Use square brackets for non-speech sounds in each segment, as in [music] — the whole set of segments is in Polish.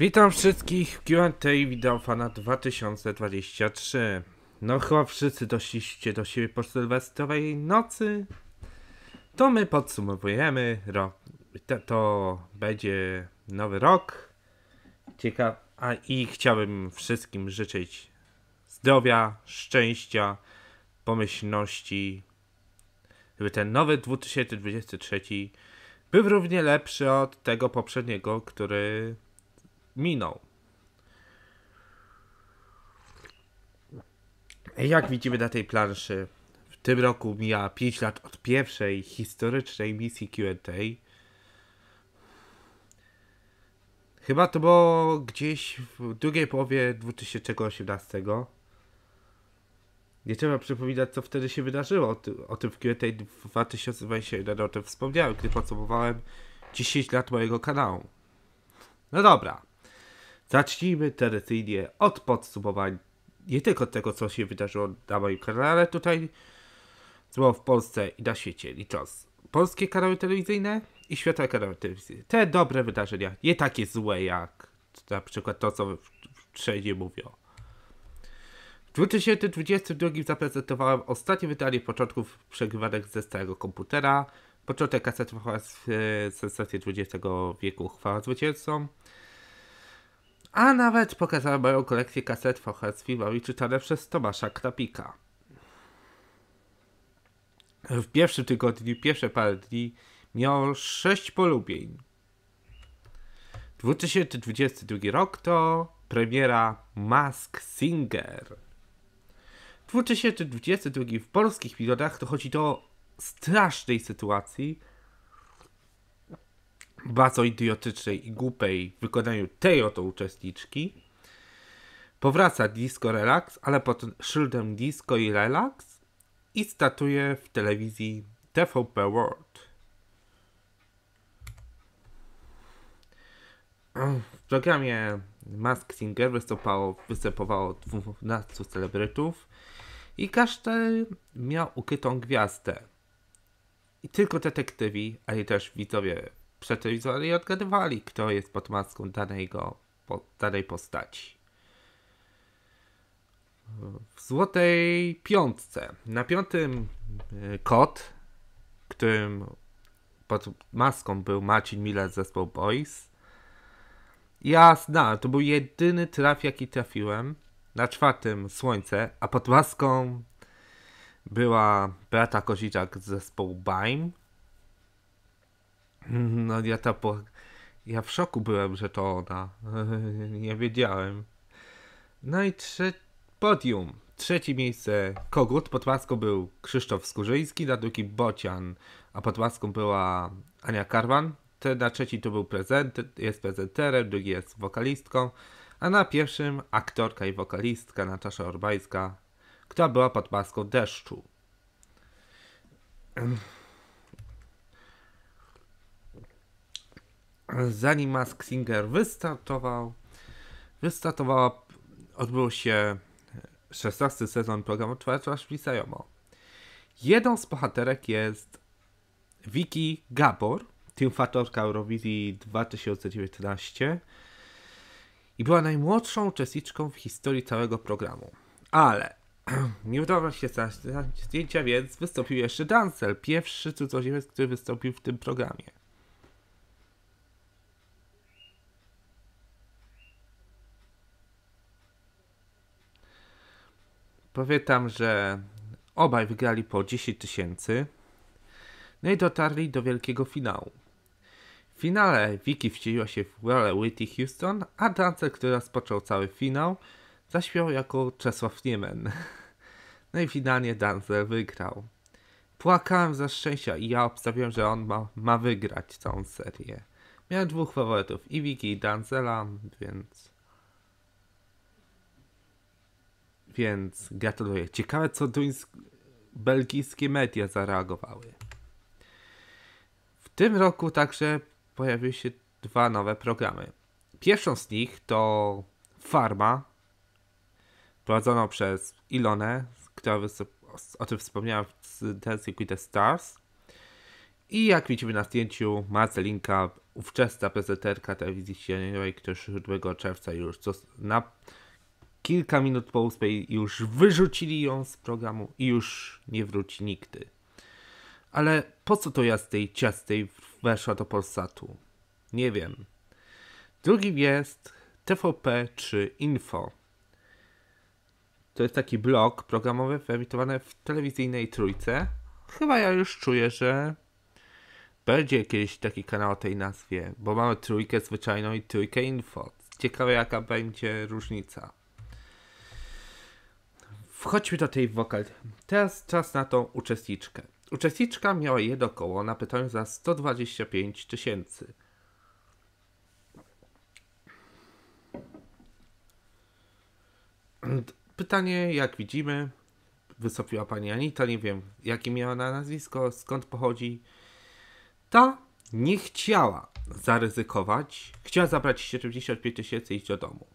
Witam wszystkich w Q&A, witam 2023. No chyba wszyscy doszliście do siebie po sylwestrowej nocy. To my podsumowujemy, Ro to, to będzie nowy rok. Ciekaw, a i chciałbym wszystkim życzyć zdrowia, szczęścia, pomyślności, żeby ten nowy 2023 był równie lepszy od tego poprzedniego, który minął. Jak widzimy na tej planszy, w tym roku mija 5 lat od pierwszej historycznej misji QA. Chyba to było gdzieś w drugiej połowie 2018. Nie trzeba przypominać, co wtedy się wydarzyło. O, tym w QA 2021 o tym wspomniałem, gdy podsumowałem 10 lat mojego kanału. No dobra. Zacznijmy tradycyjnie od podsumowań nie tylko tego, co się wydarzyło na moim kanale tutaj, było w Polsce i na świecie, licząc polskie kanały telewizyjne i światowe kanały telewizyjne. Te dobre wydarzenia, nie takie złe jak na przykład to, co wszędzie mówią. W 2022 zaprezentowałem ostatnie wydanie początków przegrywanek ze starego komputera, początek kasety z yy, sensacji XX wieku chwała zwycięzcą, a nawet pokazała moją kolekcję kaset VHS filmowi czytane przez Tomasza Krapika. W pierwszym tygodniu, pierwsze parę dni miał 6 polubień. 2022 rok to premiera Mask Singer. 2022 w polskich milionach dochodzi do strasznej sytuacji, bardzo idiotycznej i głupej w wykonaniu tej oto uczestniczki. Powraca Disco Relax, ale pod szyldem Disco i Relax i statuje w telewizji TVP World. W programie Mask Singer występowało, 12 celebrytów i każdy miał ukrytą gwiazdę. I tylko detektywi, ale też widzowie przeczytali i odgadywali, kto jest pod maską danego, po, danej postaci. W złotej piątce. Na piątym e, kot, którym pod maską był Marcin Miller z zespołu Boys. Ja znam, to był jedyny traf, jaki trafiłem. Na czwartym Słońce, a pod maską była Beata Koziczak z zespołu BIME. No ja to po... Ja w szoku byłem, że to ona. Nie [laughs] wiedziałem. No i trze... podium. Trzecie miejsce Kogut, pod maską był Krzysztof Skurzyński, na drugim Bocian, a pod maską była Ania Karwan. Ten na trzeci to był prezent, jest prezenterem, drugi jest wokalistką, a na pierwszym aktorka i wokalistka Natasza Orbańska, która była pod maską deszczu. zanim Mask Singer wystartował, wystartowała, odbył się 16 sezon programu Czwarta Szpica Jomo. Jedną z bohaterek jest Vicky Gabor, triumfatorka Eurowizji 2019 i była najmłodszą uczestniczką w historii całego programu. Ale [clears throat] nie udało się znaleźć zdjęcia, więc wystąpił jeszcze Dancel, pierwszy cudzoziemiec, który wystąpił w tym programie. Powiedziałam, że obaj wygrali po 10 tysięcy. No i dotarli do wielkiego finału. W finale Vicky wcieliła się w rolę Whitney Houston, a dancer, który rozpoczął cały finał, zaśpiewał jako Czesław Niemen. [laughs] No i finalnie dancer wygrał. Płakałem ze szczęścia i ja obstawiłem, że on ma, ma wygrać całą serię. Miałem dwóch faworytów, i Vicky i Danzela, więc... Więc gratuluję. Ciekawe, co duńsk... belgijskie media zareagowały. W tym roku także pojawiły się dwa nowe programy. Pierwszą z nich to Farma, prowadzona przez Ilonę, która o tym wspomniała w Dancing with the Stars. I jak widzimy na zdjęciu, Marcelinka, ówczesna prezenterka telewizji śniadaniowej, która 7 czerwca już na kilka minut po ósmej już wyrzucili ją z programu i już nie wróci nigdy. Ale po co to ja z tej ciastej weszła do Polsatu? Nie wiem. Drugim jest TVP czy Info. To jest taki blog programowy wyemitowany w telewizyjnej trójce. Chyba ja już czuję, że będzie kiedyś taki kanał o tej nazwie, bo mamy trójkę zwyczajną i trójkę Info. Ciekawe jaka będzie różnica. Wchodźmy do tej wokal. Teraz czas na tą uczestniczkę. Uczestniczka miała je koło na pytaniu za 125 tysięcy. Pytanie, jak widzimy, wysopiła pani Anita, nie wiem jakie miała na nazwisko, skąd pochodzi. Ta nie chciała zaryzykować, chciała zabrać 75 tysięcy i iść do domu.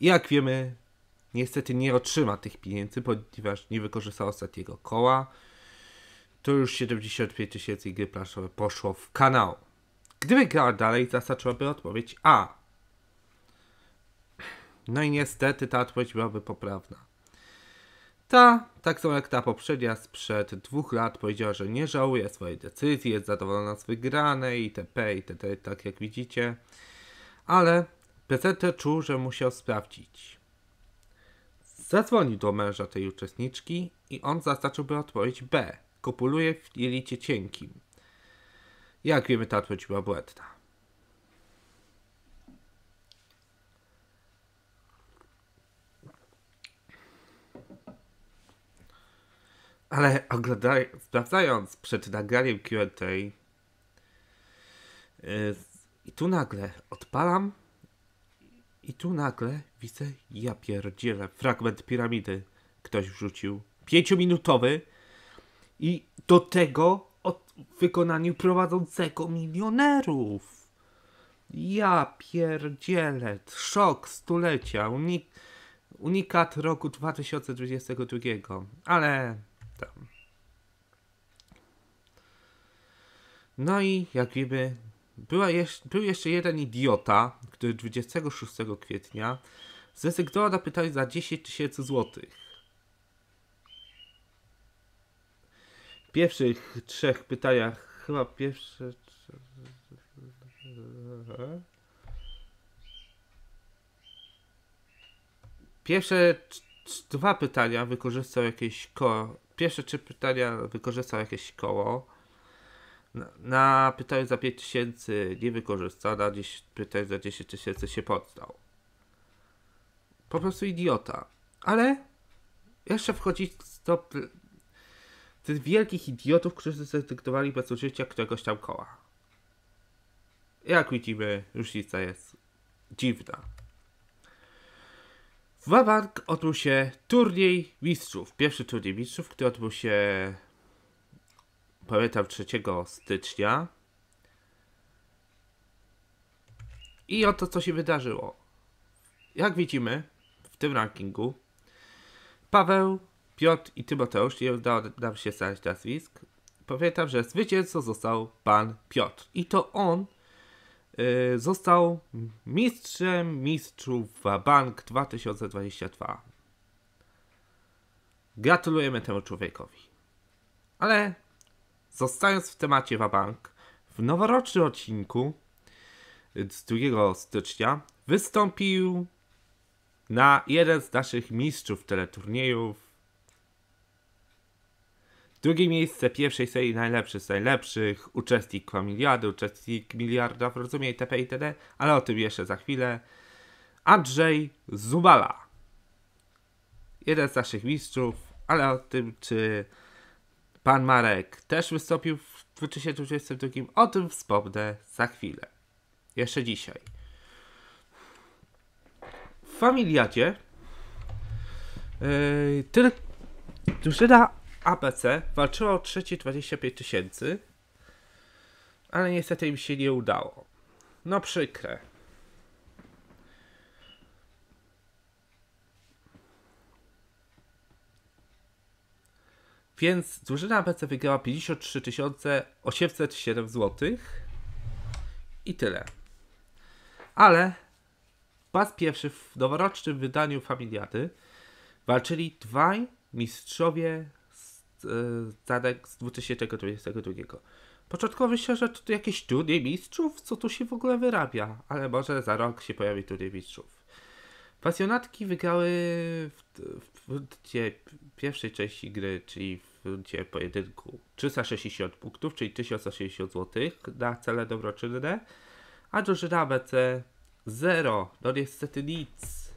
I jak wiemy, niestety nie otrzyma tych pieniędzy, ponieważ nie wykorzystał ostatniego koła. To już 75 tysięcy gry planszowe poszło w kanał. Gdyby grała dalej, zastaczyłaby odpowiedź A. No i niestety ta odpowiedź byłaby poprawna. Ta, tak samo jak ta poprzednia sprzed dwóch lat, powiedziała, że nie żałuje swojej decyzji, jest zadowolona z wygranej itp. itd. tak jak widzicie. Ale prezenter czuł, że musiał sprawdzić. Zadzwonił do męża tej uczestniczki i on zaznaczyłby odpowiedź B. Kopuluje w jelicie cienkim. Jak wiemy, ta odpowiedź była błędna. Ale oglądaj, sprawdzając przed nagraniem QA, yy, i tu nagle odpalam i tu nagle widzę, ja pierdzielę, fragment piramidy ktoś wrzucił. Pięciominutowy i do tego od wykonaniu prowadzącego milionerów. Ja pierdzielę, szok stulecia, unik unikat roku 2022, ale tam. No i jak wiemy, była jeż, był jeszcze jeden idiota, który 26 kwietnia zrezygnował na pytanie za 10 tysięcy złotych. W pierwszych trzech pytaniach, chyba pierwsze... Pierwsze dwa pytania wykorzystał jakieś koło. Pierwsze trzy pytania wykorzystał jakieś koło na, na pytaniu za 5 tysięcy nie wykorzystał, na 10, pytaniu za 10 tysięcy się poddał. Po prostu idiota. Ale jeszcze wchodzić do tych wielkich idiotów, którzy zrezygnowali bez użycia któregoś tam koła. Jak widzimy, różnica jest dziwna. W Wawank odbył się turniej mistrzów. Pierwszy turniej mistrzów, który odbył się pamiętam 3 stycznia. I oto co się wydarzyło. Jak widzimy w tym rankingu, Paweł, Piotr i Tymoteusz, nie udało nam się znaleźć nazwisk. Pamiętam, że zwycięzcą został pan Piotr. I to on y, został mistrzem mistrzów Bank 2022. Gratulujemy temu człowiekowi. Ale Zostając w temacie Wabank, w noworocznym odcinku z 2 stycznia wystąpił na jeden z naszych mistrzów teleturniejów. Drugie miejsce pierwszej serii najlepszy z najlepszych, uczestnik miliardy, uczestnik miliarda, rozumiem itp. itd., ale o tym jeszcze za chwilę. Andrzej Zubala. Jeden z naszych mistrzów, ale o tym czy Pan Marek też wystąpił w 2022. O tym wspomnę za chwilę. Jeszcze dzisiaj. W Familiadzie yy, tyl, drużyna ABC walczyła o trzecie 25 tysięcy, ale niestety im się nie udało. No przykre. Więc drużyna ABC wygrała 53 807 zł. I tyle. Ale pas pierwszy w noworocznym wydaniu Familiady walczyli dwaj mistrzowie z, yy, z 2022. Początkowo myślę, że to jakieś turniej mistrzów, co tu się w ogóle wyrabia, ale może za rok się pojawi turniej mistrzów. Pasjonatki wygrały w, w, w, w pierwszej części gry, czyli w dzień pojedynku 360 punktów, czyli 1060 zł na cele dobroczynne, a drużyna BC 0, no niestety nic.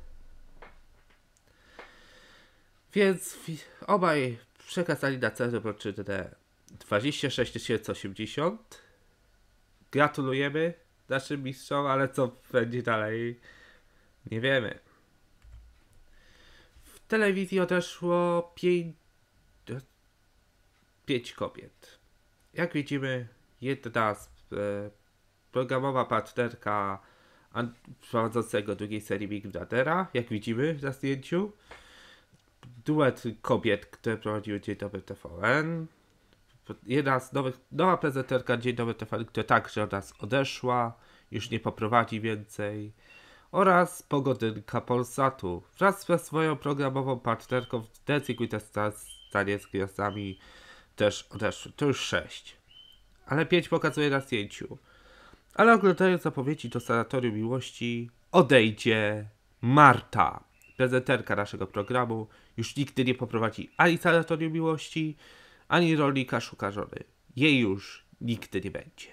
Więc obaj przekazali na cele dobroczynne 26 080. Gratulujemy naszym mistrzom, ale co będzie dalej, nie wiemy. W telewizji odeszło 5 pięć kobiet. Jak widzimy, jedna z, e, programowa partnerka prowadzącego drugiej serii Big Brothera, jak widzimy na zdjęciu. Duet kobiet, które prowadziły Dzień Dobry TVN. Jedna z nowych, nowa prezenterka Dzień Dobry TVN, która także od nas odeszła, już nie poprowadzi więcej. Oraz pogodynka Polsatu wraz ze swoją programową partnerką w Dancing with stanie z gwiazdami też, też to już 6. Ale 5 pokazuje na zdjęciu. Ale oglądając zapowiedzi do Sanatorium Miłości odejdzie Marta, prezenterka naszego programu. Już nigdy nie poprowadzi ani Sanatorium Miłości, ani rolnika szuka żony. Jej już nigdy nie będzie.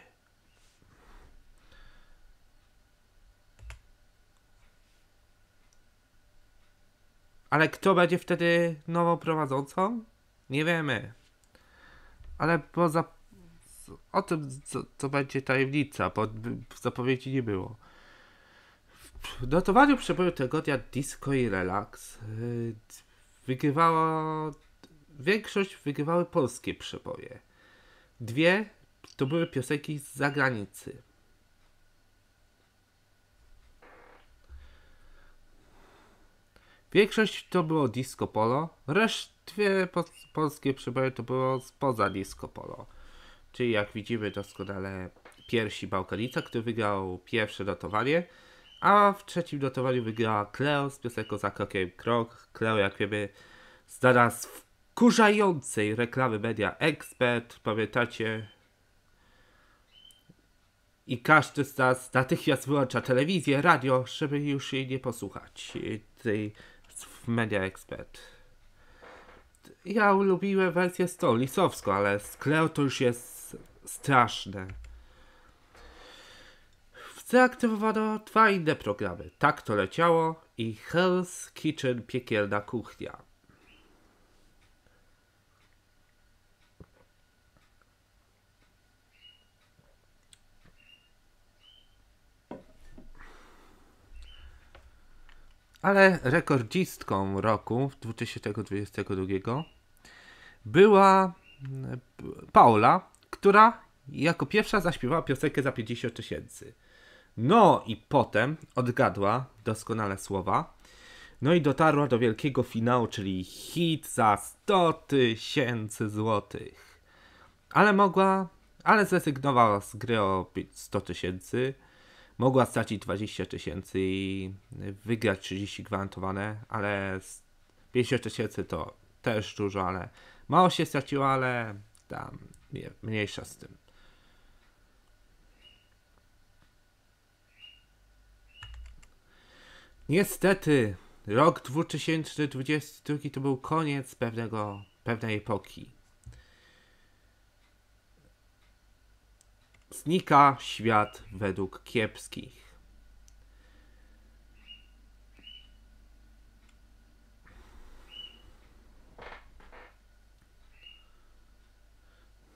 Ale kto będzie wtedy nową prowadzącą? Nie wiemy ale poza o tym, co, co będzie tajemnica, bo zapowiedzi nie było. W notowaniu przeboju tygodnia Disco i Relax y, wygrywała większość wygrywały polskie przeboje. Dwie to były piosenki z zagranicy. Większość to było disco polo, reszta Dwie po polskie przyboje to było spoza disco polo. Czyli jak widzimy doskonale piersi Bałkanica, który wygrał pierwsze dotowanie, a w trzecim dotowaniu wygrała Kleo, z piosenką za krokiem krok. Kleo, jak wiemy, znalazł wkurzającej reklamy media expert, pamiętacie? I każdy z nas natychmiast wyłącza telewizję, radio, żeby już jej nie posłuchać, tej media expert. Ja lubiłem wersję z tą, lisowską, ale z Cleo to już jest straszne. Zaktywowano dwa inne programy. Tak to leciało i Hell's Kitchen Piekielna Kuchnia. ale rekordzistką roku 2022 była mm, Paula, która jako pierwsza zaśpiewała piosenkę za 50 tysięcy. No i potem odgadła doskonale słowa. No i dotarła do wielkiego finału, czyli hit za 100 tysięcy złotych. Ale mogła, ale zrezygnowała z gry o 100 tysięcy. Mogła stracić 20 tysięcy i wygrać 30 gwarantowane, ale 50 tysięcy to też dużo, ale Mało się straciło, ale tam mniejsza z tym. Niestety, rok 2022 to był koniec pewnego, pewnej epoki. Znika świat według kiepskich.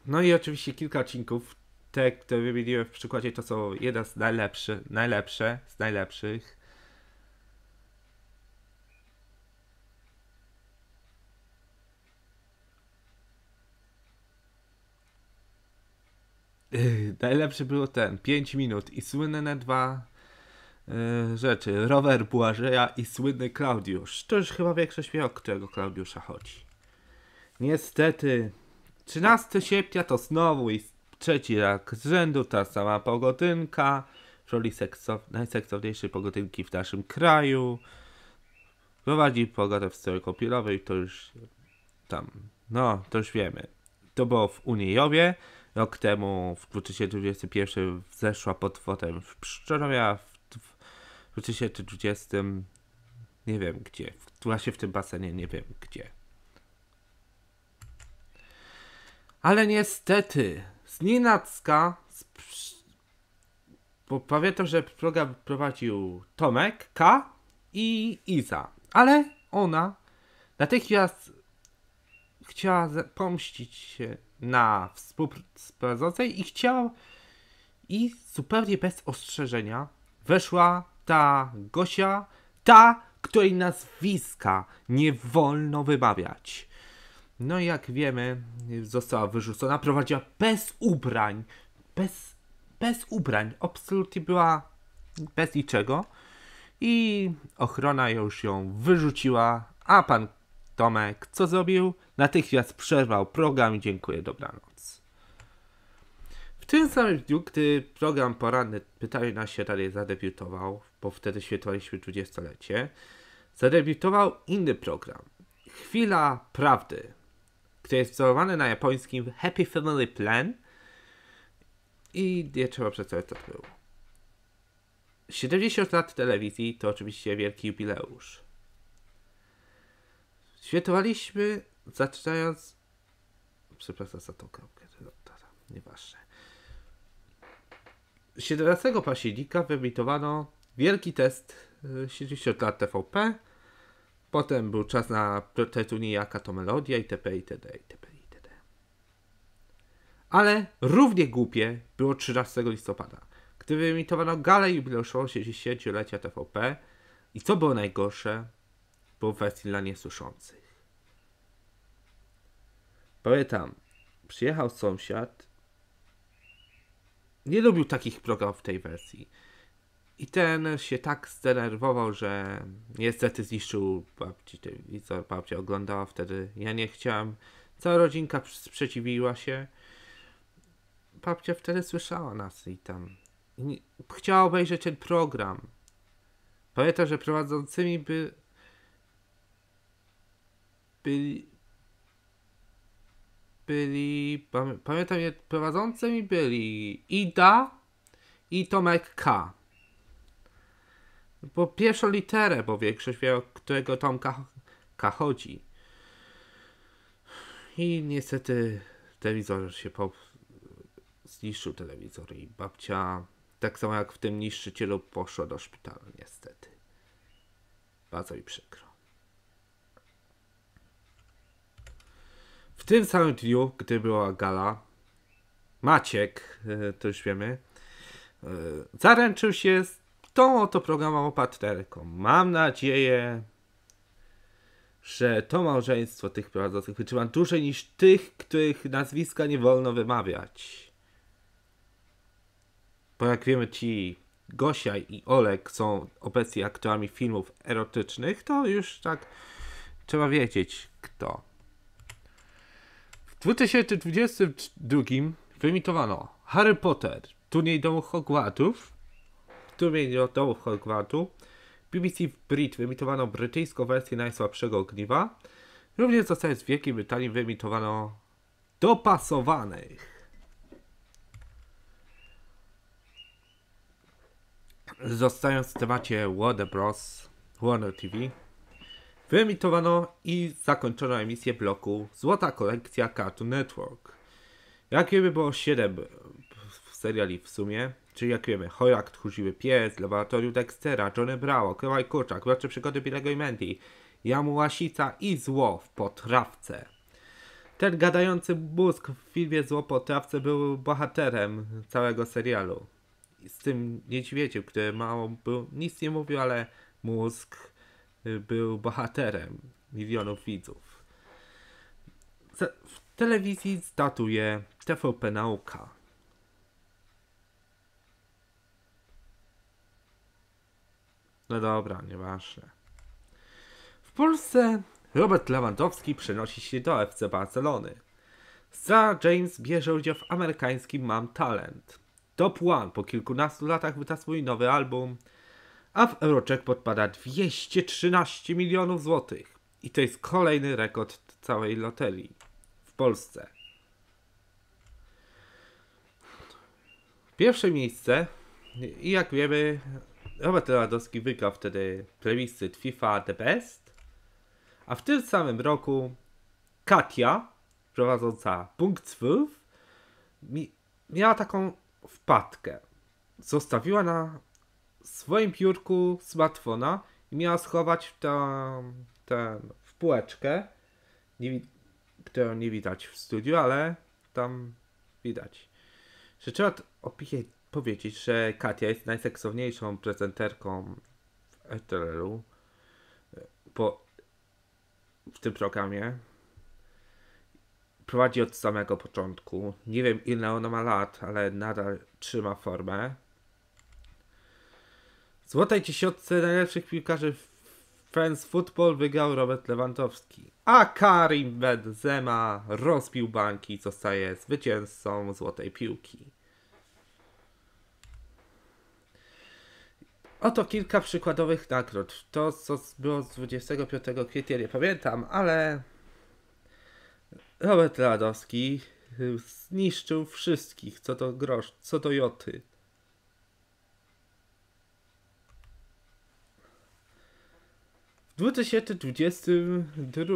No i oczywiście kilka odcinków, te, które wymieniłem w przykładzie, to są jedna z najlepszych, najlepsze z najlepszych. [laughs] najlepszy był ten 5 minut i słynne dwa yy, rzeczy. Rower Błażeja i słynny Klaudiusz. To już chyba większość wie, o którego Klaudiusza chodzi. Niestety 13 sierpnia to znowu i trzeci rak z rzędu, ta sama pogodynka, w roli seksow- najseksowniejszej pogodynki w naszym kraju. Prowadzi pogodę w stroju kopilowej, to już tam, no, to już wiemy. To było w Uniejowie. Rok temu, w 2021, zeszła pod wotem w Pszczorowie, w, w 2020, nie wiem gdzie, właśnie w tym basenie, nie wiem gdzie. Ale niestety, z nienacka, bo to, że program prowadził Tomek, K i Iza. Ale ona natychmiast chciała pomścić się na współprowadzącej i chciała i zupełnie bez ostrzeżenia weszła ta Gosia, ta, której nazwiska nie wolno wymawiać. No i jak wiemy, została wyrzucona, prowadziła bez ubrań. Bez, bez ubrań. Absolutnie była bez niczego. I ochrona już ją wyrzuciła, a pan Tomek co zrobił? Natychmiast przerwał program i dziękuję, dobranoc. W tym samym dniu, gdy program poranny Pytanie na Śniadanie zadebiutował, bo wtedy świętowaliśmy 20-lecie, zadebiutował inny program. Chwila prawdy który jest wzorowane na japońskim Happy Family Plan i nie trzeba przedstawiać co to było. 70 lat telewizji to oczywiście wielki jubileusz. Świętowaliśmy zaczynając... Przepraszam za tą kropkę, nieważne. 17 października wyemitowano wielki test 70 e, lat TVP, Potem był czas na przeczytanie jaka to melodia itp. itd. itp. itd. Ale równie głupie było 13 listopada, gdy wyemitowano galę jubileuszową 60-lecia TVP i co było najgorsze, było w wersji dla niesłyszących. Pamiętam, przyjechał sąsiad, nie lubił takich programów w tej wersji i ten się tak zdenerwował, że niestety zniszczył babci telewizor. Babcia oglądała wtedy. Ja nie chciałem. Cała rodzinka sprzeciwiła się. Babcia wtedy słyszała nas i tam. I chciała obejrzeć ten program. Pamiętam, że prowadzącymi by... byli. Byli. Pamiętam, że prowadzącymi byli Ida i Tomek K. Bo pierwszą literę, bo większość wie, o którego Tomka ka chodzi. I niestety telewizor się po... zniszczył telewizor i babcia, tak samo jak w tym niszczycielu, poszła do szpitala niestety. Bardzo mi przykro. W tym samym dniu, gdy była gala, Maciek, y, to już wiemy, y, zaręczył się z tą oto programową partnerką. Mam nadzieję, że to małżeństwo tych prowadzących wytrzyma dłużej niż tych, których nazwiska nie wolno wymawiać. Bo jak wiemy, ci Gosia i Olek są obecnie aktorami filmów erotycznych, to już tak trzeba wiedzieć kto. W 2022 wyemitowano Harry Potter, Turniej Domu Hogwartów, której nie oddało Hogwartu. BBC Brit wyemitowano brytyjską wersję najsłabszego ogniwa. Również zostaje w Wielkiej Brytanii wyemitowano dopasowanych. Zostając w temacie Warner Bros. Warner TV, wyemitowano i zakończono emisję bloku Złota Kolekcja Cartoon Network. Jakie by było 7 seriali w sumie, Czyli jak wiemy, Hojak, Tchórzywy Pies, Laboratorium Dextera, Johnny Bravo, Kowaj Kurczak, Wrocze Przygody Bilego i Mandy, Łasica i Zło w Potrawce. Ten gadający mózg w filmie Zło Potrawce był bohaterem całego serialu. Z tym niedźwiedziem, który mało był, nic nie mówił, ale mózg y, był bohaterem milionów widzów. W telewizji statuje TVP Nauka. No dobra, nieważne. W Polsce Robert Lewandowski przenosi się do FC Barcelony. Star James bierze udział w amerykańskim Mam Talent. Top One po kilkunastu latach wyda swój nowy album, a w Euroczek podpada 213 milionów złotych. I to jest kolejny rekord całej loterii w Polsce. Pierwsze miejsce, i jak wiemy, Robert Lewandowski wygrał wtedy plebiscyt FIFA The Best, a w tym samym roku Katia, prowadząca punkt 12, miała taką wpadkę. Zostawiła na swoim piórku smartfona i miała schować tam, ten, w półeczkę, nie, którą nie widać w studiu, ale tam widać. Że trzeba opisać powiedzieć, że Katia jest najseksowniejszą prezenterką w etrl e, po, w tym programie. Prowadzi od samego początku. Nie wiem ile ona ma lat, ale nadal trzyma formę. Złotej dziesiątce najlepszych piłkarzy Friends Football wygrał Robert Lewandowski, a Karim Benzema rozbił banki i zostaje zwycięzcą Złotej Piłki. Oto kilka przykładowych nagród. To, co było z 25 kwietnia, nie pamiętam, ale Robert Radowski zniszczył wszystkich, co do grosz, co do joty. W 2022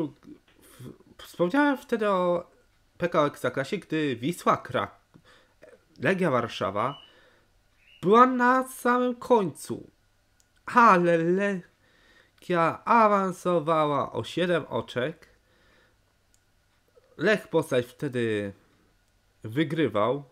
wspomniałem wtedy o PKO Ekstraklasie, gdy Wisła Krak, Legia Warszawa była na samym końcu ale Lechia awansowała o 7 oczek. Lech postać wtedy wygrywał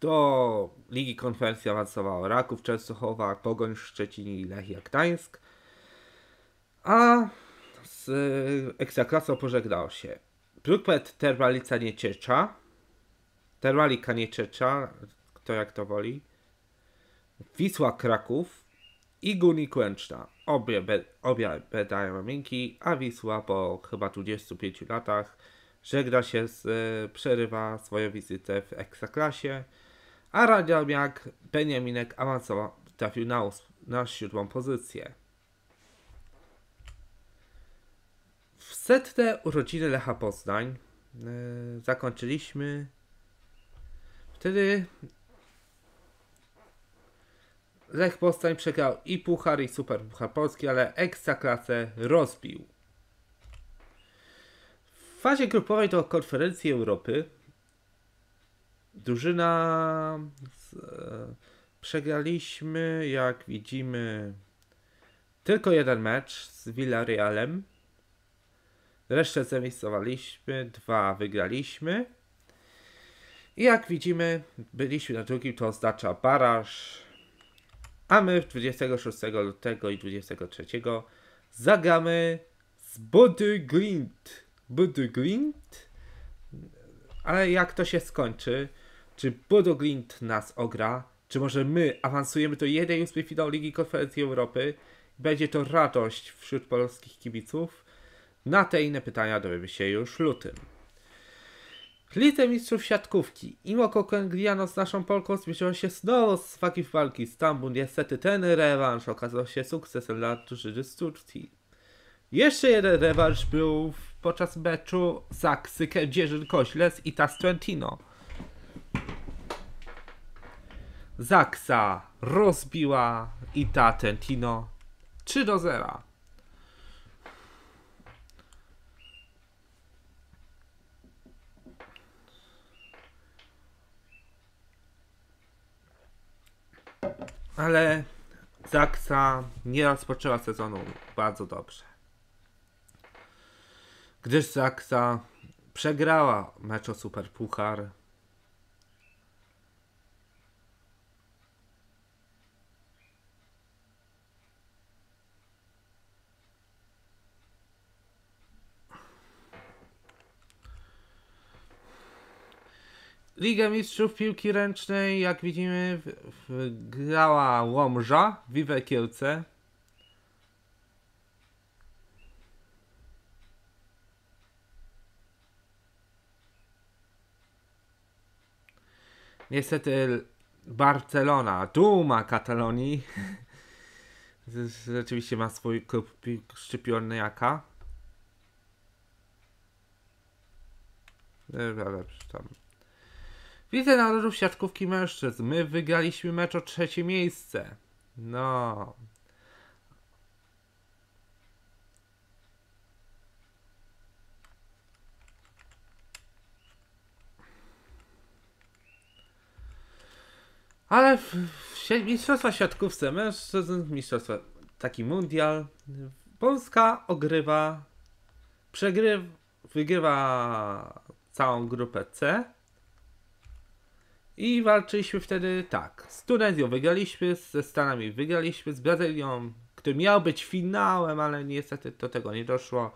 do Ligi Konferencji awansowało Raków Częstochowa, Pogoń Szczecin i Lechia Gdańsk. A z e, Ekstraklasą pożegnało się Brukpet Terwalica Nieciecza, Terwalika Nieciecza, kto jak to woli, Wisła Kraków i Guni Kłęczna. Obie, be, obie badają a Wisła po chyba 25 latach żegna się, z, e, przerywa swoją wizytę w Ekstraklasie a radiomiak Beniaminek awansował, trafił na, na siódmą pozycję. W setne urodziny Lecha Poznań yy, zakończyliśmy. Wtedy Lech Poznań przegrał i Puchar, i Super Puchar Polski, ale Ekstraklasę rozbił. W fazie grupowej do konferencji Europy Drużyna z, e, przegraliśmy, jak widzimy, tylko jeden mecz z Villarrealem. Resztę zremisowaliśmy, dwa wygraliśmy. I jak widzimy, byliśmy na drugim, to oznacza baraż. A my 26 lutego i 23 zagamy z Budygrind. Glint Ale jak to się skończy? Czy Budoglint nas ogra? Czy może my awansujemy do 1-8 finału Ligi Konferencji Europy? Będzie to radość wśród polskich kibiców? Na te inne pytania dowiemy się już w lutym. Lidze Mistrzów Siatkówki. Imoko Kęgliano z naszą Polką zmierzyło się znowu z faki w walki. Stambul niestety ten rewanż okazał się sukcesem dla drużyny z Turcji. Jeszcze jeden rewanż był podczas meczu Saksy Kędzierzyn Koźles i Tas Trentino. Zaksa rozbiła Ita Trentino 3 do 0. Ale Zaksa nie rozpoczęła sezonu bardzo dobrze. Gdyż Zaksa przegrała mecz o Superpuchar Liga Mistrzów Piłki Ręcznej, jak widzimy, w, w, grała Łomża, Wiwe Kielce. Niestety Barcelona, duma Katalonii, [laughs] rzeczywiście ma swój klub szczypiorniaka. E, dobra, lepszy tam. Widzę narodów siatkówki mężczyzn. My wygraliśmy mecz o trzecie miejsce. No. Ale w, w mistrzostwa siatkówce mężczyzn, mistrzostwa taki mundial, Polska ogrywa, przegrywa, wygrywa całą grupę C i walczyliśmy wtedy tak. Z Tunezją wygraliśmy, ze Stanami wygraliśmy, z Brazylią, który miał być finałem, ale niestety do tego nie doszło.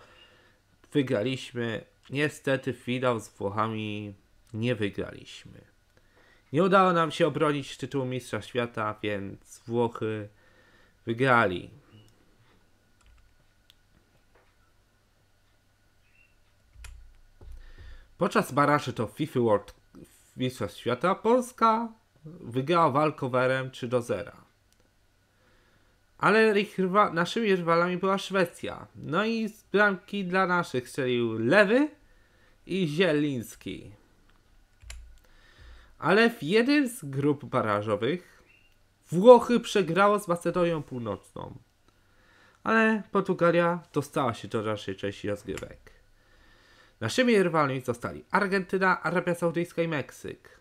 Wygraliśmy. Niestety finał z Włochami nie wygraliśmy. Nie udało nam się obronić tytułu Mistrza Świata, więc Włochy wygrali. Podczas baraży to FIFA World Mistrzostw Świata Polska wygrała walkowerem 3 do 0. Ale rywa, naszymi rywalami była Szwecja. No i z bramki dla naszych strzelił Lewy i Zieliński. Ale w jednym z grup barażowych Włochy przegrało z Macedonią Północną. Ale Portugalia dostała się do dalszej części rozgrywek. Naszymi rywalami zostali Argentyna, Arabia Saudyjska i Meksyk.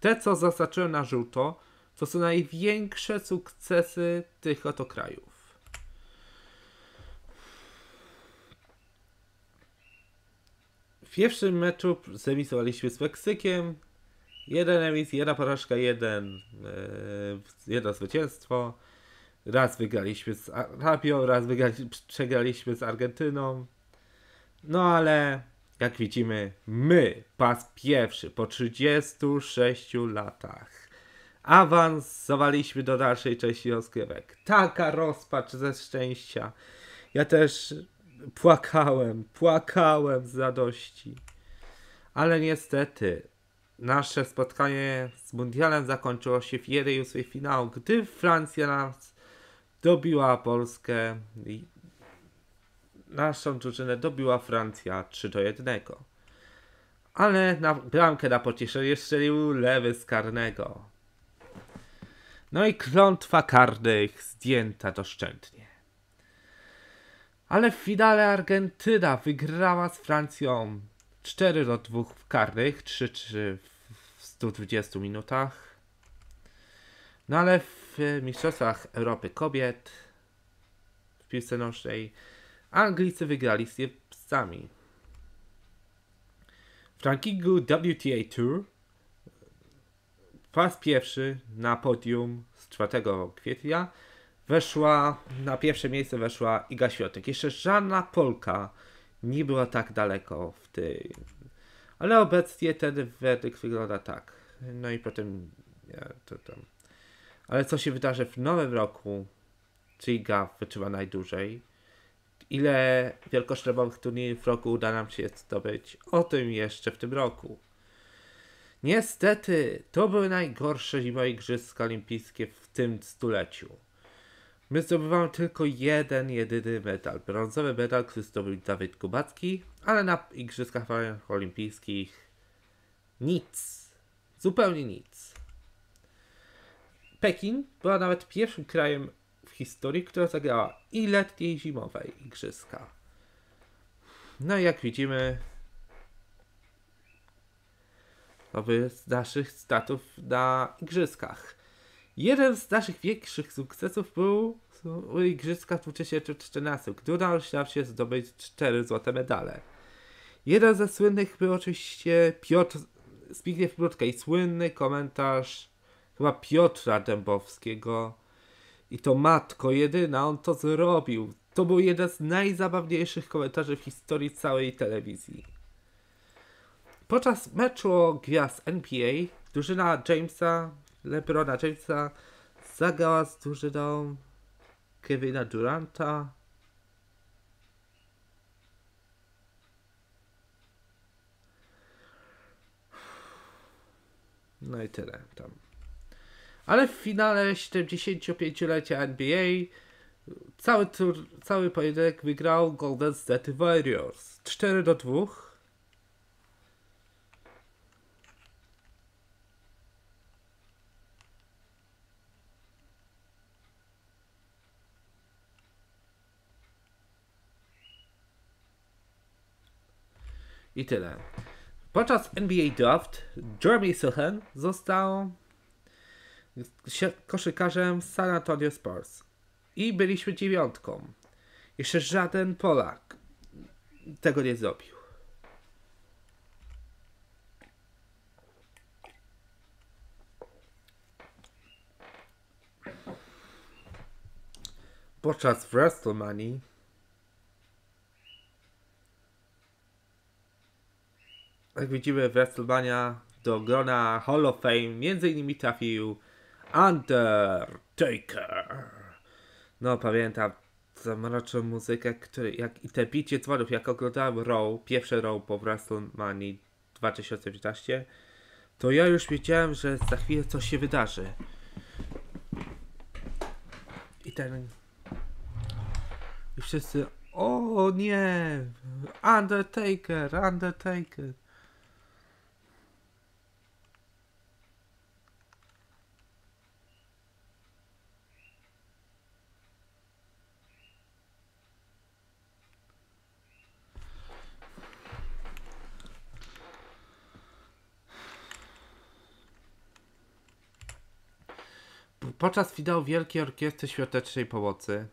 Te, co zaznaczyłem na żółto, to są największe sukcesy tych oto krajów. W pierwszym meczu zemisowaliśmy z Meksykiem. Jeden emis, jedna porażka, jeden, yy, jedno zwycięstwo. Raz wygraliśmy z Arabią, raz wygrali, [laughs] przegraliśmy z Argentyną. No ale jak widzimy, my pas pierwszy po 36 latach. Awansowaliśmy do dalszej części rozgrywek. Taka rozpacz ze szczęścia. Ja też płakałem, płakałem z radości. Ale niestety, nasze spotkanie z Mundialem zakończyło się w 1-8 finału, gdy Francja nas dobiła Polskę naszą drużynę dobiła Francja 3 do 1. Ale na bramkę na pocieszenie strzelił lewy z karnego. No i klątwa karnych zdjęta doszczętnie. Ale w finale Argentyna wygrała z Francją 4 do 2 w karnych, 3-3 w 120 minutach. No ale w Mistrzostwach Europy Kobiet w piłce nożnej Anglicy wygrali z Niemcami. W rankingu WTA Tour po raz pierwszy na podium z 4 kwietnia weszła, na pierwsze miejsce weszła Iga Świątek. Jeszcze żadna Polka nie była tak daleko w tej, Ale obecnie ten werdykt wygląda tak. No i potem ja, to tam. Ale co się wydarzy w nowym roku? Czy Iga wytrzyma najdłużej? Ile wielkoszlemowych turniejów w roku uda nam się zdobyć? O tym jeszcze w tym roku. Niestety, to były najgorsze zimowe igrzyska olimpijskie w tym stuleciu. My zdobywamy tylko jeden, jedyny medal. Brązowy medal, który zdobył Dawid Kubacki, ale na Igrzyskach Olimpijskich nic. Zupełnie nic. Pekin była nawet pierwszym krajem historii, która zagrała i letniej, i zimowej igrzyska. No i jak widzimy, to z naszych statów na igrzyskach. Jeden z naszych większych sukcesów był u igrzyska w 2014, gdy udało nam się zdobyć cztery złote medale. Jeden ze słynnych był oczywiście Piotr Zbigniew Brudka i słynny komentarz chyba Piotra Dębowskiego, i to matko jedyna, on to zrobił. To był jeden z najzabawniejszych komentarzy w historii całej telewizji. Podczas meczu o gwiazd NBA drużyna Jamesa, LeBrona Jamesa zagrała z drużyną Kevina Duranta, No i tyle tam. Ale w finale 75-lecia NBA cały, tur, cały pojedynek wygrał Golden State Warriors 4 do 2. I tyle. Podczas NBA Draft Jeremy Sohan został koszykarzem San Antonio Spurs. I byliśmy dziewiątką. Jeszcze żaden Polak tego nie zrobił. podczas WrestleMania jak widzimy WrestleMania do grona Hall of Fame między innymi trafił Undertaker. No pamiętam zamroczą muzykę, który, jak, i te picie dzwonów, jak oglądałem Raw, pierwsze Raw po WrestleMania 2019, to ja już wiedziałem, że za chwilę coś się wydarzy. I ten... I wszyscy, o nie, Undertaker, Undertaker. podczas finału Wielkiej Orkiestry Świątecznej Pomocy,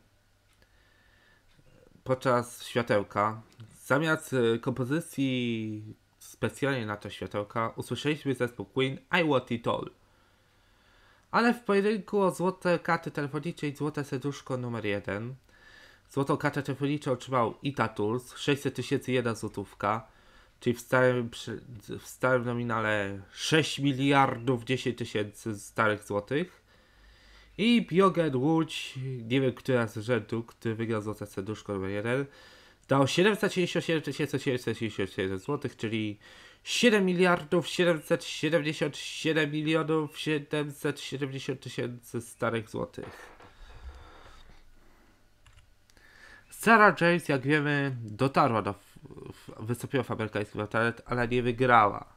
podczas światełka, zamiast y, kompozycji specjalnie na to światełka, usłyszeliśmy zespół Queen I Want It All. Ale w pojedynku o złote karty telefoniczne i złote serduszko numer 1 Złotą kartę telefoniczną otrzymał Ita Tools, 600 tysięcy jedna złotówka, czyli w starym, w starym nominale 6 miliardów 10 tysięcy starych złotych. I Biogen Łódź, nie wiem który z rzędu, który wygrał złote serduszko numer 1, dał 777 777 zł, czyli 7 miliardów 777 milionów 770 tysięcy starych złotych. Sarah James, jak wiemy, dotarła do wysokiego amerykańskiego talent, ale nie wygrała.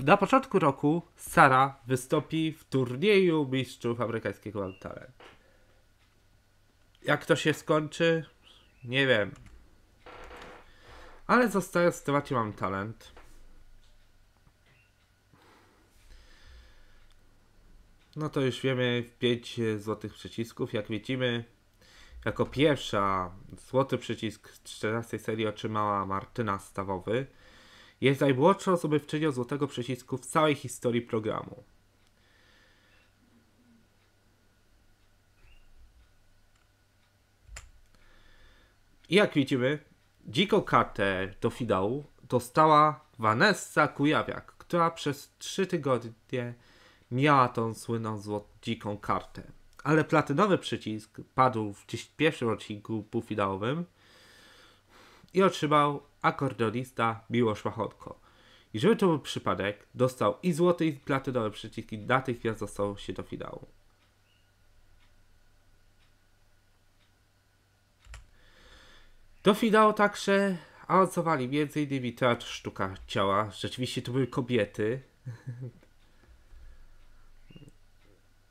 Na początku roku Sara wystąpi w turnieju mistrzów amerykańskiego Talent. Jak to się skończy? Nie wiem. Ale zostając w temacie Mam Talent. No to już wiemy 5 złotych przycisków. Jak widzimy, jako pierwsza złoty przycisk z 14 serii otrzymała Martyna Stawowy. Jest najmłodszą zdobywczynią złotego przycisku w całej historii programu. I jak widzimy, dziką kartę do finału dostała Vanessa Kujawiak, która przez 3 tygodnie miała tą słynną złotą dziką kartę. Ale platynowy przycisk padł w pierwszym odcinku półfinałowym, i otrzymał akordeonista Miłosz Machonko. I żeby to był przypadek, dostał i złoty, i platynowe przyciski, natychmiast dostał się do finału. Do finału także awansowali m.in. teatr sztuka ciała. Rzeczywiście to były kobiety. [laughs]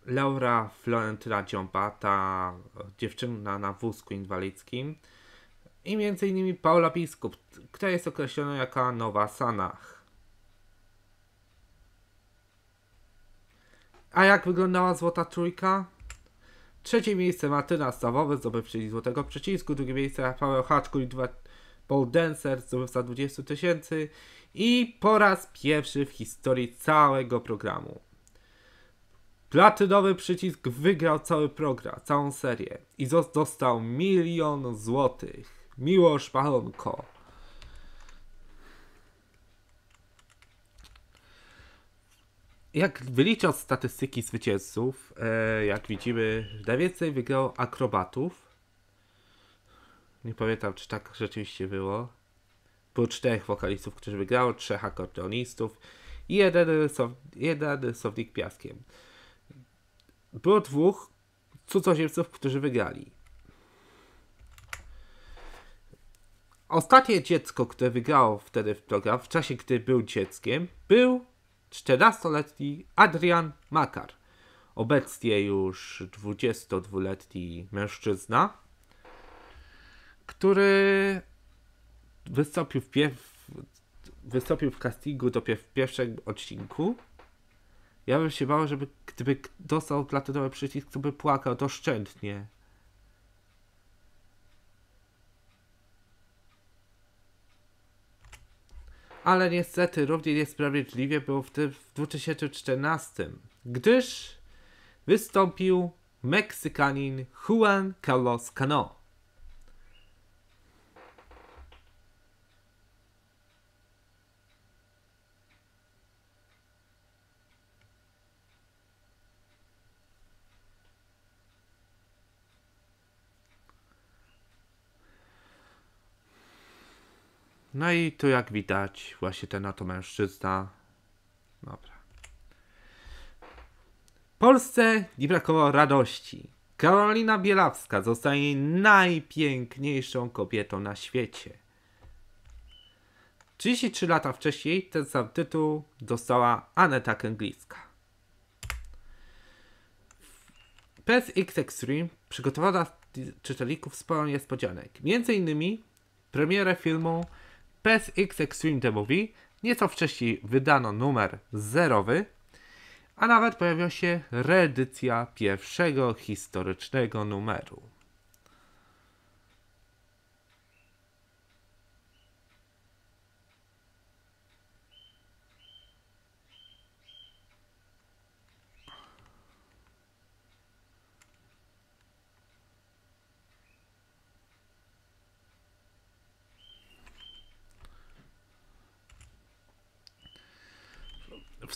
Laura Florentyna Dziąba, ta dziewczyna na wózku inwalidzkim i innymi Paula Biskup, która jest określona jako nowa Sanach. A jak wyglądała Złota Trójka? Trzecie miejsce Martyna Stawowy, zdobywczyni Złotego Przycisku, drugie miejsce Paweł Haczku i dwa Paul Dancer, zdobywca 20 tysięcy i po raz pierwszy w historii całego programu. Platynowy przycisk wygrał cały program, całą serię i dostał milion złotych. Miłosz Pachonko. Jak wyliczał statystyki zwycięzców, e, jak widzimy, najwięcej wygrał akrobatów. Nie pamiętam, czy tak rzeczywiście było. Było czterech wokalistów, którzy wygrał trzech akordeonistów i jeden, rysow jeden sownik piaskiem. Było dwóch cudzoziemców, którzy wygrali. Ostatnie dziecko, które wygrało wtedy w program, w czasie gdy był dzieckiem, był 14-letni Adrian Makar. Obecnie już 22-letni mężczyzna, który wystąpił w, pierw... wystąpił w castingu dopiero w pierwszym odcinku. Ja bym się bał, żeby gdyby dostał platynowy przycisk, to by płakał doszczętnie. ale niestety równie niesprawiedliwie był w, tym, w 2014, gdyż wystąpił Meksykanin Juan Carlos Cano. No i tu jak widać właśnie ten oto mężczyzna. Dobra. W Polsce nie brakowało radości. Karolina Bielawska zostaje najpiękniejszą kobietą na świecie. 33 lata wcześniej ten sam tytuł dostała Aneta Kęglicka. Pez X Extreme przygotowała dla czytelników sporo niespodzianek. Między innymi premierę filmu PSX Extreme TV Nieco wcześniej wydano numer zerowy, a nawet pojawiła się reedycja pierwszego historycznego numeru.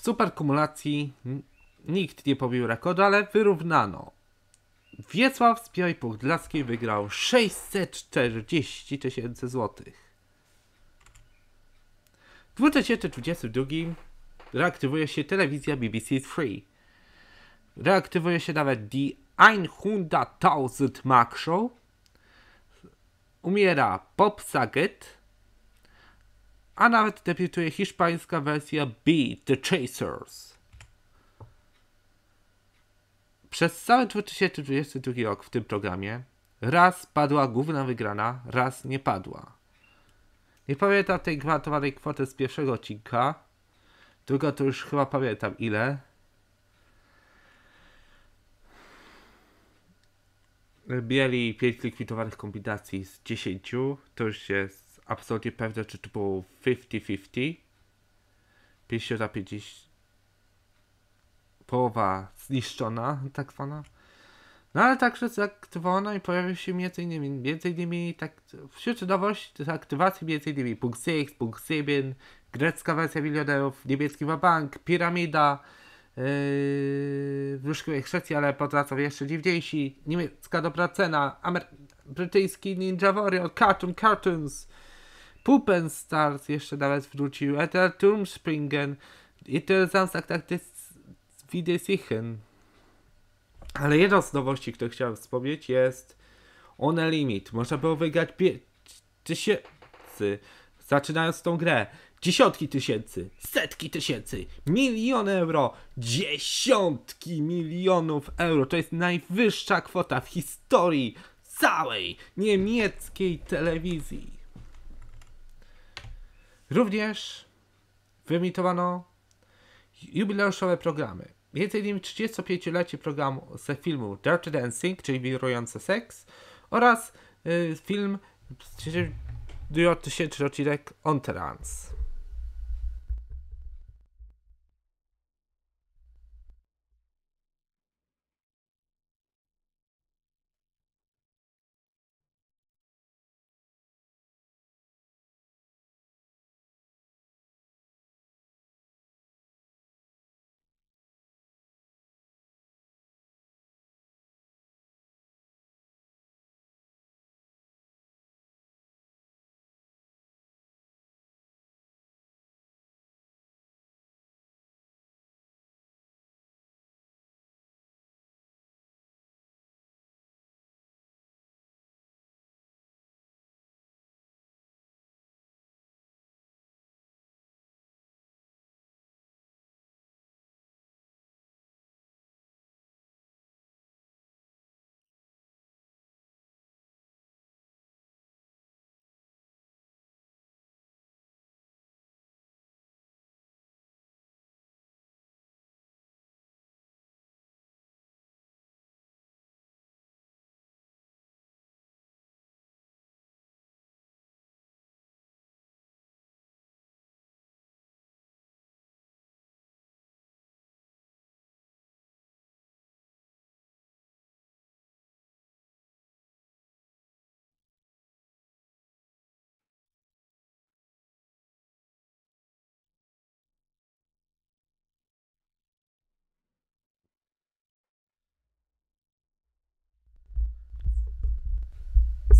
Super kumulacji nikt nie pobił rekordu, ale wyrównano. Wiesław z Białej Podlaskiej wygrał 640 tysięcy złotych. W 2022 reaktywuje się telewizja BBC Three. Reaktywuje się nawet The 100.000 Max Show. Umiera Pop Saget a nawet debiutuje hiszpańska wersja B, The Chasers. Przez cały 2022 rok w tym programie raz padła główna wygrana, raz nie padła. Nie pamiętam tej gwarantowanej kwoty z pierwszego odcinka. Druga to już chyba pamiętam ile. Mieli 5 likwidowanych kombinacji z 10, to już jest absolutnie pewne, czy to było 50-50. 50 na 50. Połowa zniszczona, tak zwana. No ale także zaktywowano i pojawił się m.in. między innymi tak, wśród nowości z aktywacji m.in. Punkt 6, Punkt 7, grecka wersja milionerów, niemiecki bank, piramida, yy, wróżki ekscepcji, ale potracą jeszcze dziwniejsi, niemiecka dobra cena, Amer brytyjski Ninja Warrior, Cartoon Cartoons, Pupen Stars jeszcze nawet wrócił, Eter Turmspringen, Eter Samstag tak Widesichen. Ale jedna z nowości, które chciałem wspomnieć jest One Limit. Można było wygrać tysięcy, zaczynając tą grę. Dziesiątki tysięcy, setki tysięcy, miliony euro, dziesiątki milionów euro. To jest najwyższa kwota w historii całej niemieckiej telewizji. Również wyemitowano jubileuszowe programy. Między innymi 35-lecie programu ze filmu Dirty Dancing, czyli Wirujący Seks oraz y, film 2000 odcinek On Trance.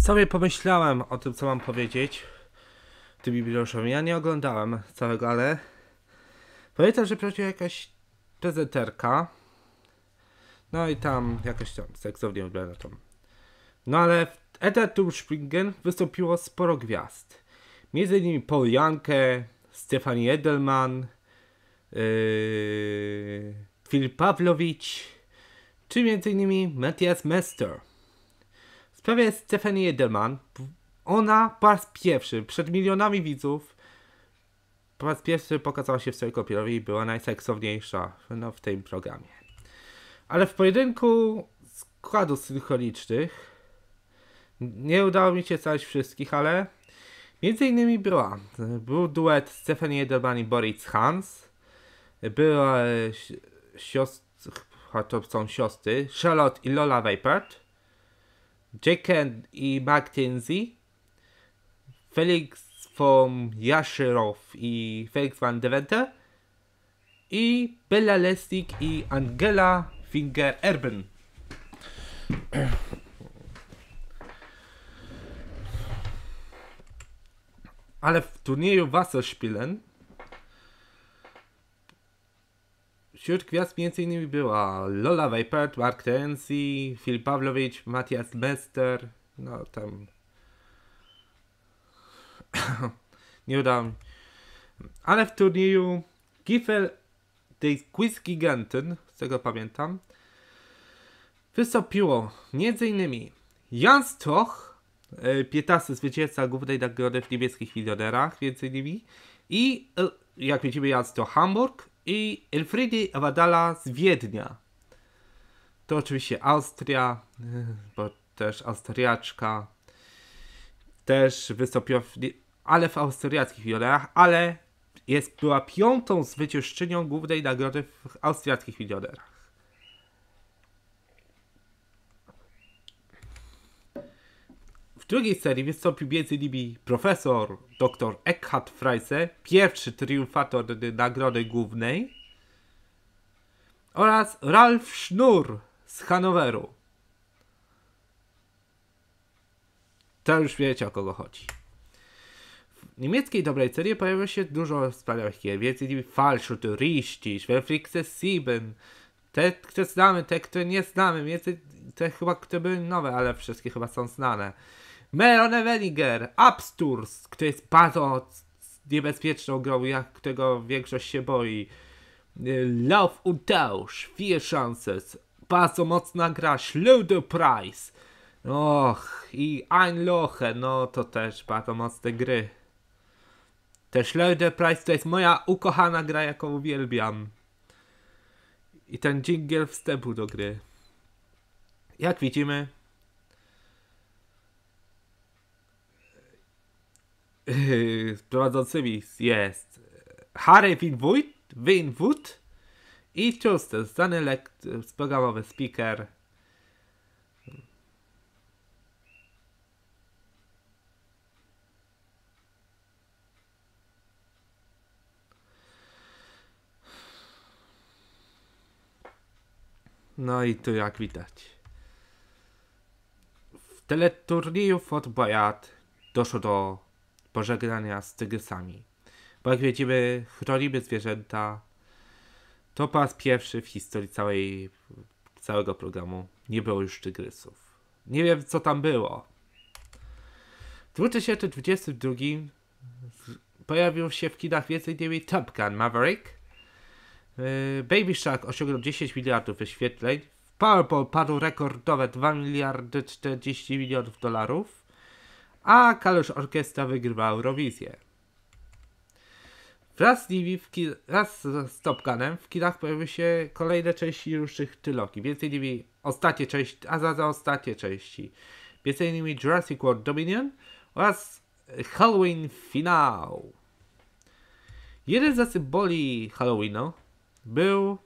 Sobie pomyślałem o tym, co mam powiedzieć tym jubileuszom. Ja nie oglądałem całego, ale pamiętam, że prowadziła jakaś prezenterka. No i tam jakaś tam seksownie wygląda to. No ale w Etetum Springen wystąpiło sporo gwiazd. Między innymi Paul Jankę, Stefanie Edelman, yy, Filip Pawlowicz, czy między innymi Matthias Mester. Sprawa jest Stephanie Edelman. Ona po raz pierwszy, przed milionami widzów, po raz pierwszy pokazała się w swojej kopierowi i była najseksowniejsza no, w tym programie. Ale w pojedynku składów synchronicznych nie udało mi się całość wszystkich, ale między innymi była. Był duet Stephanie Edelman i Boris Hans. Była siostr, to są siostry Charlotte i Lola Weipert. Jacken i McKenzie, Felix von Jaszyrow i Felix van Deventer i Bella Lestig i Angela Finger-Erben. Ale w turnieju Wasserspielen Wśród gwiazd m.in. była Lola Weipert, Mark Terenzi, Phil Pawlowicz, Matthias Mester. no tam... [coughs] Nie udało mi. Ale w turnieju Giffel tej Quiz Giganten, z tego pamiętam, wystąpiło m.in. Jan Stoch, 15 e, zwycięzca głównej nagrody w niebieskich milionerach, m.in. i e, jak widzimy Jan Stoch Hamburg, i Elfriedi Awadala z Wiednia. To oczywiście Austria, y, bo też Austriaczka, też wysokoprofilowa, ale w austriackich milionerach, ale jest, była piątą zwycięzczynią głównej nagrody w austriackich milionerach. W drugiej serii wystąpił m.in. profesor dr Eckhard Freise, pierwszy triumfator nagrody głównej oraz Ralf Schnur z Hanoweru. To już wiecie o kogo chodzi. W niemieckiej dobrej serii pojawia się dużo wspaniałych gier, m.in. Falschut, Richtig, Schwerflixe Sieben, te, które znamy, te, które nie znamy, te chyba, które były nowe, ale wszystkie chyba są znane. Meron Wellinger, Absturz, kto jest bardzo niebezpieczną grą, jak którego większość się boi. Y, Love Untouch, Fear Chances, bardzo mocna gra, Schludo Price. Och, i Ein Loche, no to też bardzo mocne gry. Też Schludo Price to jest moja ukochana gra, jaką uwielbiam. I ten jingle wstępu do gry. Jak widzimy, yy, [laughs] prowadzącymi jest Harry Winwood, Winwood i Chustel, znany lekt- programowy speaker. No i tu jak widać. W teleturnieju Fort Boyard doszło do pożegnania z tygrysami. Bo jak wiedzimy, chronimy zwierzęta. To po raz pierwszy w historii całej, całego programu nie było już tygrysów. Nie wiem, co tam było. W 2022 pojawił się w kinach więcej niż Top Gun Maverick. Yy, Baby Shark osiągnął 10 miliardów wyświetleń. W Powerball padł rekordowe 2 miliardy 40 milionów dolarów a Kalosz Orkiestra wygrywa Eurowizję. Wraz z nimi, ki- wraz z Top Gunem w kinach pojawiły się kolejne części różnych trylogii, między innymi ostatnie części, a za, za ostatnie części, między innymi Jurassic World Dominion oraz Halloween Finale. Jeden ze symboli Halloweenu był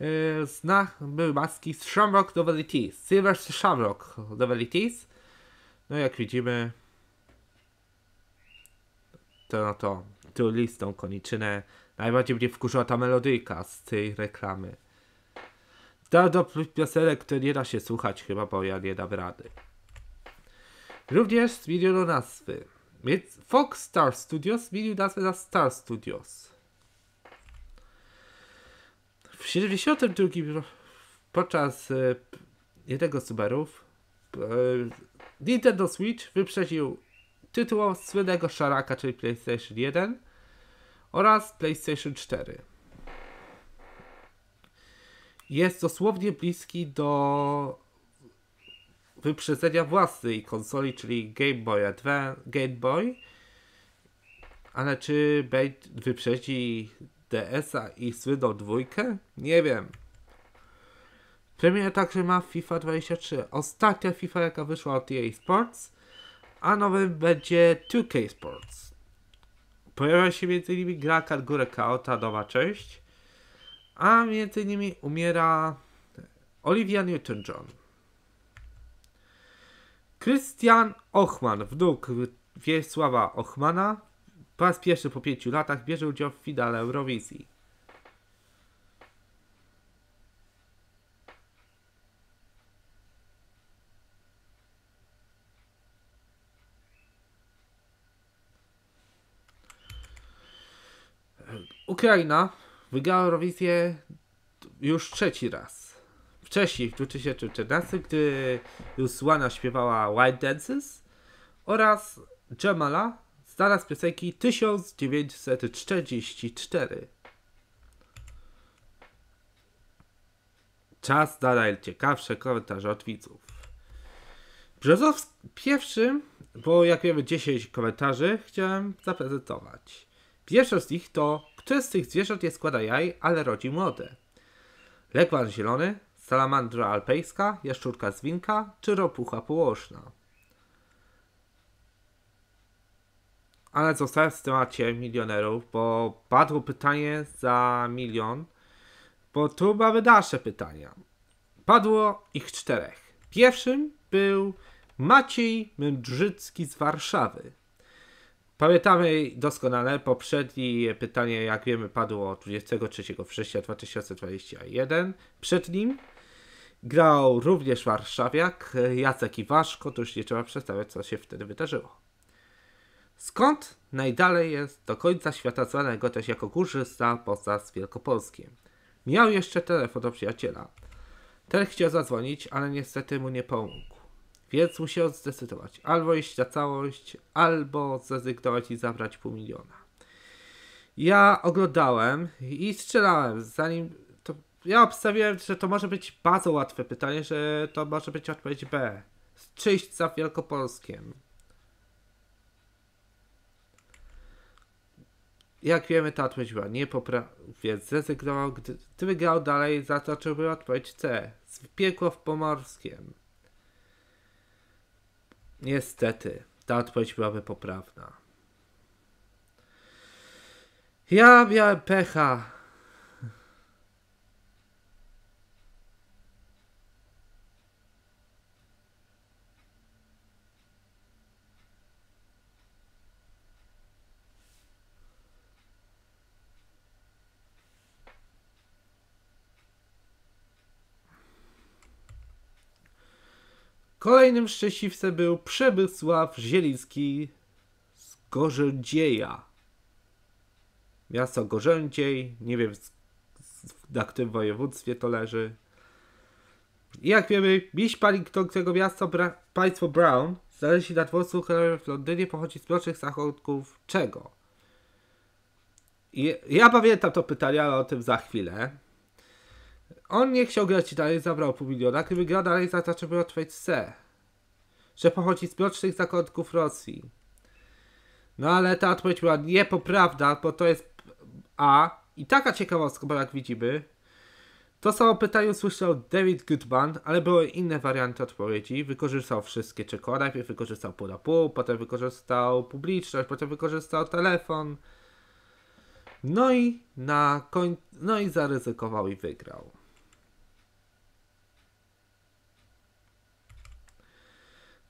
yy, e, znak, były maski z Shamrock Novelities, Silver Shamrock Novelties, no jak widzimy, to no to tu listą koniczynę najbardziej mnie wkurzyła ta melodyjka z tej reklamy. Da do piosenek, które nie da się słuchać chyba, bo ja nie dam rady. Również zmieniono nazwy. Więc Fox Star Studios zmienił nazwę na Star Studios. W 72 podczas e, jednego z Subarów E, Nintendo Switch wyprzedził tytuł słynnego szaraka, czyli PlayStation 1 oraz PlayStation 4. Jest dosłownie bliski do wyprzedzenia własnej konsoli, czyli Game Boy Advance, Game Boy, ale czy wyprzedzi DS-a i słynną dwójkę? Nie wiem. Premierę także ma FIFA 23, ostatnia FIFA jaka wyszła od EA Sports, a nowym będzie 2K Sports. Pojawia się m.in. gra Kangure Kao, ta nowa część, a m.in. umiera Olivia Newton-John. Krystian Ochman, wnuk Wiesława Ochmana, po raz pierwszy po 5 latach bierze udział w finale Eurowizji. Ukraina wygrała Eurowizję już trzeci raz. Wcześniej, w 2014, gdy Rusłana śpiewała White Dances oraz Jamala znalazł piosenki 1944. Czas na najciekawsze komentarze od widzów. Brzozowski pierwszy, bo jak wiemy 10 komentarzy, chciałem zaprezentować. Pierwsza z nich to, które z tych zwierząt nie składa jaj, ale rodzi młode? lekwan zielony, salamandra alpejska, jaszczurka zwinka czy ropucha położna? Ale zostałem w temacie milionerów, bo padło pytanie za milion, bo tu mamy dalsze pytania. Padło ich czterech. Pierwszym był Maciej Mędrzycki z Warszawy. Pamiętamy doskonale poprzednie pytanie, jak wiemy, padło 23 września 2021. Przed nim grał również warszawiak e, Jacek Iwaszko, to już nie trzeba przedstawiać, co się wtedy wydarzyło. Skąd najdalej jest do końca świata znanego też jako górzysta poza z Wielkopolskiem. Miał jeszcze telefon do przyjaciela. Ten chciał zadzwonić, ale niestety mu nie pomógł. Więc musiał zdecydować, albo iść na całość, albo zrezygnować i zabrać pół miliona. Ja oglądałem i strzelałem, zanim to... Ja obstawiałem, że to może być bardzo łatwe pytanie, że to może być odpowiedź B. Czyść za Wielkopolskiem. jak wiemy, ta odpowiedź była niepoprawna, więc zrezygnował, gdy, gdyby grał dalej, zatoczyłby odpowiedź C. Piekło w Pomorskiem. Niestety, ta odpowiedź byłaby poprawna. Ja miałem pecha. Kolejnym szczęśliwcem był Przemysław Zieliński z Gorzędzieja. Miasto Gorzędziej, nie wiem na którym województwie to leży. jak wiemy, miś Paddington tego miasta Bra państwo Brown znaleźli na dworcu w Londynie pochodzi z mrocznych zachodków czego? I ja pamiętam to pytanie, ale o tym za chwilę. On nie chciał grać i dalej zabrał pół miliona, gdyby grał dalej zaznaczyłby odpowiedź C, że pochodzi z mrocznych zakątków Rosji. No ale ta odpowiedź była niepoprawna, bo to jest A. I taka ciekawostka, bo jak widzimy, to samo pytanie usłyszał David Goodman, ale były inne warianty odpowiedzi. Wykorzystał wszystkie, tylko najpierw wykorzystał pół na pół, potem wykorzystał publiczność, potem wykorzystał telefon. No i na koń... no i zaryzykował i wygrał.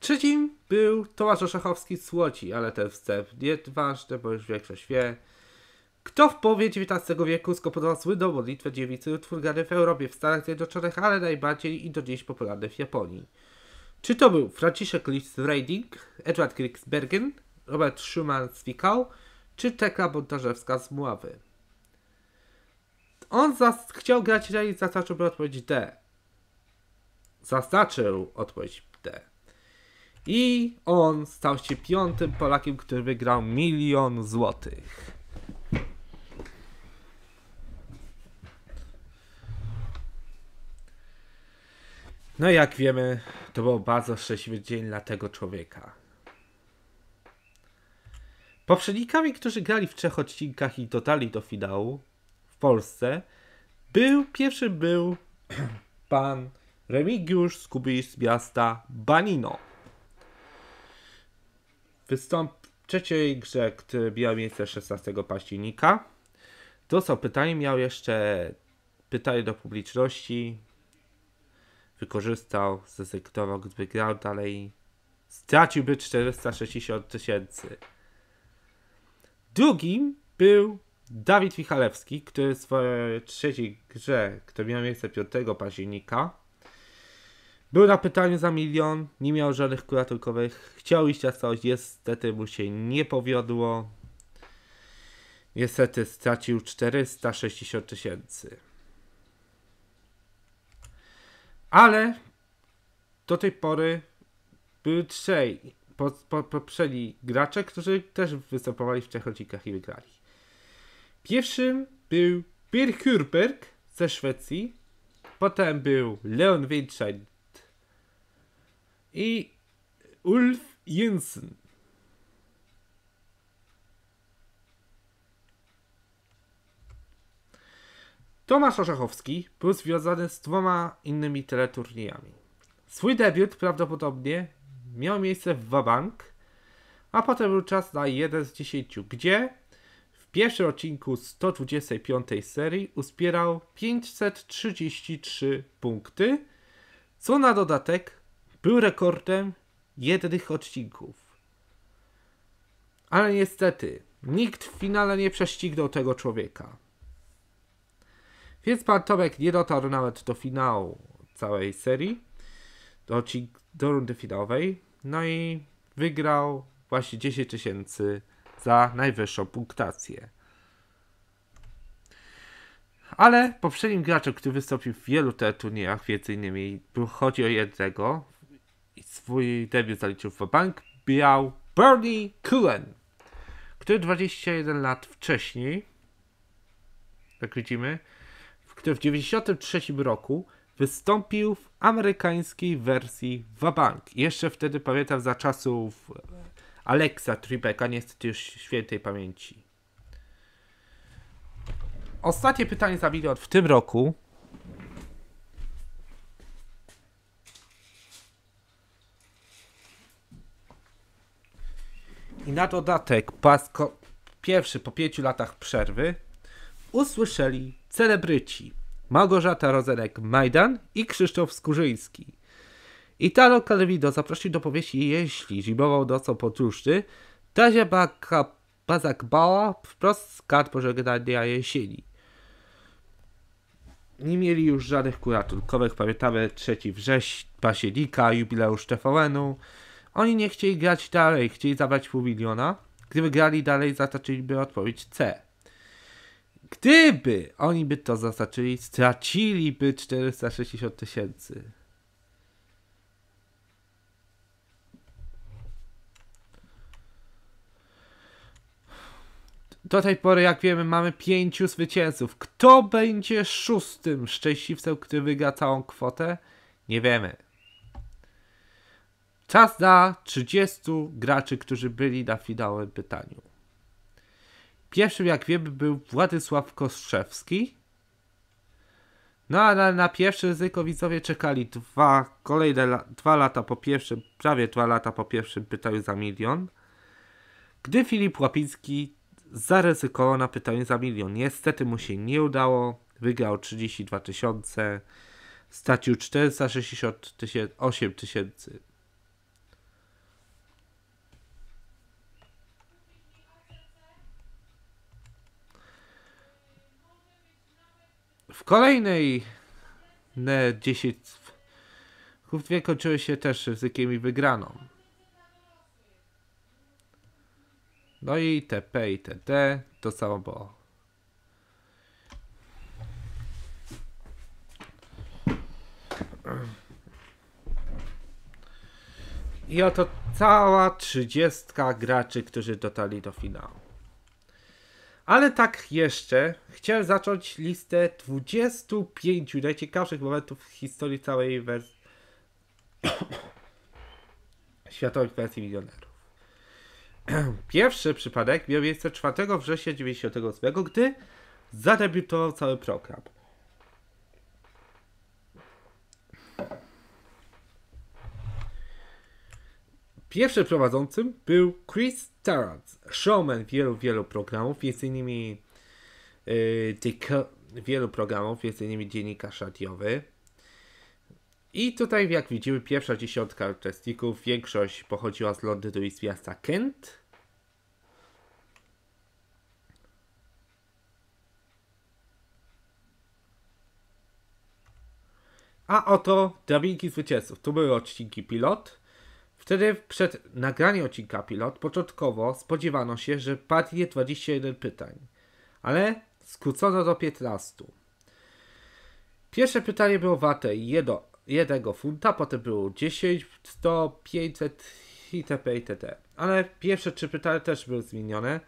Trzecim był Tomasz Orzechowski z Łodzi, ale ten wstęp nie ważny, bo już większość wie. Kto w połowie XIX wieku skoponował słynną modlitwę dziewicy utwórgany w Europie, w Stanach Zjednoczonych, ale najbardziej i do dziś popularny w Japonii? Czy to był Franciszek Liszt Reiding, Edward Kriegsbergen, Robert Schumann z Wikau, czy Tekla Bontarzewska z Muawy. On zas- chciał grać realizację, żeby odpowiedź D. Zaznaczył odpowiedź D. I on stał się piątym Polakiem, który wygrał milion złotych. No jak wiemy, to był bardzo szczęśliwy dzień dla tego człowieka. Poprzednikami, którzy grali w trzech odcinkach i dotarli do finału w Polsce, był pierwszy był [clears throat] pan Remigiusz Skubisz z miasta Banino wystąp w trzeciej grze, który miała miejsce 16 października, dostał pytanie, miał jeszcze pytanie do publiczności, wykorzystał, zrezygnował, gdyby grał dalej, straciłby 460 tysięcy. Drugim był Dawid Michalewski, który w swojej trzeciej grze, która miała miejsce 5 października, był na pytaniu za milion, nie miał żadnych kuratorkowych, chciał iść na coś, niestety mu się nie powiodło. Niestety stracił 460 tysięcy. Ale do tej pory były trzej po, po, poprzedni gracze, którzy też występowali w trzech i wygrali. Pierwszym był Birk Hurberg ze Szwecji, potem był Leon Weinstein i Ulf Jensen. Tomasz Orzechowski był związany z dwoma innymi teleturniejami. Swój debiut prawdopodobnie miał miejsce w Wabank, a potem był czas na 1 z 10, gdzie w pierwszym odcinku 125 serii uzbierał 533 punkty, co na dodatek był rekordem jednych odcinków. Ale niestety, nikt w finale nie prześcignął tego człowieka. Więc pan Tomek nie dotarł nawet do finału całej serii, do, do rundy finałowej. No i wygrał właśnie 10 tysięcy za najwyższą punktację. Ale poprzednim graczem, który wystąpił w wielu turniejach, między innymi był, chodzi o jednego, i swój debiut zaliczył w bank, biał Bernie Cullen, który 21 lat wcześniej, jak widzimy, który w 1993 roku wystąpił w amerykańskiej wersji Wabank. Jeszcze wtedy pamiętam za czasów Alexa Tribeka, niestety już świętej pamięci. Ostatnie pytanie za milion w tym roku I na dodatek, pasko, pierwszy po pięciu latach przerwy, usłyszeli celebryci Małgorzata Rozenek-Majdan i Krzysztof Skurzyński. Italo Calvino zaprosił do powieści Jeśli zimował nocą po tłuszczy, Tazia Baka Bazak Bała wprost z kart pożegnania jesieni. Nie mieli już żadnych kuraturkowych, pamiętamy 3 września, października, jubileusz TVN-u, oni nie chcieli grać dalej, chcieli zabrać pół miliona. Gdyby grali dalej, zataczyliby odpowiedź C. Gdyby oni by to zaznaczyli, straciliby 460 tysięcy. Do tej pory, jak wiemy, mamy pięciu zwycięzców. Kto będzie szóstym szczęśliwcem, który wygra całą kwotę? Nie wiemy. Czas na 30 graczy, którzy byli na finałowym pytaniu. Pierwszym, jak wiemy, był Władysław Kostrzewski. No a na, na pierwsze ryzyko widzowie czekali dwa kolejne la, dwa lata po pierwszym, prawie dwa lata po pierwszym pytaniu za milion. Gdy Filip Łapiński zaryzykował na pytanie za milion. Niestety mu się nie udało. Wygrał 32 tysiące, stracił 468 tysięcy W kolejnej ne 10 Hów kończyły się też ryzykiem i wygraną. No i TP i TT to samo było. I oto cała trzydziestka graczy, którzy dotarli do finału. Ale tak jeszcze chciałem zacząć listę 25 najciekawszych momentów w historii całej wers- [coughs] światowej wersji milionerów. [clears throat] Pierwszy przypadek miał miejsce 4 września 1998, gdy zadebiutował cały program. Pierwszym prowadzącym był Chris Tarrant, showman wielu, wielu programów, między innymi yy, wielu programów, między innymi dziennikarz radiowy. I tutaj, jak widzimy, pierwsza dziesiątka uczestników, większość pochodziła z Londynu i z miasta Kent. A oto drabinki zwycięzców. Tu były odcinki pilot, Wtedy przed nagraniem odcinka pilot początkowo spodziewano się, że padnie 21 pytań, ale skrócono do 15. Pierwsze pytanie było warte 1 funta, potem było 10, 100, 500 itp. itd. Ale pierwsze trzy pytania też były zmienione,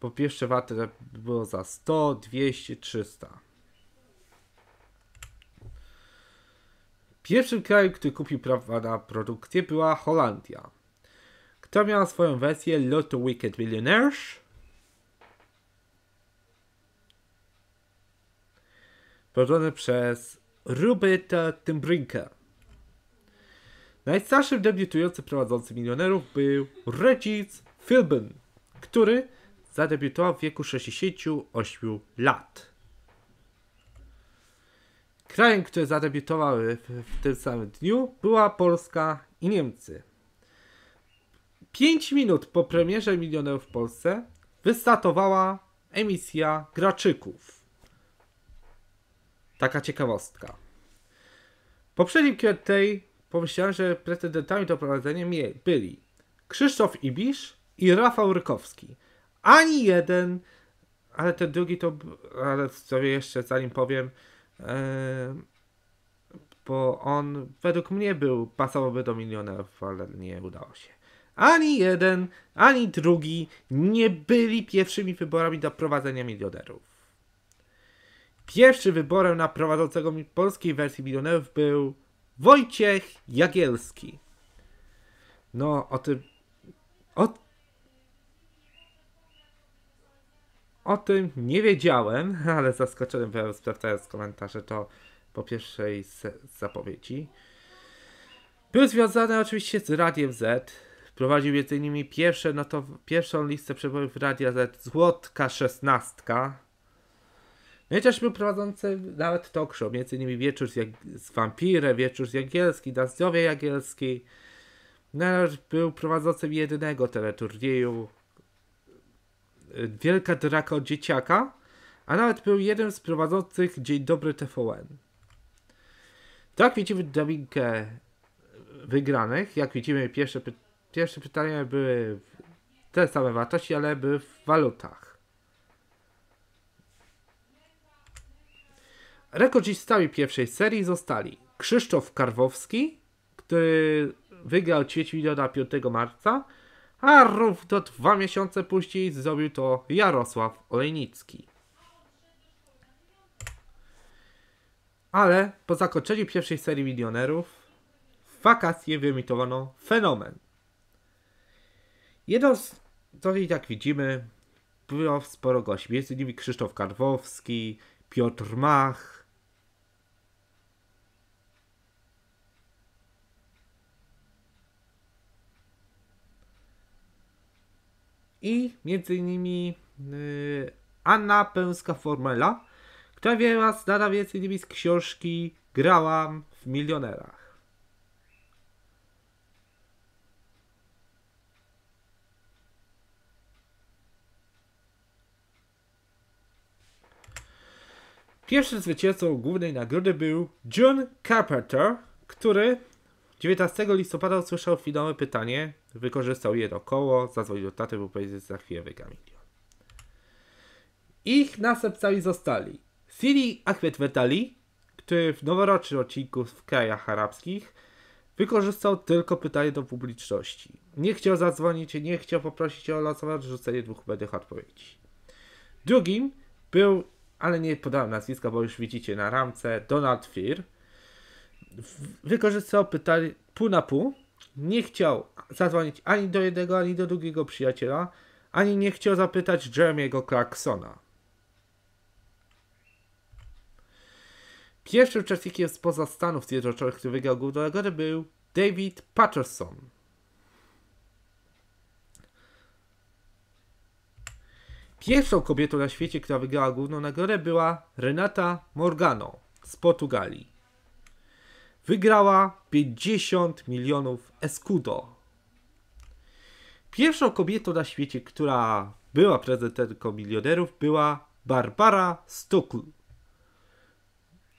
bo pierwsze warte było za 100, 200, 300. Pierwszym krajem, który kupił prawa na produkcję była Holandia, która miała swoją wersję Lotto Wicked Millionaires, prowadzone przez Ruberta Timbrinka. Najstarszym debiutującym prowadzącym milionerów był Regis Philbin, który zadebiutował w wieku 68 lat. Krajem, które zadebiutowały w, tym samym dniu, była Polska i Niemcy. Pięć minut po premierze Milionerów w Polsce wystartowała emisja Graczyków. Taka ciekawostka. W poprzednim tej pomyślałem, że pretendentami do prowadzenia byli Krzysztof Ibisz i Rafał Rykowski. Ani jeden, ale ten drugi to, ale sobie jeszcze zanim powiem, bo on według mnie był, pasowałby do milionerów, ale nie udało się. Ani jeden, ani drugi nie byli pierwszymi wyborami do prowadzenia milionerów. Pierwszym wyborem na prowadzącego polskiej wersji milionerów był Wojciech Jagielski. No, o tym, o O tym nie wiedziałem, [laughs] ale zaskoczony byłem sprawdzając komentarze to po pierwszej zapowiedzi. Był związany oczywiście z Radiem Z. Prowadził m.in. Pierwsze, no to, pierwszą listę przebojów Radia Z Złotka 16. No i też był prowadzący nawet talk show, m.in. Wieczór z, Jag- z Wampirem, Wieczór z Jagielski, na Zdrowie Jagielski. No, był prowadzącym jedynego teleturnieju wielka draka dzieciaka, a nawet był jeden z prowadzących Dzień Dobry TVN. Tak widzimy dominkę e, wygranych. Jak widzimy, pierwsze, py pierwsze pytania były te same wartości, ale były w walutach. Rekordzistami pierwszej serii zostali Krzysztof Karwowski, który wygrał 3 miliona 5 marca, a rów równo dwa miesiące później zrobił to Jarosław Olejnicki. Ale po zakończeniu pierwszej serii milionerów w wakacje wyemitowano fenomen. Jedno z, to jak widzimy, było sporo gości, między innymi Krzysztof Karwowski, Piotr Mach, i między innymi yy, Anna Pęska-Formela, która wiele znana między innymi z książki Grałam w milionerach. Pierwszym zwycięzcą głównej nagrody był John Carpenter, który 19 listopada usłyszał finalne pytanie, wykorzystał je do koło, zadzwonił do taty, bo powiedział, że za chwilę wygra Ich następcami zostali Siri Ahmed Vetali, który w noworocznym odcinku w krajach arabskich wykorzystał tylko pytanie do publiczności. Nie chciał zadzwonić, nie chciał poprosić o losowe odrzucenie dwóch młodych odpowiedzi. Drugim był, ale nie podałem nazwiska, bo już widzicie na ramce, Donald Fir, wykorzystał pytanie pół na pół. Nie chciał zadzwonić ani do jednego, ani do drugiego przyjaciela, ani nie chciał zapytać Jeremy'ego Clarksona. Pierwszym uczestnikiem spoza Stanów Zjednoczonych, który wygrał główną nagrodę, był David Patterson. Pierwszą kobietą na świecie, która wygrała główną nagrodę, była Renata Morgano z Portugalii wygrała 50 milionów escudo. Pierwszą kobietą na świecie, która była prezenterką milionerów, była Barbara Stukl.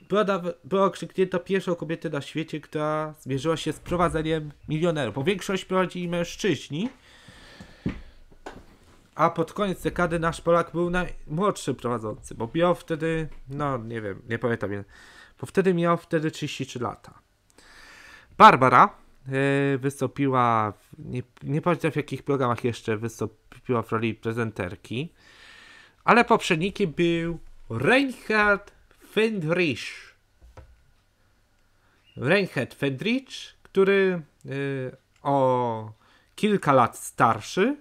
Była, była okrzyknięta pierwszą kobietą na świecie, która zmierzyła się z prowadzeniem milionerów, bo większość prowadzi mężczyźni, a pod koniec dekady nasz Polak był najmłodszy prowadzący, bo miał wtedy, no nie wiem, nie pamiętam ile bo wtedy miał wtedy 33 lata. Barbara yy, wystąpiła, w, nie, nie pamiętam w jakich programach jeszcze wystąpiła w roli prezenterki, ale poprzednikiem był Reinhard Fendrich. Reinhard Fendrich, który e, o kilka lat starszy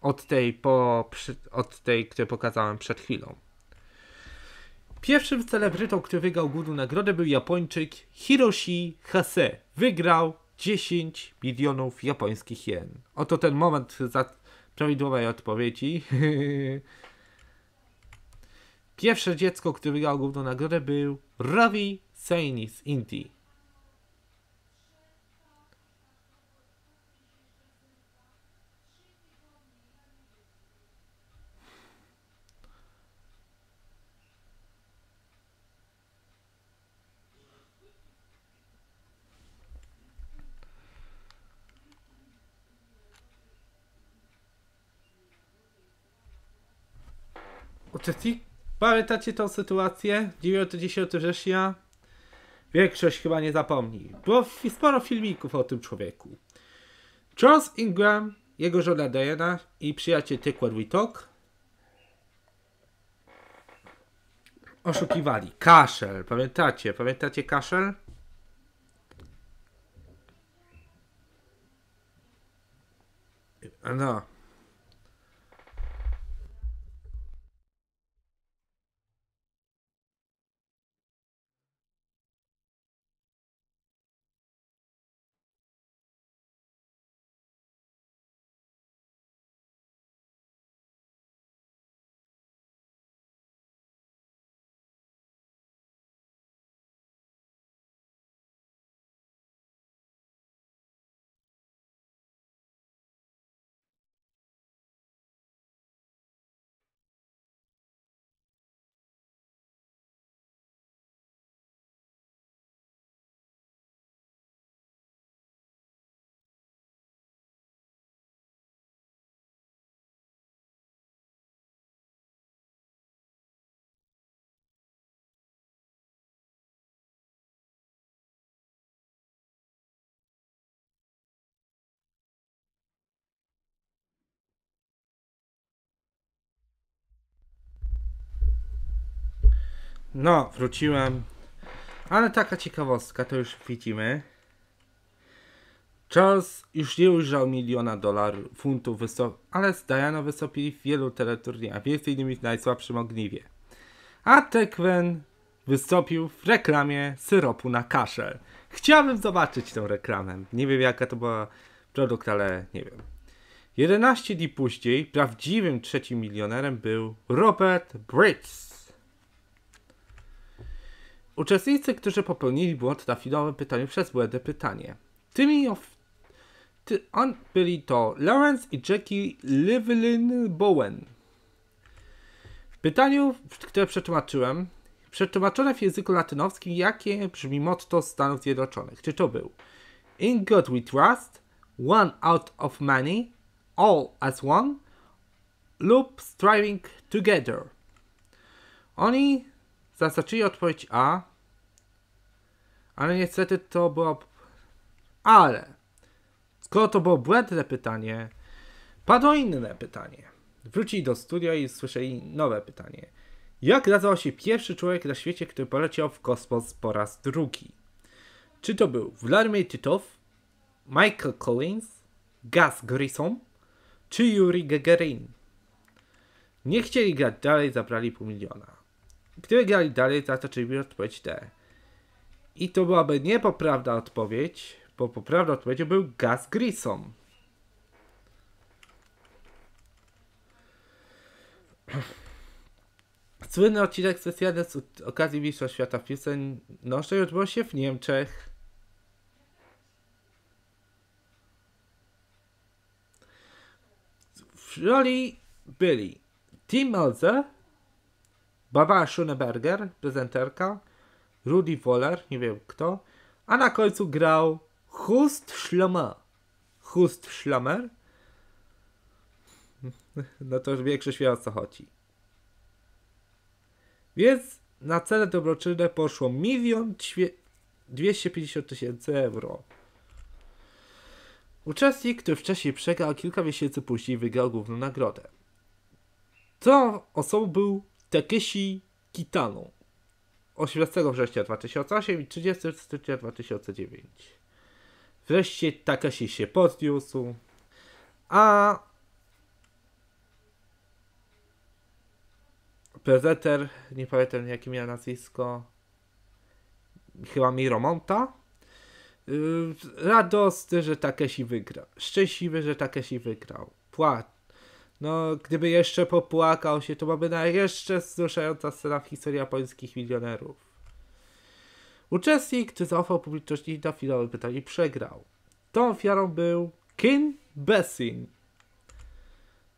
od tej, po, od tej, której pokazałem przed chwilą. Pierwszym celebrytą, który wygrał główną nagrodę był Japończyk Hiroshi Hase. Wygrał 10 milionów japońskich jen. Oto ten moment za prawidłowej odpowiedzi. [laughs] Pierwsze dziecko, które wygrało główną nagrodę był Ravi Saini z Indii. Pamiętacie tą sytuację? 9-10 września. Większość chyba nie zapomni. Było sporo filmików o tym człowieku. Charles Ingram, jego żona Diana i przyjaciel Tykład Witok oszukiwali. Kaszel, pamiętacie? Pamiętacie kaszel? No, No, wróciłem. Ale taka ciekawostka, to już widzimy. Charles już nie ujrzał miliona dolarów, funtów, wysok, ale z Dianą wystąpili w wielu teleturniejach, między innymi w najsłabszym ogniwie. A Tekwen wystąpił w reklamie syropu na kaszel. Chciałbym zobaczyć tą reklamę. Nie wiem jaka to była produkt, ale nie wiem. 11 dni później prawdziwym trzecim milionerem był Robert Briggs Uczestnicy, którzy popełnili błąd, trafili pytaniu przez błędne pytanie. Tymi of... Ty... On... byli to Lawrence i Jackie Livelyn Bowen. W pytaniu, które przetłumaczyłem, przetłumaczone w języku latynowskim, jakie brzmi motto Stanów Zjednoczonych. Czy to był In God we trust, one out of many, all as one, lub striving together. Oni zaznaczyli odpowiedź A, ale niestety to było. Ale skoro to było błędne pytanie, padło inne pytanie. Wrócili do studia i słyszeli nowe pytanie. Jak nazywał się pierwszy człowiek na świecie, który poleciał w kosmos po raz drugi? Czy to był Wladimir Titow, Michael Collins, Gaz Grissom czy Yuri Gagarin? Nie chcieli grać dalej, zabrali pół miliona. Gdyby grali dalej, zatoczyli odpowiedź D. I to byłaby niepoprawna odpowiedź, bo poprawną odpowiedzią był Gaz Grissom. Słynny odcinek specjalny z okazji Mistrza Świata w piłce nożnej odbył się w Niemczech. W roli byli Tim Melzer, Baba Schöneberger, prezenterka, Rudy Voller, nie wiem kto, a na końcu grał Hust Schlemmer. Hust Schlemmer? No to już większość wie o co chodzi. Więc na cele dobroczynne poszło 1 250 tysięcy euro. Uczestnik, który wcześniej przegrał, kilka miesięcy później wygrał główną nagrodę. Tą osobą był Takeshi Kitano. 18 września 2008 i 30 stycznia 2009. Wreszcie Takashi się podniósł, a prezeter, nie pamiętam jakie miał nazwisko, chyba Miromonta, y, radosny, że Takeshi wygrał, szczęśliwy, że Takeshi wygrał, płacz, no, gdyby jeszcze popłakał się, to byłaby na jeszcze wzruszająca scena w historii japońskich milionerów. Uczestnik, który zaufał publiczności na finałowe pytanie, przegrał. Tą ofiarą był Kim Bessing.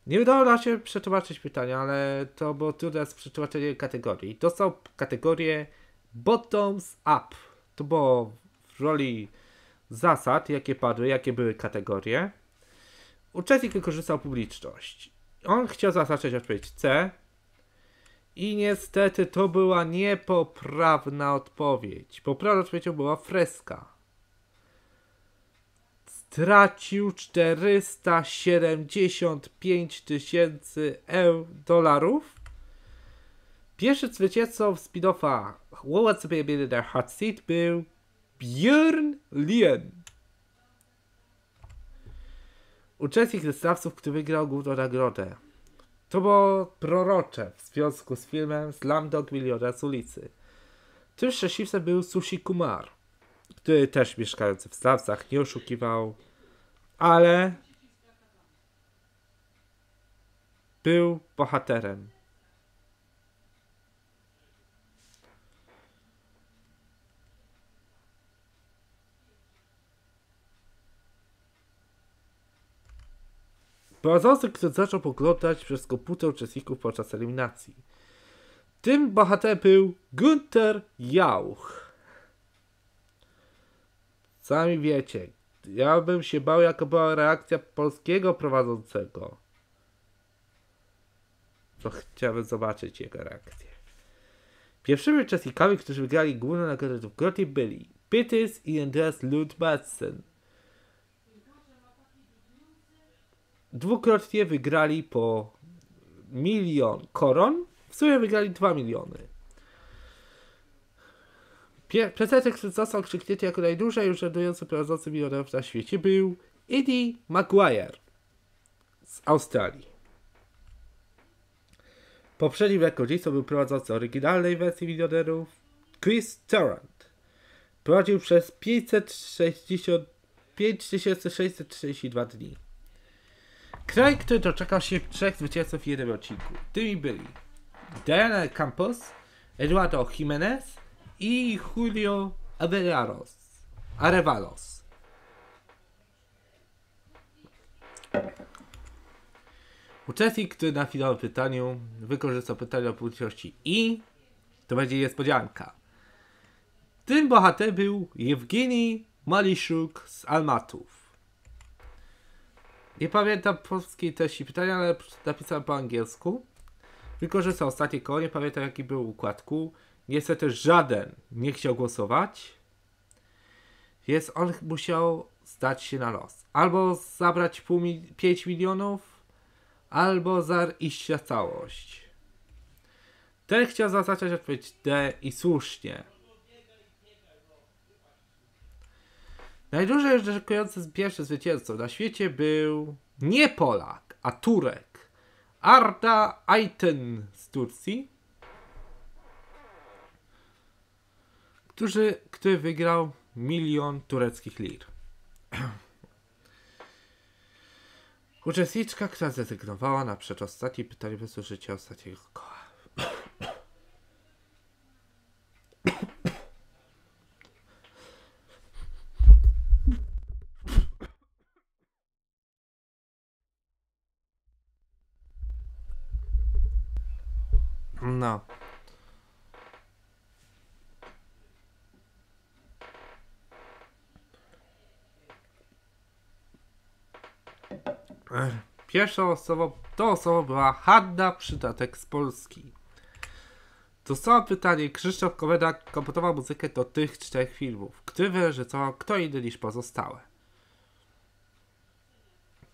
Nie udało się przetłumaczyć pytania, ale to było trudne z przetłumaczeniem kategorii. Dostał kategorię Bottoms Up. To było w roli zasad, jakie padły, jakie były kategorie. Uczestnik wykorzystał publiczność. On chciał zaznaczyć odpowiedź C. I niestety to była niepoprawna odpowiedź. Poprawną odpowiedzią była freska. Stracił 475 tysięcy euro dolarów. Pierwszy zwycięzcą spin-offa Hot Seat był Björn Lien. Uczestnik zestawców, który wygrał główną nagrodę. To było prorocze w związku z filmem Slamdog Miliona z ulicy. Tym szczęśliwcem był Sushi Kumar, który też mieszkający w stawcach nie oszukiwał, ale był bohaterem. Prowadzący, który zaczął poglądać przez komputer uczestników podczas eliminacji. Tym bohaterem był Günther Jauch. Sami wiecie, ja bym się bał, jaka była reakcja polskiego prowadzącego. To chciałbym zobaczyć jego reakcję. Pierwszymi uczestnikami, którzy wygrali główną nagrodę w Groty byli Pytys i Andreas Lund dwukrotnie wygrali po milion koron. W sumie wygrali 2 miliony. Pier- Prezetek został krzyknięty jako najdłużej urzędujący prowadzący milionerów na świecie był Eddie Maguire z Australii. Poprzednim rekordzistą był prowadzący oryginalnej wersji milionerów Chris Tarrant. Prowadził przez 560, 5632 dni. Kraj, który doczekał się trzech zwycięzców w jednym odcinku. Tymi byli Diana Campos, Eduardo Jimenez i Julio Avellaros. Arevalos. Uczestnik, który na finalnym pytaniu wykorzystał pytanie o płciości i to będzie niespodzianka. Tym bohater był Jewgini Maliszuk z Almatów. Nie pamiętam polskiej treści pytania, ale napisałem po angielsku. Wykorzystał ostatnie koło, nie pamiętam jaki był układku. Niestety żaden nie chciał głosować, więc on musiał zdać się na los. Albo zabrać pół mi 5 milionów, albo zar iść na całość. Ten chciał zaznaczać odpowiedź D i słusznie. Najdłużej z pierwszym zwycięzcą na świecie był nie Polak, a Turek. Arda Ayten z Turcji, który, który wygrał milion tureckich lir. [clears throat] Uczestniczka, która zrezygnowała na przedostatni pytanie wysłużycie ostatniego koła. Pierwszą osobą tą osobą była Hanna Przydatek z Polski. To samo pytanie Krzysztof Komeda komponował muzykę do tych czterech filmów, który wyreżyserował kto inny niż pozostałe.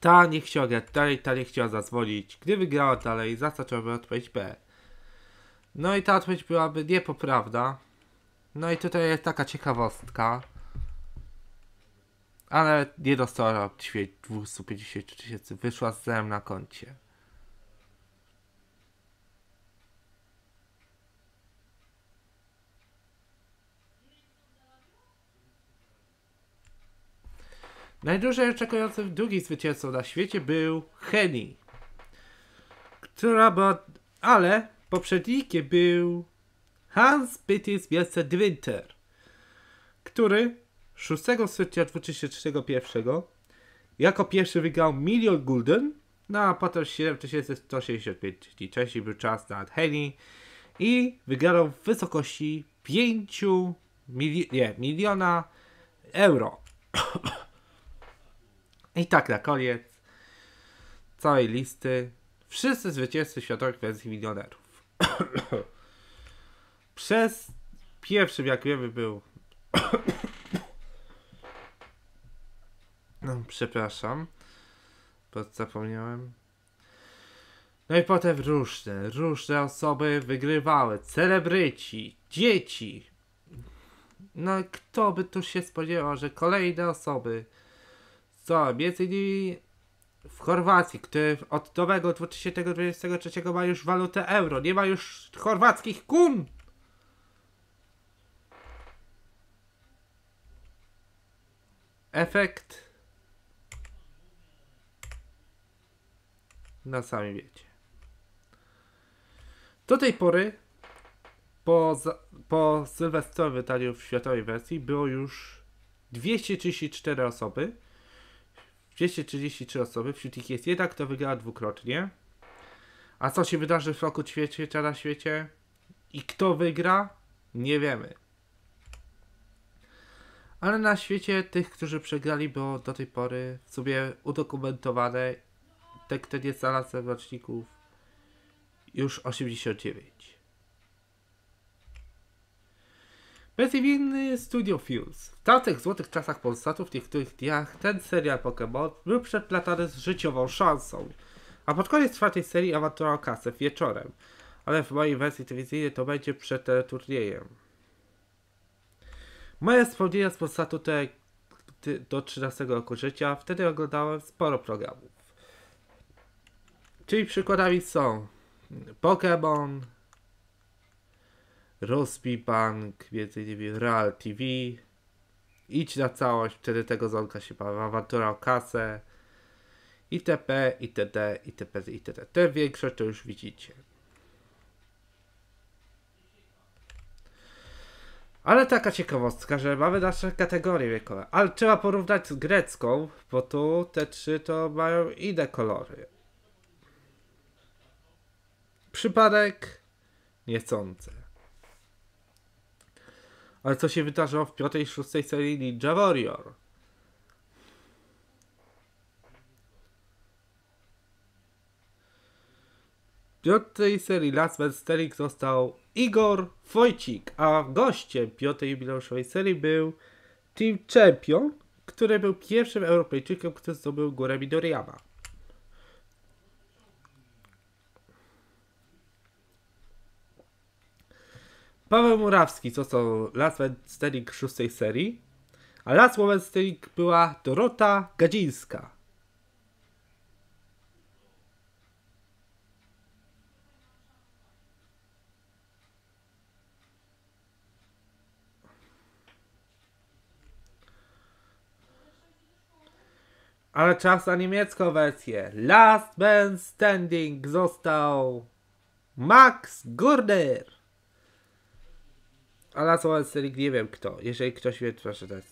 Ta nie chciała grać dalej, ta nie chciała zadzwonić. Gdy wygrała dalej, zaznaczyłby odpowiedź B. No i ta odpowiedź byłaby niepoprawna. No i tutaj jest taka ciekawostka ale nie dostała od 250 tysięcy, wyszła z zerem na koncie. Najdłużej w drugim zwycięzcą na świecie był Henny, która była, ale poprzednikiem był Hans Pitis Wielce który 6 stycznia 2031 jako pierwszy wygrał milion gulden na no potem 7165, czyli wcześniej był czas na Henny i wygrał w wysokości 5 mili nie, miliona euro. I tak na koniec całej listy wszyscy zwycięzcy światowych wersji milionerów. [coughs] Przez pierwszym, jak wiemy, był no, przepraszam. Zapomniałem. No i potem różne, różne osoby wygrywały. Celebryci, dzieci. No kto by tu się spodziewał, że kolejne osoby. Co, między innymi w Chorwacji, które od nowego 2023 ma już walutę euro. Nie ma już chorwackich kun. Efekt No sami wiecie. Do tej pory po, po sylwestrowym wytaliu w światowej wersji było już 234 osoby. 233 osoby, wśród nich jest jedna, kto wygrała dwukrotnie. A co się wydarzy w roku świecie, na świecie? I kto wygra? Nie wiemy. Ale na świecie tych, którzy przegrali, było do tej pory w sobie udokumentowane te, które nie znalazłem roczników już 89. Bezimienny Studio Fuse. W tamtych złotych czasach Polsatu w niektórych dniach ten serial Pokémon był przeplatany z życiową szansą. A pod koniec czwartej serii awantura o kasę wieczorem. Ale w mojej wersji telewizyjnej to będzie przed e, turniejem. Moje wspomnienia z Polsatu to do 13 roku życia. Wtedy oglądałem sporo programów. Czyli przykładami są Pokémon, Ruspi Bank, więcej nie wiem, Real TV, Idź na całość, wtedy tego zonka się bawi, awantura o kasę, itp, itd, itp, itd. Te większe to już widzicie. Ale taka ciekawostka, że mamy nasze kategorie wiekowe. Ale trzeba porównać z grecką, bo tu te trzy to mają inne kolory. Przypadek? Nie sądzę. Ale co się wydarzyło w piątej i szóstej serii Ninja Warrior? piątej serii Last Man Standing został Igor Wojcik, a gościem piątej jubileuszowej serii był Team Champion, który był pierwszym Europejczykiem, który zdobył górę Midoriyama. Paweł Murawski, co są Last Standing szóstej serii, a Last standing była Dorota Gadzińska. Ale czas na niemiecką wersję. Last Man Standing został Max Gurder. A na One Standing nie wiem kto. Jeżeli ktoś wie, to proszę dać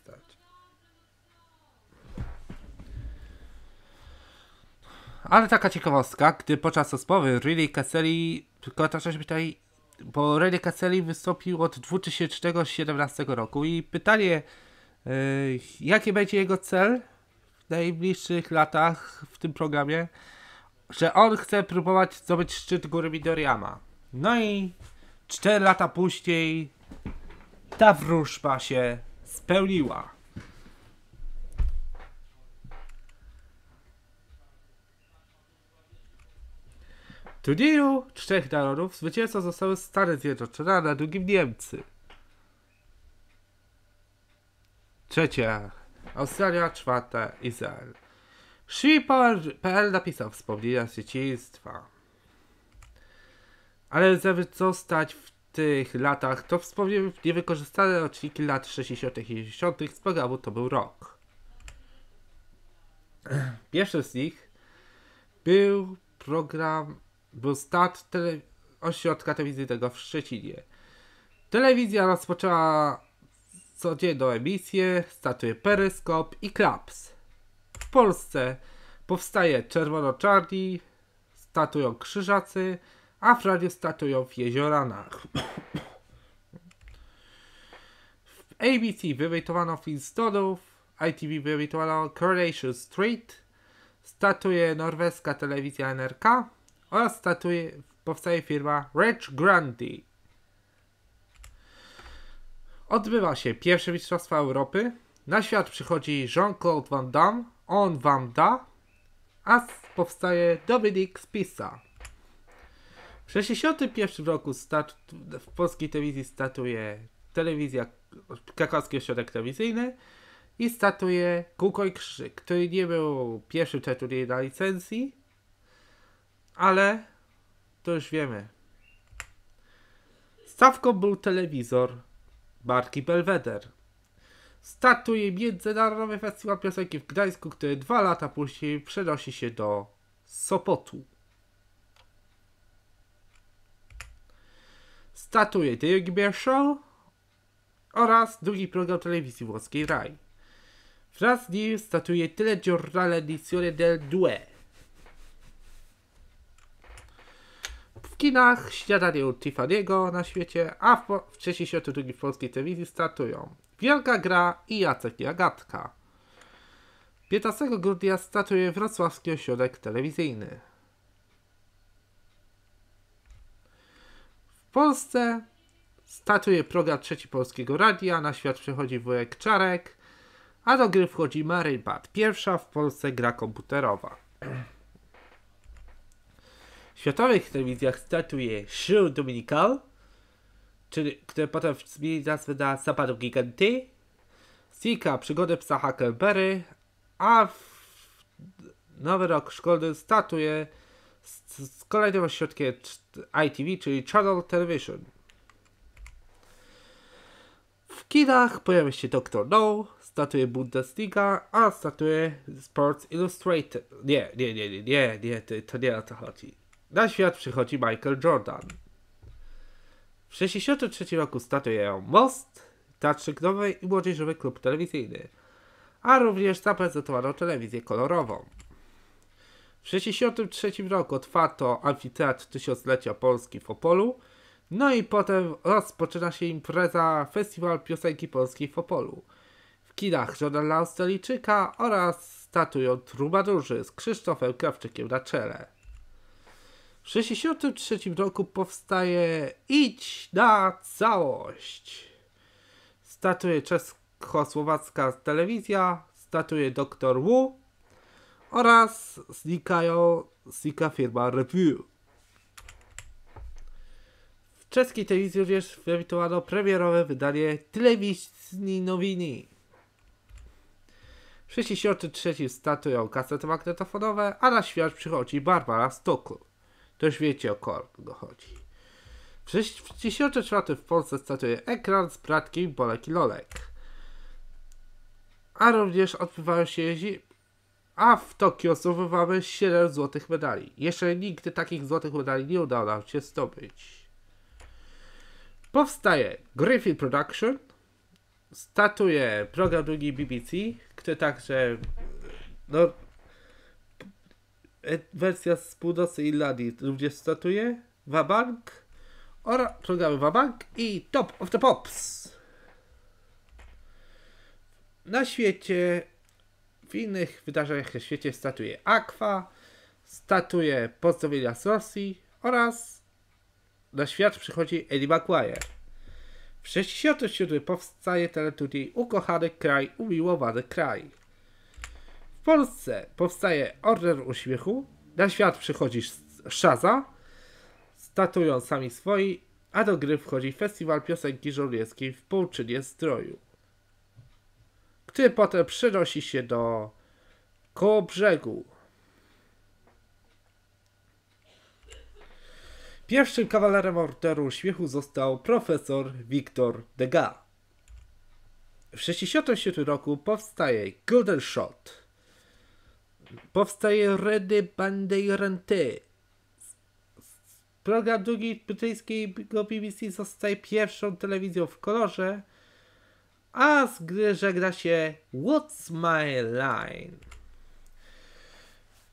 Ale taka ciekawostka, gdy podczas rozmowy Riley Caselli, tylko to coś pytali, bo Riley Caselli wystąpił od 2017 roku i pytanie, yy, jaki będzie jego cel w najbliższych latach w tym programie, że on chce próbować zdobyć szczyt góry Midoriama. No i 4 lata później ta wróżba się spełniła. W turnieju trzech narodów zwycięzcą zostały Stany Zjednoczone, a na drugim Niemcy. Trzecia Australia, czwarta Izrael. Shipper.pl napisał wspomnienia z dzieciństwa. Ale żeby zostać w tych latach, to wspomniałem niewykorzystane odcinki lat 60. i 60. z programu to był rok. Pierwszy z nich był program, był start tele, ośrodka telewizyjnego w Szczecinie. Telewizja rozpoczęła codzienną emisję, startuje Peryskop i Klaps. W Polsce powstaje Czerwono-Czarni, startują Krzyżacy, a Frary statują w Jezioranach. w ABC film Stodów, ITV wyrejtowano Coronation Street, statuje norweska telewizja NRK oraz statuje, powstaje firma Rich Grandi. Odbywa się pierwsze Mistrzostwa Europy. Na świat przychodzi Jean-Claude Van Damme, on wam da, a powstaje Dominik Spisa. W 1961 roku w polskiej telewizji statuje telewizja Krakowski Ośrodek Telewizyjny i statuje Kółko i Krzyk, który nie był pierwszym tytułem na licencji, ale to już wiemy. Stawką był telewizor marki Belweder. Statuje międzynarodowy festiwal piosenki w Gdańsku, który dwa lata później przenosi się do Sopotu. Statuje Dyrgbia Show oraz drugi program telewizji włoskiej RAI. Wraz z nim statuje Telegiornale Edizione del Due. W kinach Śniadanie u Tiffany'ego na świecie, a w, w trzeciej światu drugi polskiej telewizji startują Wielka Gra i Jacek i Agatka. 15 grudnia statuje Wrocławski Ośrodek Telewizyjny. Polsce statuje program Trzeci Polskiego Radia, na świat przychodzi wujek Czarek, a do gry wchodzi Mary pierwsza w Polsce gra komputerowa. W światowych telewizjach statuje Show Dominical, czyli, który potem zmieni nazwę na Giganty, Sika, Przygody Psa Huckleberry, a w nowy rok szkolny statuje z, kolejnym ośrodkiem ITV, czyli Channel Television. W kinach pojawia się Dr. No, statuje Bundesliga, a statuje Sports Illustrated. Nie, nie, nie, nie, nie, nie to, to nie o to chodzi. Na świat przychodzi Michael Jordan. W 1963 roku statuje Most, Teatrzyk Nowy i Młodzieżowy Klub Telewizyjny, a również zaprezentowano telewizję kolorową. W 1963 roku otwarto amfiteatr tysiąclecia Polski w Opolu, no i potem rozpoczyna się impreza Festiwal Piosenki Polskiej w Opolu. W kinach Żonala Australijczyka oraz statują Trubadurzy z Krzysztofem Krawczykiem na czele. W 1963 roku powstaje Idź na całość. Statuje czesko-słowacka telewizja, statuje Dr. Wu, oraz znikają, znika firma Review. W czeskiej telewizji również wyemitowano premierowe wydanie telewizji nowini. W 63 statują kasety magnetofonowe, a na świat przychodzi Barbara stoku. To już wiecie o kogo chodzi. W 64 w Polsce statuje ekran z bratkiem Bolek i Lolek. A również odbywają się a w Tokio zdobywały 7 złotych medali. Jeszcze nigdy takich złotych medali nie udało nam się zdobyć. Powstaje Griffin Production, statuje program drugi BBC, który także no, e, wersja z i Irlandii również statuje, Wabank oraz programy Wabank i Top of the Pops. Na świecie w innych wydarzeniach na świecie statuje Aqua, statuje pozdrowienia z Rosji oraz na świat przychodzi Eddie McGuire. W 67 powstaje teleturniej Ukochany Kraj, Umiłowany Kraj. W Polsce powstaje Order Uśmiechu, na świat przychodzi Szaza, statują sami swoi, a do gry wchodzi Festiwal Piosenki Żołnierskiej w Połczynie Zdroju który potem przenosi się do koło brzegu. Pierwszym kawalerem orderu śmiechu został profesor Victor Degas. W 1967 roku powstaje Golden Shot. Powstaje Redy Bandeirante. Program drugi brytyjskiego BBC zostaje pierwszą telewizją w kolorze, a z gry żegna się What's My Line.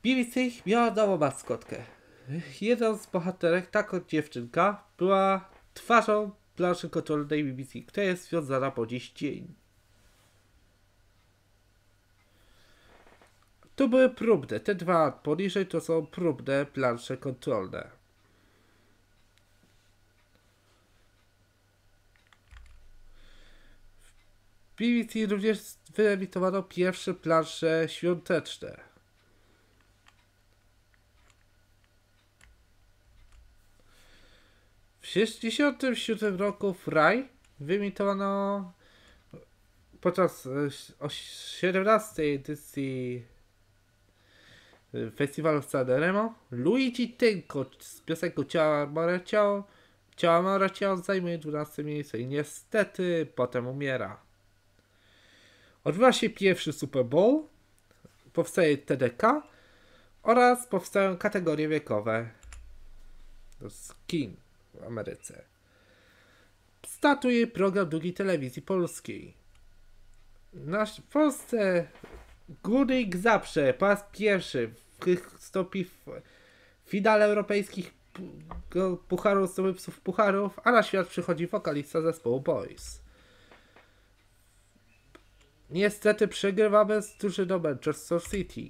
BBC miała nową maskotkę. Jedną z bohaterek, taką dziewczynka, była twarzą planszy kontrolnej BBC, która jest związana po dziś dzień. To były próbne, te dwa poniżej to są próbne plansze kontrolne. BBC również wyemitowano pierwsze plansze świąteczne. W 1967 roku Rai wyemitowano podczas 17 e, edycji e, festiwalu w Sanremo Luigi Tenko z piosenką Ciała Mara Ciao Ciała Mara Ciao zajmuje 12 miejsce i niestety potem umiera. Odbywa się pierwszy Super Bowl, powstaje TDK oraz powstają kategorie wiekowe. To jest King w Ameryce. Statuje program drugi telewizji polskiej. Nasz w Polsce Góryk zawsze po raz pierwszy wystąpi w finale europejskich pucharów, zdobywców pucharów, a na świat przychodzi wokalista zespołu Boys. Niestety przegrywamy z drużyną Manchester City.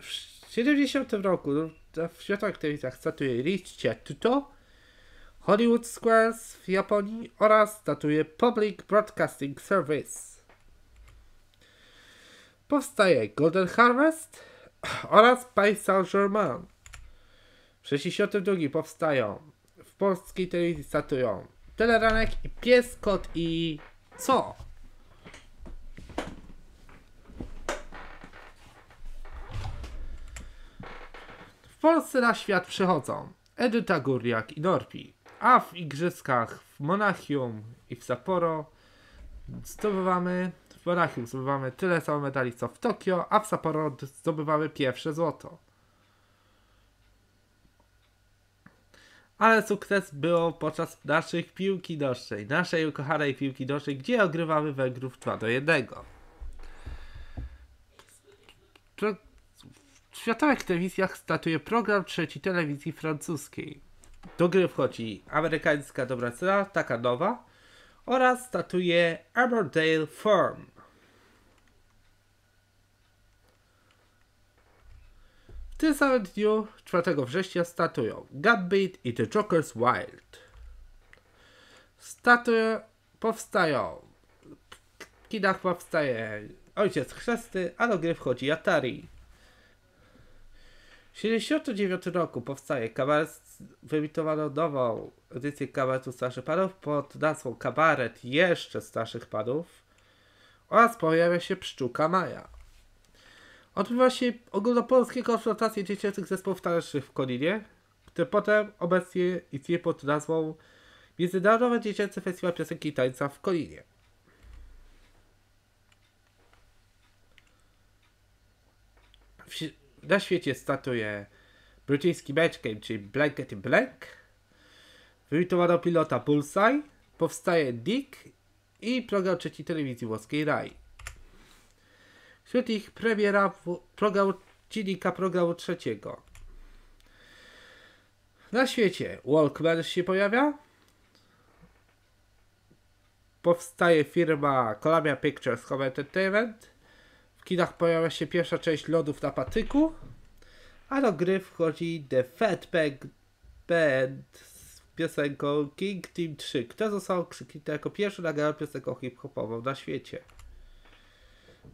W 70 roku no, w światowych statuje Richie Tuto, Hollywood Squares w Japonii oraz statuje Public Broadcasting Service. Powstaje Golden Harvest oraz Paris Saint-Germain. W 62 powstają w polskiej telewizji statują Teleranek i Pies, Kot i Co? W Polsce na świat przychodzą Edyta Górniak i Norpi, a w igrzyskach w Monachium i w Sapporo zdobywamy, w Monachium zdobywamy tyle samo medali co w Tokio, a w Sapporo zdobywamy pierwsze złoto. ale sukces było podczas naszych piłki nożnej, naszej ukochanej piłki nożnej, gdzie ogrywamy Węgrów 2 do 1. W światowych telewizjach statuje program trzeci telewizji francuskiej. Do gry wchodzi amerykańska dobra cena, taka nowa, oraz statuje Aberdale Firm. W tym samym dniu, 4 września, statują Gambit i The Joker's Wild. Statuje powstają. W kinach powstaje Ojciec Chrzesty, a do gry wchodzi Atari. W 1969 roku powstaje kabaret, wyemitowano nową edycję kabaretu Starszych Panów pod nazwą Kabaret Jeszcze Starszych Panów oraz pojawia się Pszczuka Maja. Odbywa się ogólnopolskie konsultacje dziecięcych zespołów starszych w Kolinie, które potem obecnie istnieje pod nazwą Międzynarodowy Dziecięcy Festiwal Piosenki i Tańca w Kolinie. W na świecie statuje brytyjski Matchgame, czyli Blankety Blank. Wymitowano pilota Bullseye, powstaje Dick i program trzeci telewizji włoskiej RAI. Wśród ich premiera programu, dziennika programu trzeciego. Na świecie Walkman się pojawia. Powstaje firma Columbia Pictures Home Entertainment w kinach pojawia się pierwsza część lodów na patyku, a do gry wchodzi The Fat Band z piosenką King Team 3, która została okrzyknięta jako pierwsza nagrana piosenką hip-hopową na świecie.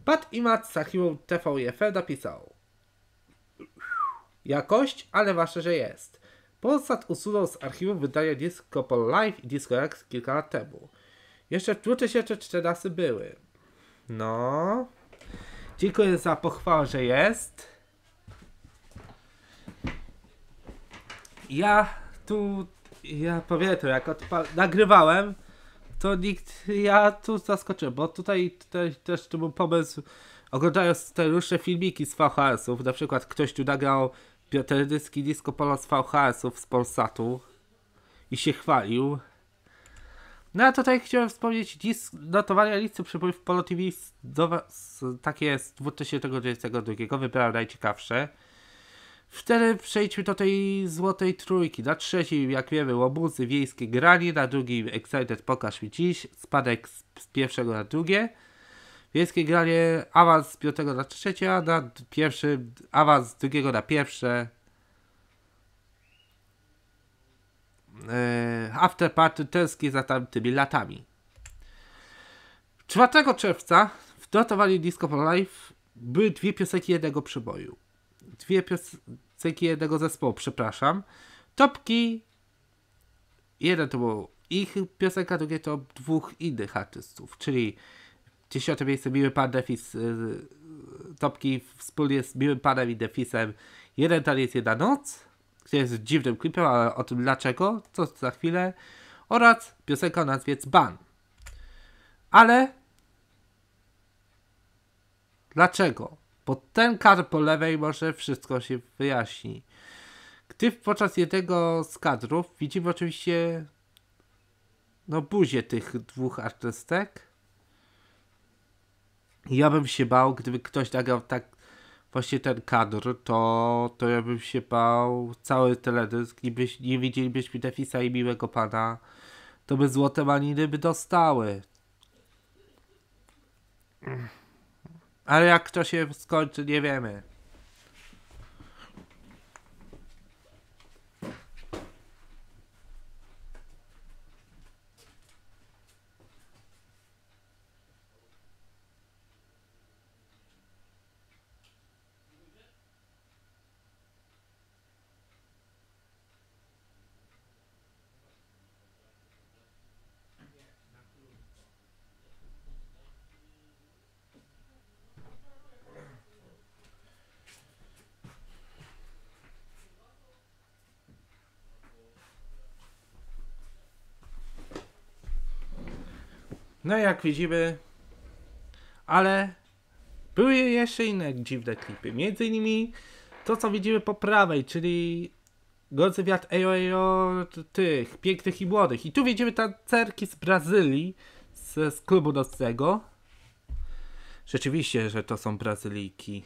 Pat Matt z archiwum TVF napisał Jakość, ale wasze, że jest. Polsat usunął z archiwum wydania Disco Pol Live i Disco Rex kilka lat temu. Jeszcze w 2014 były. No... Dziękuję za pochwałę, że jest. Ja tu, ja powiem to, jak nagrywałem, to nikt, ja tu zaskoczyłem, bo tutaj, tutaj też tu był pomysł, oglądając te różne filmiki z VHS-ów, na przykład ktoś tu nagrał teledyski Disco Polo z VHS-ów z Polsatu i się chwalił, no a tutaj chciałem wspomnieć dziś notowania listy przepływów Polo TV do was, takie z 2022 wybrałem najciekawsze. Wtedy przejdźmy do tej złotej trójki. Na trzecim, jak wiemy, łobuzy wiejskie granie, na drugim Excited pokaż mi dziś, spadek z, z pierwszego na drugie. Wiejskie granie, awans z piątego na trzecie, a na pierwszym awans z drugiego na pierwsze, E, afterparty telskie za tamtymi latami. 4 czerwca w dotowali Disco for Life były dwie piosenki jednego przyboju. Dwie piosenki jednego zespołu, przepraszam. Topki. Jeden to był ich piosenka, drugie to dwóch innych artystów, czyli 10 miejsce Miły Pan Defis, e, e, Topki wspólnie z Miłym Panem i Defisem. Jeden taniec, jedna noc który jest dziwnym klipem, ale o tym dlaczego, Co za chwilę, oraz piosenka o nazwie Ban. Ale dlaczego? Bo ten kadr po lewej może wszystko się wyjaśni. Gdy podczas jednego z kadrów widzimy oczywiście no buzie tych dwóch artystek. Ja bym się bał, gdyby ktoś nagrał tak, tak właśnie ten kadr, to, to ja bym się bał cały teledysk i byś, nie widzielibyśmy Defisa i Miłego Pana, to by złote maliny by dostały. Ale jak to się skończy, nie wiemy. No jak widzimy, ale były jeszcze inne dziwne klipy. Między innymi to, co widzimy po prawej, czyli gorący wiatr ejo, ejo tych pięknych i młodych. I tu widzimy tancerki z Brazylii, z, z klubu nocnego. Rzeczywiście, że to są Brazylijki.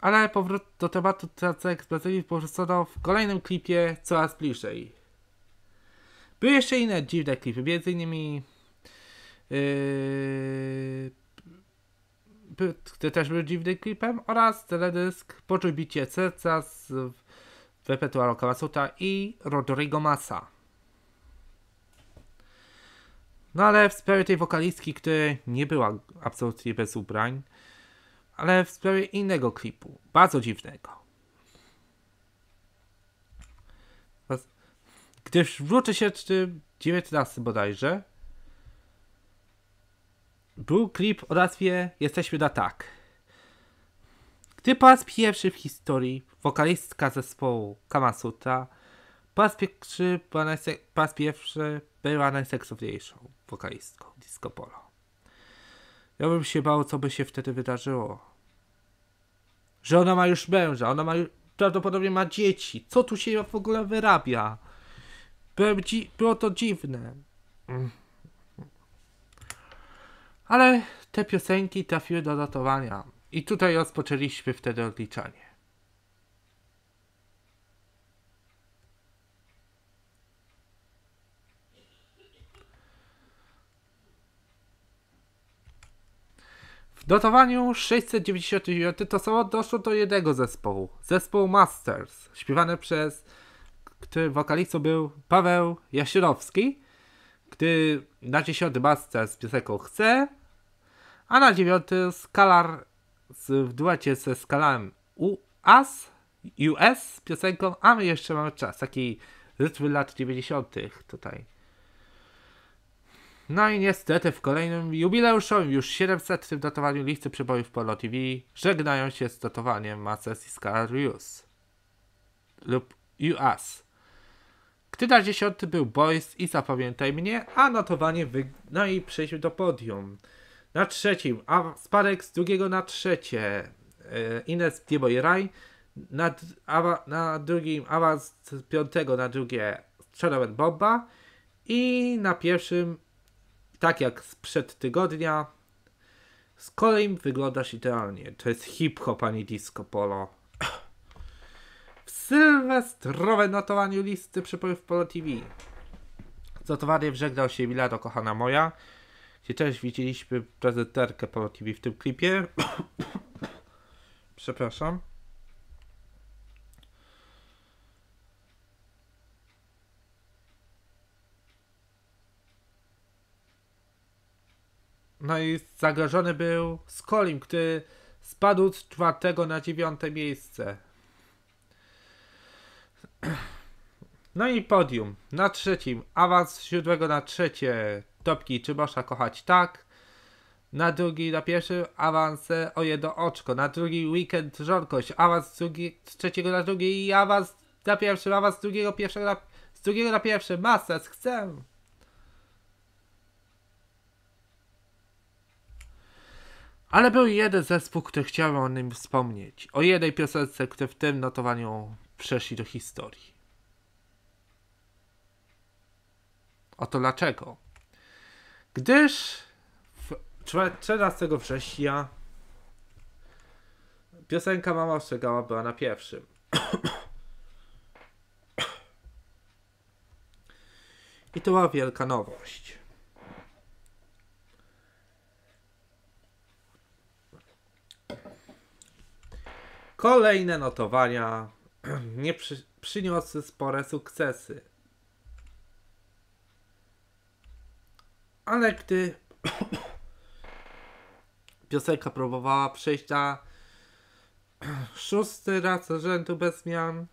Ale powrót do tematu tancerek z Brazylii porzucono w kolejnym klipie coraz bliżej. Były jeszcze inne dziwne klipy, między innymi yy, który też był dziwnym klipem oraz teledysk Poczuj bicie serca z repertuaru Kawasuta i Rodrigo Massa. No ale w sprawie tej wokalistki, która nie była absolutnie bez ubrań, ale w sprawie innego klipu, bardzo dziwnego. gdyż w 2019 bodajże był klip o nazwie Jesteśmy na tak. Gdy po raz pierwszy w historii wokalistka zespołu Kamasuta. po raz pierwszy, po raz pierwszy była najseksowniejszą wokalistką disco polo. Ja bym się bał, co by się wtedy wydarzyło. Że ona ma już męża, ona ma już, prawdopodobnie ma dzieci. Co tu się w ogóle wyrabia? Byłem było to dziwne. Mm. Ale te piosenki trafiły do datowania. I tutaj rozpoczęliśmy wtedy odliczanie. W dotowaniu 699 to samo doszło do jednego zespołu, zespołu Masters, śpiewany przez który wokalistą był Paweł Jasierowski, gdy na dziesiąty masce z piosenką Chce, a na dziewiąty Skalar z, w duecie ze Skalarem US, US z piosenką A my jeszcze mamy czas, taki rytmy lat 90. tutaj. No i niestety w kolejnym jubileuszowym, już 700 w datowaniu listy przebojów Polo TV żegnają się z datowaniem Masses i Scararius lub US na 10 był Boys i Zapamiętaj Mnie, a notowanie wy... no i przejdźmy do podium. Na trzecim, a Sparek z drugiego na trzecie, e, Ines Dieboy Raj, na, awa, na drugim awans z piątego na drugie Shadow Bobba i na pierwszym, tak jak sprzed tygodnia, z kolei wyglądasz idealnie. To jest hip-hop, a nie disco polo sylwestrowe notowaniu listy przepływów Polo TV. Zanotowanie żegnał się Milano, kochana moja. Gdzie też widzieliśmy prezenterkę Polo TV w tym klipie. [coughs] Przepraszam. No i zagrożony był Skolim, który spadł z czwartego na dziewiąte miejsce. [clears throat] No i podium. Na trzecim awans z siódmego na trzecie topki Czy można kochać tak? Na drugi, na pierwszy awanse o jedno oczko. Na drugi weekend żonkość. Awans z, drugi, z trzeciego na drugi i awans na pierwszy. Awans z drugiego, pierwszego na, z drugiego na pierwszy. Masa, chcę. Ale był jeden zespół, który chciałem o nim wspomnieć. O jednej piosence, która w tym notowaniu przeszli do historii. Oto dlaczego. Gdyż 14 września piosenka Mama Ostrzegała była na pierwszym. I to była wielka nowość. Kolejne notowania nie przy, przyniosły spore sukcesy. Ale gdy [coughs] piosenka próbowała przejść na [coughs] szósty raz rzędu bez zmian,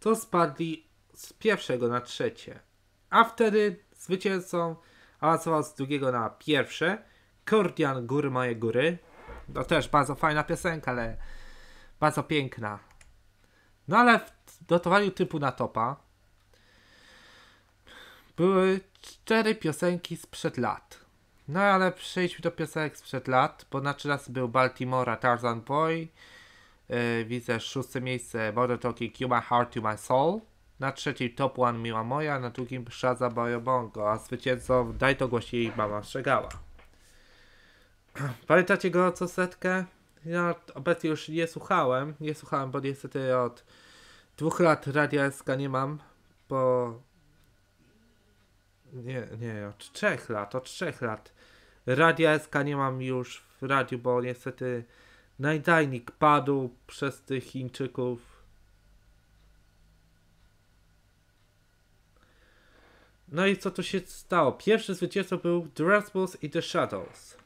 to spadli z pierwszego na trzecie. A wtedy zwycięzcą awansował z drugiego na pierwsze Kordian Góry Moje Góry. To też bardzo fajna piosenka, ale bardzo piękna. No ale w dotowaniu typu na topa były cztery piosenki sprzed lat. No ale przejdźmy do piosenek sprzed lat, bo na raz był Baltimora Tarzan Boy, y, widzę szóste miejsce Border Talking You My Heart, You My Soul, na trzeciej Top One Miła Moja, na drugim Shaza Bongo, a zwycięzcą Daj to głośniej Mama strzegała. [clears throat] Pamiętacie go co setkę? Ja obecnie już nie słuchałem, nie słuchałem, bo niestety od dwóch lat Radia SK nie mam, bo... Nie, nie, od trzech lat, od trzech lat. Radia SK nie mam już w radiu, bo niestety najdajnik padł przez tych Chińczyków. No i co tu się stało? Pierwszy zwycięzcą był Drasmus i The Shadows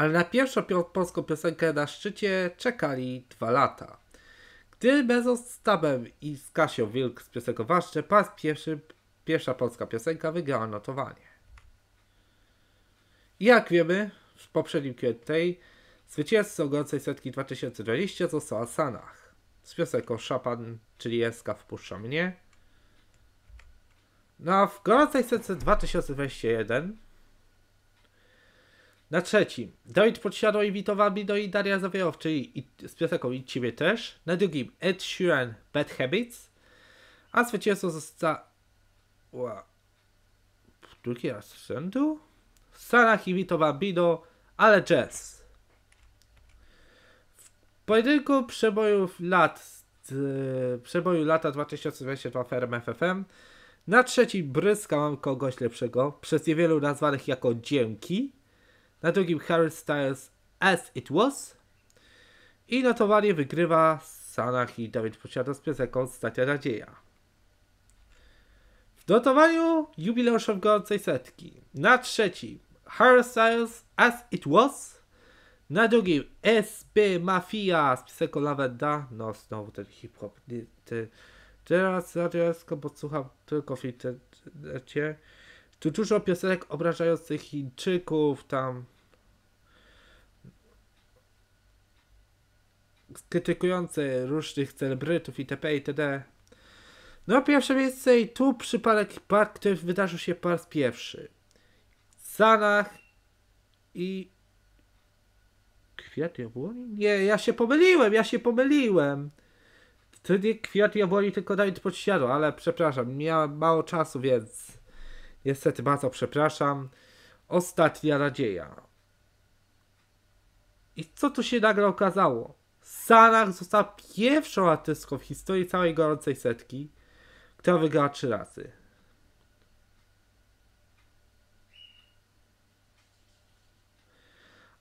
ale na pierwszą polską piosenkę na szczycie czekali dwa lata. Gdy Bezos z Tabem i z Kasią Wilk z piosenką Ważcze po raz pierwszy pierwsza polska piosenka wygrała notowanie. jak wiemy, w poprzednim Q&A zwycięzcą gorącej setki 2020 została Sanach z piosenką Szapan, czyli Jeska wpuszcza mnie. No a w gorącej setce 2021 na trzecim Dawid Podsiadło i Witowa bido no i Daria Zawierow, czyli i, z piosenką I Ciebie też. Na drugim Ed Sheeran Bad Habits. A zwycięzcą została... Drugi raz z rzędu? Sarah i Witowa bido, no, ale jazz. W pojedynku przebojów lat yy, przeboju lata 2022 w FFM. na trzecim bryska mam kogoś lepszego, przez niewielu nazwanych jako Dzięki na drugim Harry Styles As It Was i notowanie wygrywa Sanach i Dawid posiada z piosenką Statia Nadzieja. W notowaniu jubileuszem gorącej setki na trzecim Harry Styles As It Was na drugim *SB Mafia z piosenką Lavenda no znowu ten hip-hop teraz radioesko, bo słucham tylko w internecie tu dużo piosenek obrażających Chińczyków, tam krytykujące różnych celebrytów itp. itd. No pierwsze miejsce i tu przypadek który wydarzył się po raz pierwszy. Zanach i... Kwiat jabłoni? Nie, ja się pomyliłem, ja się pomyliłem. To nie kwiat jabłoni, tylko Dawid pod ścianą, ale przepraszam, miałem mało czasu, więc... Niestety bardzo przepraszam. Ostatnia nadzieja. I co tu się nagle okazało? Sarah została pierwszą artystką w historii całej gorącej setki, która wygrała trzy razy.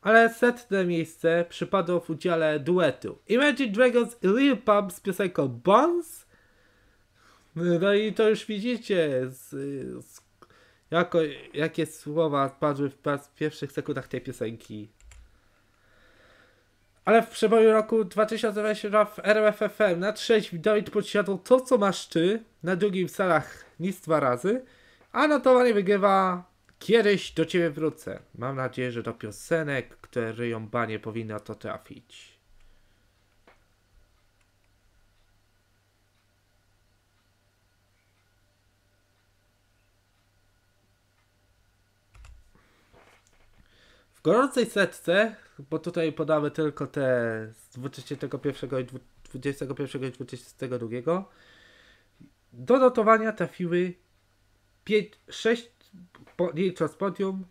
ale setne miejsce przypadło w udziale duetu Imagine Dragons i Lil Pump z piosenką Bones. No i to już widzicie, z, z jako, jakie słowa padły w pierwszych sekundach tej piosenki? Ale w przeboju roku 2020 w RFFM na trzecim Dawid podsiadł to, co masz ty, na drugim salach nic dwa razy, a notowanie wygrywa Kiedyś do ciebie wrócę. Mam nadzieję, że do piosenek, które ryją banie powinno to trafić. W gorącej setce, bo tutaj podamy tylko te z 21 i 21 i 22, do notowania trafiły 5, 6, nie licząc podium,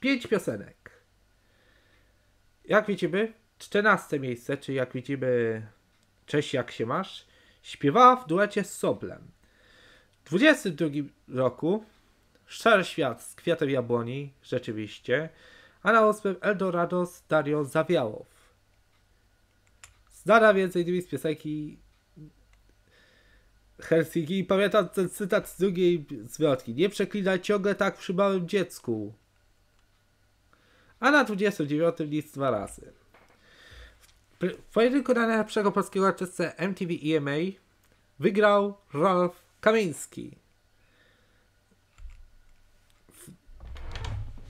5 piosenek. Jak widzimy, 14 miejsce, czyli jak widzimy, cześć jak się masz, śpiewała w duecie z Soblem. W 22 roku Szary Świat z Kwiatem Jabłoni, rzeczywiście, a na Eldorado z Dario Zawiałow. Znana więcej niż z piosenki Helsinki. Pamiętam ten cytat z drugiej zwrotki. Nie przeklinaj ciągle tak przy małym dziecku. A na 29 list dwa razy. W pojedynku na najlepszego polskiego artystę MTV EMA wygrał Rolf Kamiński.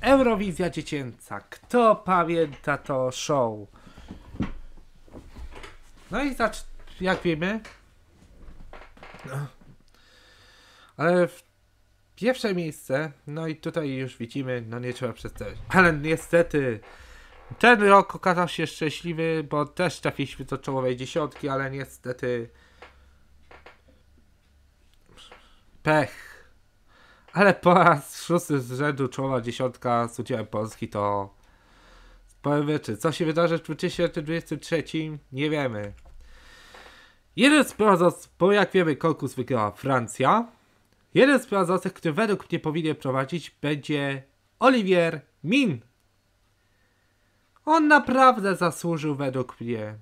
Eurowizja dziecięca. Kto pamięta to show? No i zacz, jak wiemy, ale w pierwsze miejsce, no i tutaj już widzimy, no nie trzeba przedstawiać. Ale niestety ten rok okazał się szczęśliwy, bo też trafiliśmy do czołowej dziesiątki, ale niestety pech ale po raz szósty z rzędu czoła dziesiątka z udziałem Polski to powiem rzeczy. Co się wydarzy w 2023? Nie wiemy. Jeden z prowadzących, bo jak wiemy konkurs wygrała Francja. Jeden z prowadzących, który według mnie powinien prowadzić będzie Olivier Min. On naprawdę zasłużył według mnie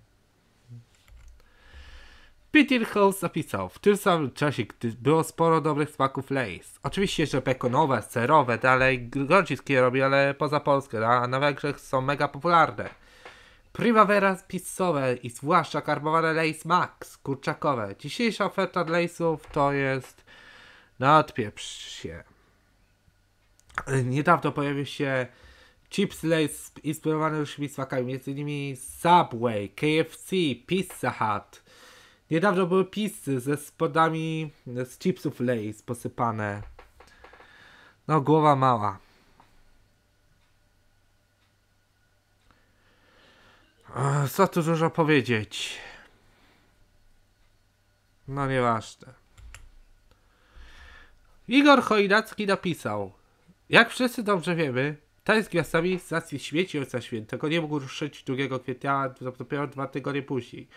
Peter House zapisał, w tym samym czasie, gdy było sporo dobrych smaków Lays. Oczywiście, że bekonowe, serowe, dalej grodziskie robi, ale poza Polskę, a na Węgrzech są mega popularne. Primavera pizzowe i zwłaszcza karbowane Lays Max, kurczakowe. Dzisiejsza oferta Laysów to jest na się. Niedawno pojawił się chips Lays inspirowane różnymi smakami, m.in. Subway, KFC, Pizza Hut. Niedawno były pisy ze spodami z chipsów Lay's posypane. No, głowa mała. Co tu dużo powiedzieć? No nieważne. Igor Chojnacki napisał Jak wszyscy dobrze wiemy, ta jest gwiazdami stacji świeci Ojca Świętego nie mógł ruszyć 2 kwietnia, dopiero dwa tygodnie później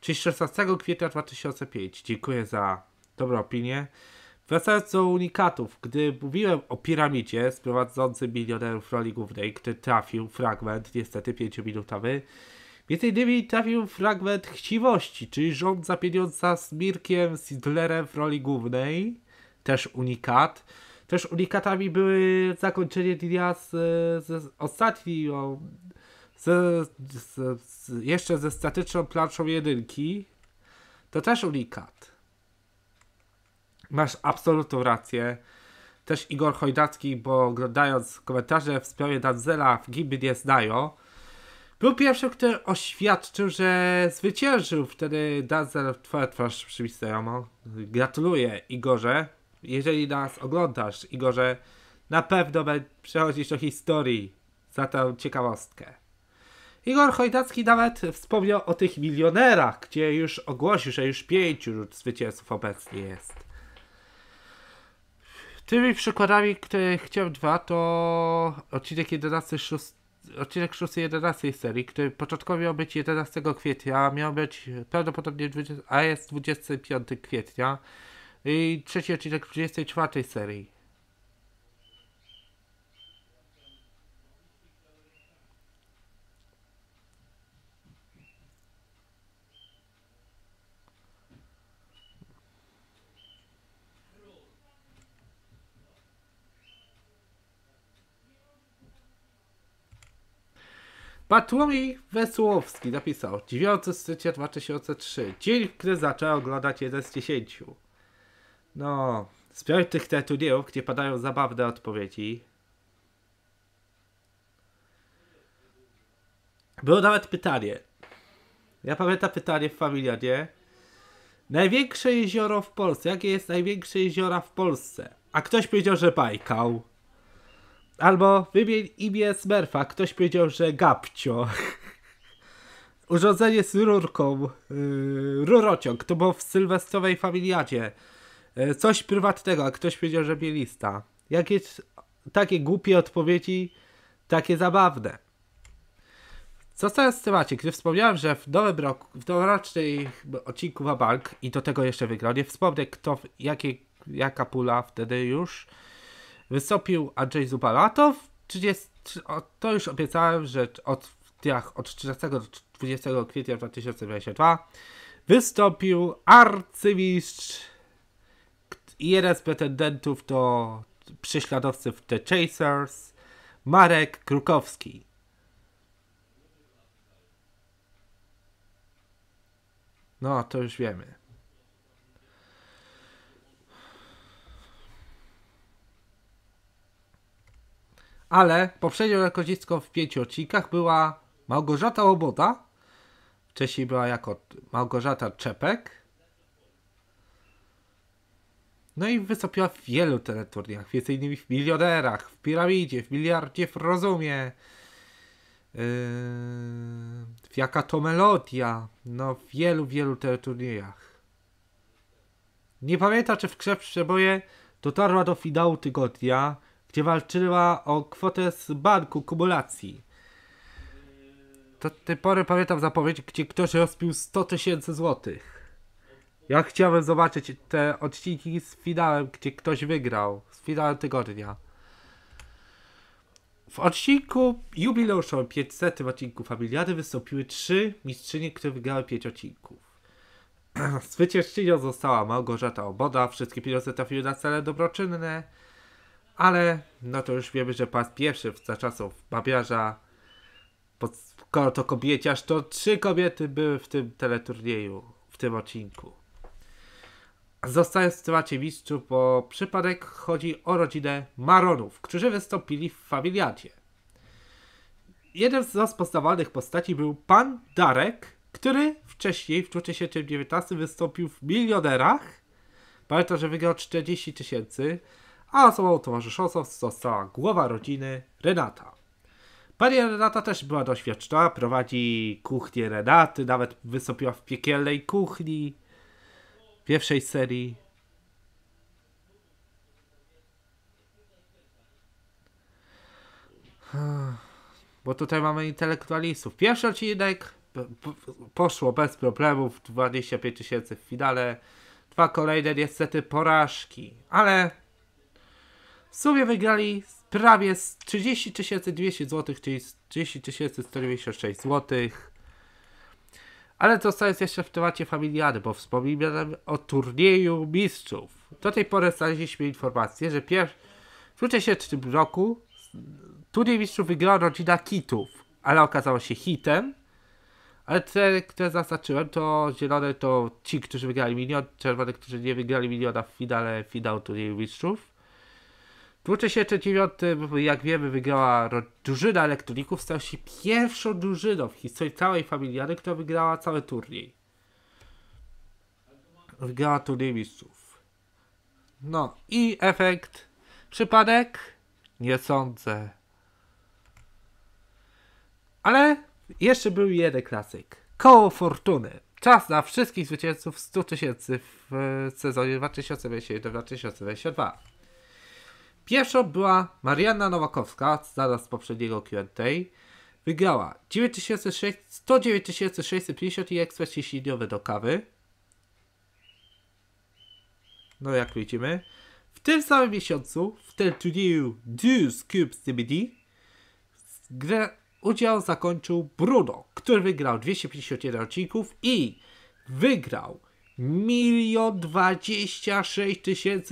czyli 16 kwietnia 2005. Dziękuję za dobrą opinię. Wracając do unikatów, gdy mówiłem o piramidzie sprowadzącym milionerów w roli głównej, który trafił fragment, niestety 5-minutowy, między innymi trafił fragment chciwości, czyli rząd za pieniądza z Mirkiem Sidlerem w roli głównej, też unikat. Też unikatami były zakończenie dnia z, z ostatnią z, z, z, jeszcze ze statyczną planszą jedynki, to też unikat. Masz absolutną rację. Też Igor Hojdacki, bo oglądając komentarze w sprawie Danzela w Gimby nie znają, był pierwszym, który oświadczył, że zwyciężył wtedy Danzel w Twoja twarz przywistajomo. Gratuluję Igorze. Jeżeli nas oglądasz, Igorze, na pewno przechodzisz do historii za tę ciekawostkę. Igor Chojdacki nawet wspomniał o tych milionerach, gdzie już ogłosił, że już pięciu zwycięzców obecnie jest. Tymi przykładami, które chciałem dwa, to odcinek 11, 6, odcinek 6 11 serii, który początkowo miał być 11 kwietnia, a miał być prawdopodobnie 20, a jest 25 kwietnia i trzeci odcinek 24 serii. Patłomiej Wesłowski napisał 9 stycznia 2003 Dzień, który zacząłem oglądać jeden z 10 No, z tych tytułów, gdzie padają zabawne odpowiedzi Było nawet pytanie Ja pamiętam pytanie w Familiadzie Największe jezioro w Polsce Jakie jest największe jeziora w Polsce? A ktoś powiedział, że Bajkał Albo wymień imię Smurfa. Ktoś powiedział, że Gapcio. [laughs] Urządzenie z rurką. Yy, rurociąg. To było w sylwestrowej familiadzie. Yy, coś prywatnego, a ktoś powiedział, że bielista. Jakieś takie głupie odpowiedzi, takie zabawne. Co teraz temacie, gdy wspomniałem, że w nowym roku, w noworocznej odcinku Wabank i do tego jeszcze wygrał, nie wspomnę kto, jakie, jaka pula wtedy już Wysopił Andrzej Zupalatow. 30, to już obiecałem, że od, w dniach od 13 do 20 kwietnia 2022 wystąpił arcymistrz i jeden z pretendentów do prześladowców The Chasers, Marek Krukowski. No, to już wiemy. Ale poprzednio rekordzistką w pięciu odcinkach była Małgorzata Łoboda. Wcześniej była jako Małgorzata Czepek. No i wystąpiła w wielu teleturniejach, między innymi w Milionerach, w Piramidzie, w Miliardzie, w Rozumie. Yy, jaka to melodia. No, w wielu, wielu teleturniejach. Nie pamiętam, czy w Krzew przeboje dotarła do finału tygodnia gdzie walczyła o kwotę z banku kumulacji. Do tej pory pamiętam zapowiedź, gdzie ktoś rozpił 100 tysięcy złotych. Ja chciałem zobaczyć te odcinki z finałem, gdzie ktoś wygrał. Z finałem tygodnia. W odcinku jubileuszowym 500 odcinku Familiady wystąpiły trzy mistrzynie, które wygrały 5 odcinków. [clears throat] Zwyciężczynią została Małgorzata Oboda. Wszystkie pieniądze trafiły na cele dobroczynne ale no to już wiemy, że po raz pierwszy za czasów babiarza, pod, to kobieciarz, to trzy kobiety były w tym teleturnieju, w tym odcinku. Zostając w temacie mistrzów, bo przypadek chodzi o rodzinę Maronów, którzy wystąpili w familiacie. Jeden z rozpoznawalnych postaci był pan Darek, który wcześniej, w 2019 wystąpił w Milionerach. Pamiętam, że wygrał 40 tysięcy a osobą towarzyszącą została głowa rodziny Renata. Pani Renata też była doświadczona, prowadzi kuchnię Renaty, nawet wystąpiła w piekielnej kuchni pierwszej serii. [sighs] Bo tutaj mamy intelektualistów. Pierwszy odcinek poszło bez problemów, 25 tysięcy w finale. Dwa kolejne niestety porażki, ale w sumie wygrali prawie 30 200 zł, czyli 30 196 zł. Ale to jest jeszcze w temacie familiady, bo wspominałem o turnieju mistrzów. Do tej pory znaleźliśmy informację, że pier... w 2003 roku turniej mistrzów wygrała rodzina Kitów, ale okazało się hitem. Ale te, które zaznaczyłem, to zielone to ci, którzy wygrali milion, czerwone, którzy nie wygrali miliona w finale finału turnieju mistrzów. Tłucze się dziewiąty, jak wiemy, wygrała drużyna elektroników, stała się pierwszą drużyną w historii całej familiary, która wygrała cały turniej. Wygrała turniej mistrzów. No i efekt. Przypadek? Nie sądzę. Ale jeszcze był jeden klasyk. Koło Fortuny. Czas na wszystkich zwycięzców 100 tysięcy w sezonie 2021-2022. Pierwszą była Marianna Nowakowska, zaraz z poprzedniego Q&A. Wygrała 9600, 109 650 i ekspres do kawy. No jak widzimy. W tym samym miesiącu, w tym turnieju Deuce Cube CBD, grę udział zakończył Bruno, który wygrał 251 odcinków i wygrał milion 26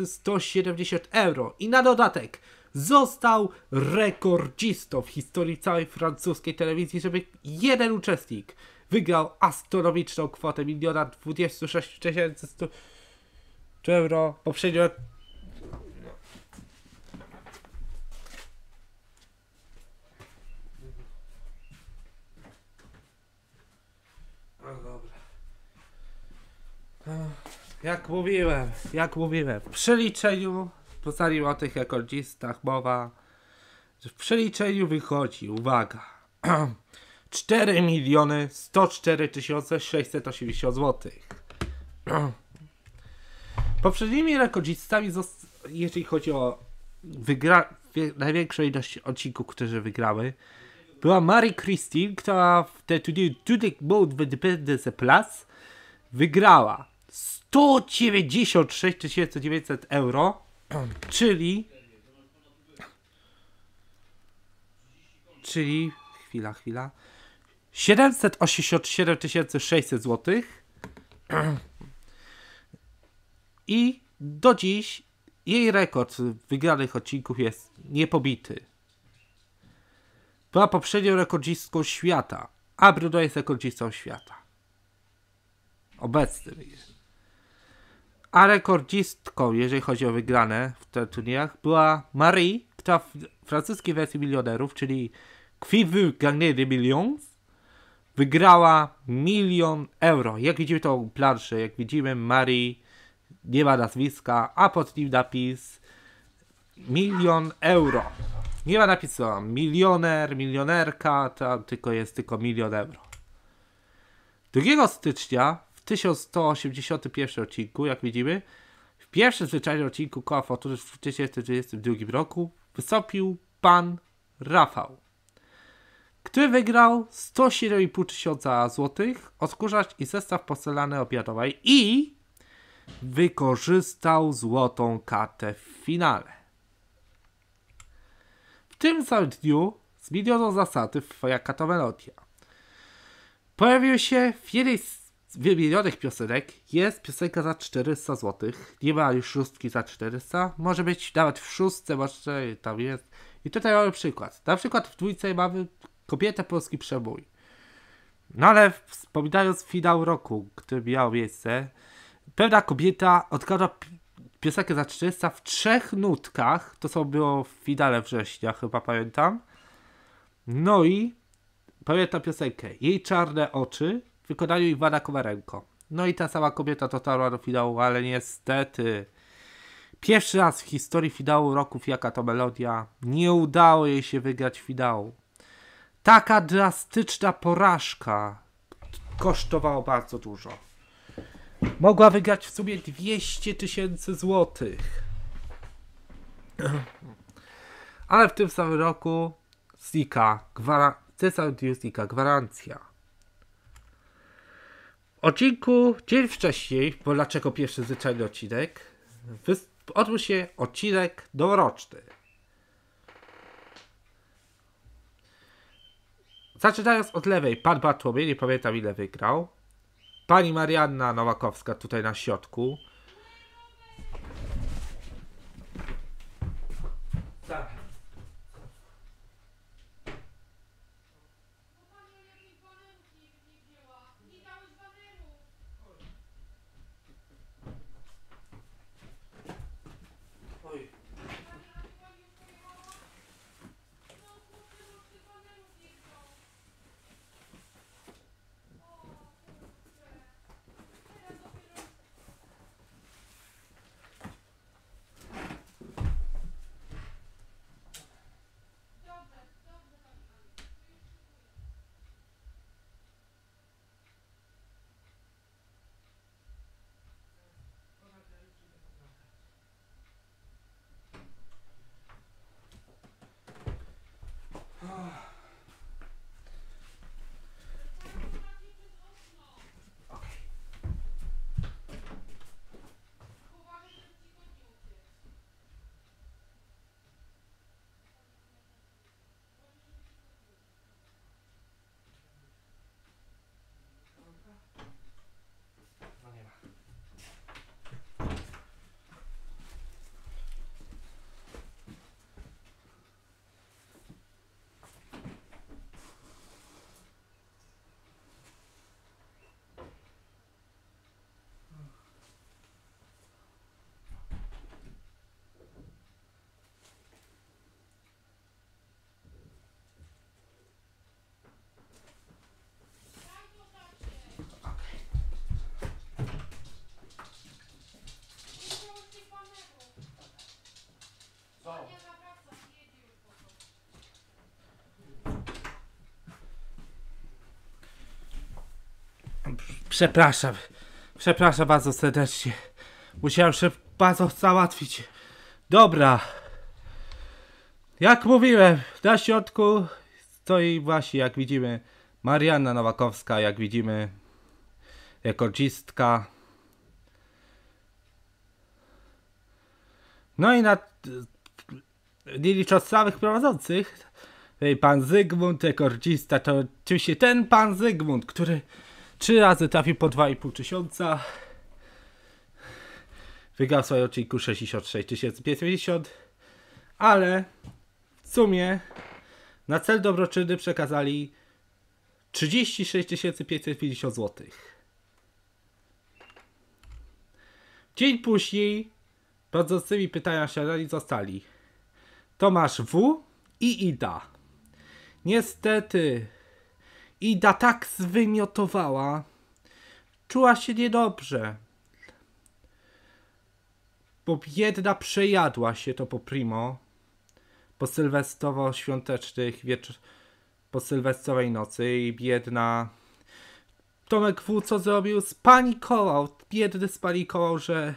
170 euro i na dodatek został rekordzistą w historii całej francuskiej telewizji, żeby jeden uczestnik wygrał astronomiczną kwotę miliona 26 100 euro. Poprzednio Jak mówiłem, jak mówiłem, w przeliczeniu, postawił o tych rekordzistach mowa, w przeliczeniu wychodzi, uwaga, 4 [clears throat] miliony 104 680 zł. Poprzednimi rekordzistami, jeżeli chodzi o wygra największą ilość odcinków, które wygrały, była Marie Christine, która w turnieju Tudyk Mode w Independence Plus wygrała 196 900 euro, czyli czyli chwila, chwila 787 600 zł i do dziś jej rekord wygranych odcinków jest niepobity. Była poprzednią rekordzistką świata, a Bruno jest rekordzistą świata. Obecny jest. A rekordzistką, jeżeli chodzi o wygrane w tych turniejach, była Marie, która w francuskiej wersji milionerów, czyli Qui veut gagner des millions, wygrała milion euro. Jak widzimy tą planszę, jak widzimy Marie, nie ma nazwiska, a pod nim napis milion euro. Nie ma napisu milioner, milionerka, tam tylko jest tylko milion euro. 2 stycznia 1181 odcinku, jak widzimy, w pierwszym zwyczajnym odcinku Koła Fortuny w 1932 roku wystąpił pan Rafał, który wygrał 107,5 tysiąca złotych, odkurzacz i zestaw porcelany obiadowej i wykorzystał złotą kartę w finale. W tym samym dniu zmieniono zasady w Jakatowe Pojawił się w jednej z wymienionych piosenek jest piosenka za 400 zł. Nie ma już szóstki za 400. Może być nawet w szóstce, może tam jest. I tutaj mamy przykład. Na przykład w dwójce mamy kobietę polski przebój. No ale wspominając finał roku, który miał miejsce, pewna kobieta odkłada piosenkę za 400 w trzech nutkach. To co było w finale września, chyba pamiętam. No i pamiętam piosenkę. Jej czarne oczy w wykonaniu Iwana Kowarenko. No i ta sama kobieta dotarła do finału, ale niestety pierwszy raz w historii finału roków jaka to melodia nie udało jej się wygrać finału. Taka drastyczna porażka kosztowała bardzo dużo. Mogła wygrać w sumie 200 tysięcy złotych. Ale w tym samym roku znika, gwara- Cesar Diu gwarancja odcinku dzień wcześniej, bo dlaczego pierwszy zwyczajny odcinek, odbył się odcinek doroczny. Zaczynając od lewej, pan Bartłomiej, nie pamiętam ile wygrał. Pani Marianna Nowakowska tutaj na środku. Przepraszam. Przepraszam bardzo serdecznie. Musiałem się bardzo załatwić. Dobra. Jak mówiłem, na środku stoi właśnie, jak widzimy, Marianna Nowakowska, jak widzimy, rekordzistka. No i na nie licząc samych prowadzących, pan Zygmunt, rekordzista, to oczywiście ten pan Zygmunt, który Trzy razy trafił po 2,5 tysiąca. Wygrał w odcinku 66 550. ale w sumie na cel dobroczyny przekazali 36 550 zł. Dzień później prowadzącymi pytania śniadani zostali Tomasz W. i Ida. Niestety Ida tak zwymiotowała. Czuła się niedobrze. Bo biedna przejadła się to po primo. Po sylwestrowo-świątecznych wieczorach po sylwestrowej nocy i biedna... Tomek W. co zrobił? Spanikował. Biedny spanikował, że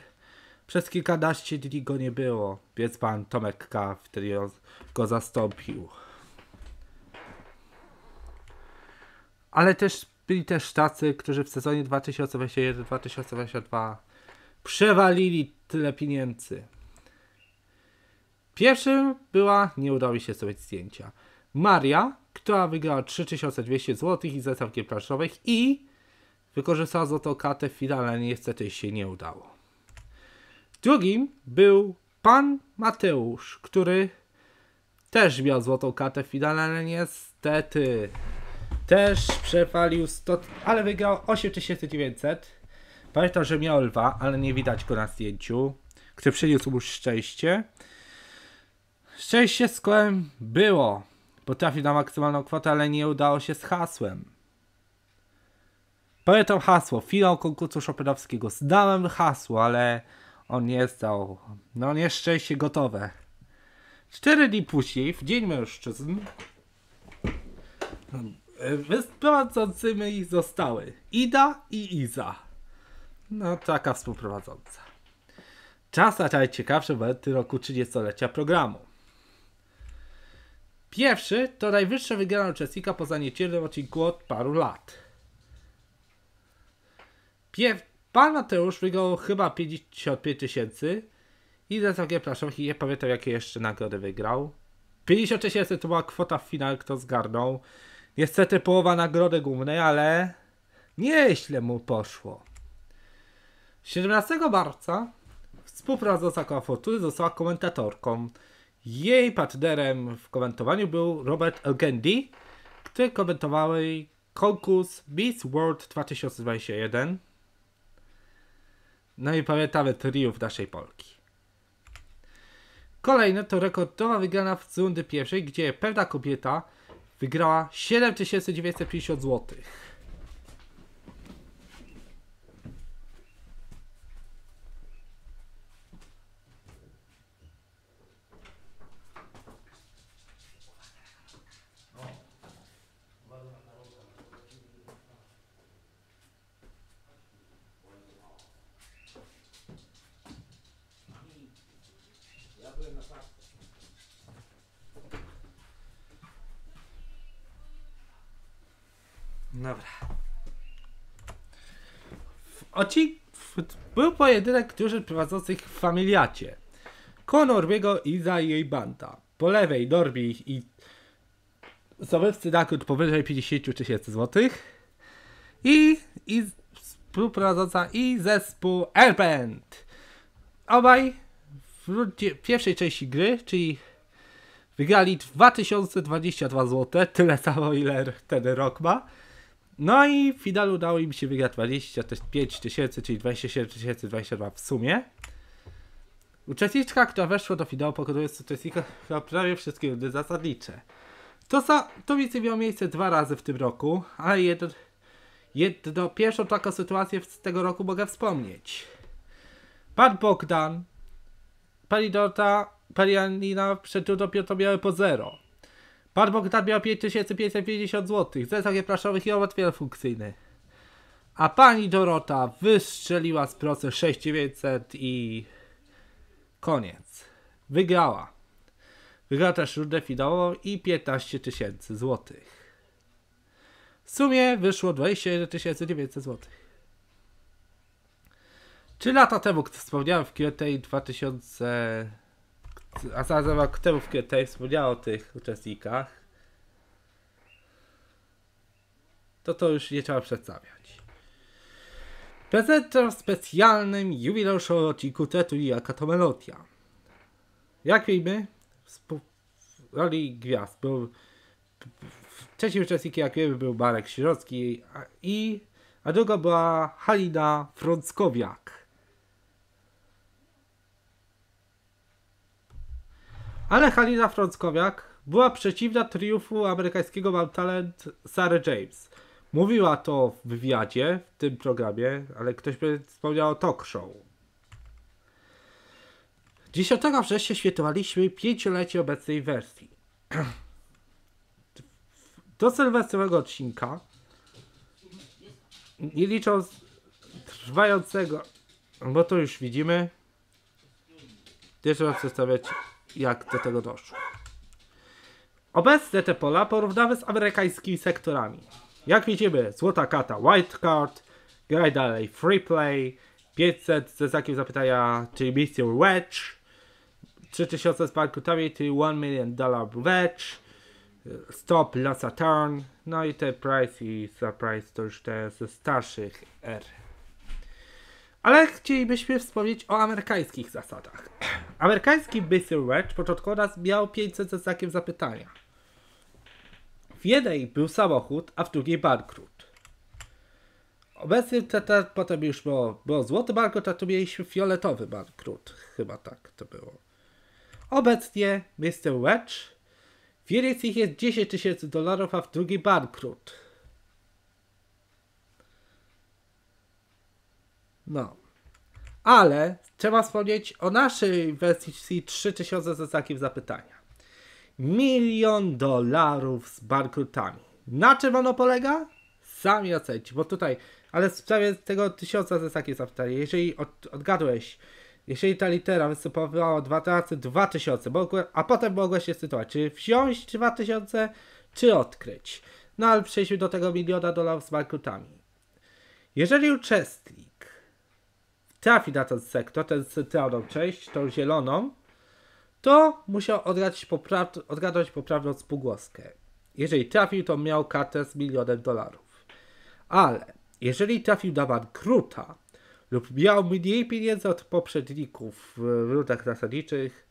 przez kilkanaście dni go nie było. Więc pan Tomek K. wtedy go zastąpił. ale też byli też tacy, którzy w sezonie 2021-2022 przewalili tyle pieniędzy. Pierwszym była, nie udało mi się zrobić zdjęcia, Maria, która wygrała 3200 zł i ze całkiem planszowych i wykorzystała złotą kartę w finale, niestety się nie udało. Drugim był pan Mateusz, który też miał złotą kartę w finale, ale niestety też przepalił 100, ale wygrał 8900. Pamiętam, że miał lwa, ale nie widać go na zdjęciu, który przyniósł mu szczęście. Szczęście z kołem było. Potrafił na maksymalną kwotę, ale nie udało się z hasłem. Pamiętam hasło, finał konkursu szopenowskiego. Zdałem hasło, ale on nie zdał. No nieszczęście gotowe. Cztery dni później, w Dzień Mężczyzn, Współprowadzącymi zostały Ida i Iza. No, taka współprowadząca. Czas na najciekawsze momenty roku 30-lecia programu. Pierwszy to najwyższa wygrana uczestnika po zanieciernym odcinku od paru lat. Pier Pan Mateusz wygrał chyba 55 tysięcy i za całkiem plaszonki, nie pamiętam jakie jeszcze nagrody wygrał. 55 tysięcy to była kwota w finale, kto zgarnął. Niestety połowa nagrody głównej, ale nieźle mu poszło. 17 marca współpracownica Kołafortuny została komentatorką. Jej partnerem w komentowaniu był Robert Elgendi, który komentował konkurs Miss World 2021. No i pamiętamy triumf naszej Polki. Kolejny to rekordowa wygrana w rundy pierwszej, gdzie pewna kobieta wygrała 7950 zł. Dobra. W odcinku był pojedynek drużyn prowadzących w familiacie. Koło i za jej banda. Po lewej Norbi i zdobywcy nagród powyżej 50 tysięcy złotych. I, i współprowadząca i zespół Airband. Obaj w pierwszej części gry, czyli wygrali 2022 zł, tyle samo ile ten rok ma. No i w finale udało im się wygrać 25 tysięcy, czyli 27 tysięcy 22 w sumie. Uczestniczka, która weszła do finału, pokonując uczestnika, prawie wszystkie rundy zasadnicze. To, za, to więcej miało miejsce dwa razy w tym roku, ale jedno, jedno, pierwszą taką sytuację z tego roku mogę wspomnieć. Pan Bogdan, pani Dota, pani Anina przed rundą piątą miały po zero. Pan Bogdan miał 5550 zł, zestaw praszowych i owoc wielofunkcyjny. A pani Dorota wystrzeliła z procy 6900 i koniec. Wygrała. Wygrała też rundę finałową i 15 tysięcy złotych. W sumie wyszło 21 900 zł. Trzy lata temu, gdy wspomniałem, w Q&A 2000... A za aktorów, które tutaj wspomniałem o tych uczestnikach, to to już nie trzeba przedstawiać. Prezentem w specjalnym jubileuszowym odcinku tytułu i to Jak wiemy, w roli gwiazd był wcześniej uczestnikiem, jak wiemy, był Marek Sierocki, a, i, a druga była Halina Frąckowiak. Ale Halina Frąckowiak była przeciwna triumfu amerykańskiego mam talent Sary James. Mówiła to w wywiadzie, w tym programie, ale ktoś by wspomniał o talk show. 10 września świętowaliśmy pięciolecie obecnej wersji. Do sylwestrowego odcinka, nie licząc trwającego, bo to już widzimy, też mam przedstawiać jak do tego doszło. Obecnie te pola porównamy z amerykańskimi sektorami. Jak widzimy, złota kata White Card, graj dalej Free Play, 500 ze znakiem zapytania, czyli Mission Wedge, 3000 z bankutami, czyli 1 million dollar wedge, stop lots turn, no i te price i surprise to już te ze starszych R. Er. Ale chcielibyśmy wspomnieć o amerykańskich zasadach. Amerykański Mr. Wedge początkowo raz miał 500 ze znakiem zapytania. W jednej był samochód, a w drugiej bankrut. Obecnie te, te, potem już było, było złoty bankrut, a tu mieliśmy fioletowy bankrut. Chyba tak to było. Obecnie Mr. Wedge w jednej z nich jest 10 tysięcy dolarów, a w drugiej bankrut. No. Ale trzeba wspomnieć o naszej wersji 3000 ze znakiem zapytania. Milion dolarów z bankrutami. Na czym ono polega? Sami ocencie, bo tutaj, ale w sprawie tego tysiąca ze znakiem zapytania, jeżeli od, odgadłeś, jeżeli ta litera występowała dwa razy, dwa tysiące, a potem mogłeś się sytuować, czy wziąć dwa tysiące, czy odkryć. No ale przejdźmy do tego miliona dolarów z bankrutami. Jeżeli uczestnik trafi na ten sektor, ten centralną część, tą zieloną, to musiał odgadać, popraw odgadać poprawną spółgłoskę. Jeżeli trafił, to miał kartę z milionem dolarów. Ale jeżeli trafił na bankruta lub miał mniej pieniędzy od poprzedników w rundach zasadniczych,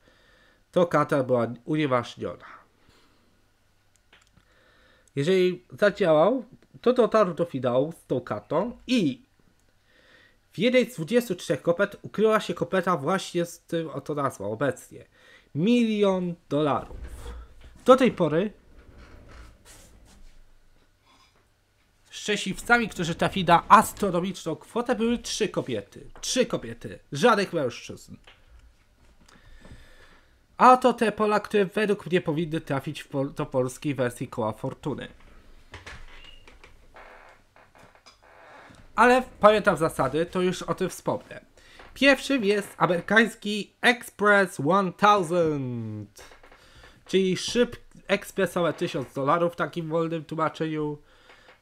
to karta była unieważniona. Jeżeli zadziałał, to dotarł do finału z tą kartą i w jednej z 23 kopet ukryła się kopeta właśnie z tym oto nazwa obecnie. Milion dolarów. Do tej pory szczęśliwcami, którzy trafili na astronomiczną kwotę były trzy kobiety. Trzy kobiety. Żadnych mężczyzn. A to te pola, które według mnie powinny trafić do polskiej wersji koła fortuny. ale pamiętam zasady, to już o tym wspomnę. Pierwszym jest amerykański Express 1000, czyli szybki, ekspresowe 1000 dolarów w takim wolnym tłumaczeniu.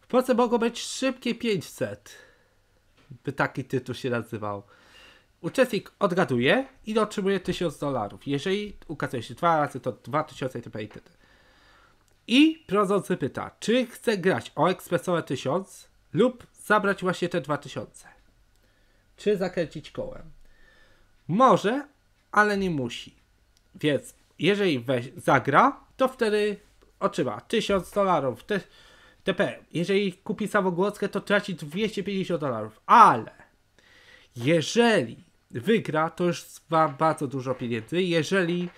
W Polsce mogą być szybkie 500, by taki tytuł się nazywał. Uczestnik odgaduje i otrzymuje 1000 dolarów. Jeżeli ukazuje się dwa razy, to 2000 itp. itd. I prowadzący pyta, czy chce grać o ekspresowe 1000 lub zabrać właśnie te 2000. Czy zakręcić kołem? Może, ale nie musi. Więc jeżeli weź, zagra, to wtedy otrzyma 1000 dolarów TP. Jeżeli kupi samogłoskę, to traci 250 dolarów. Ale jeżeli wygra, to już ma bardzo dużo pieniędzy. Jeżeli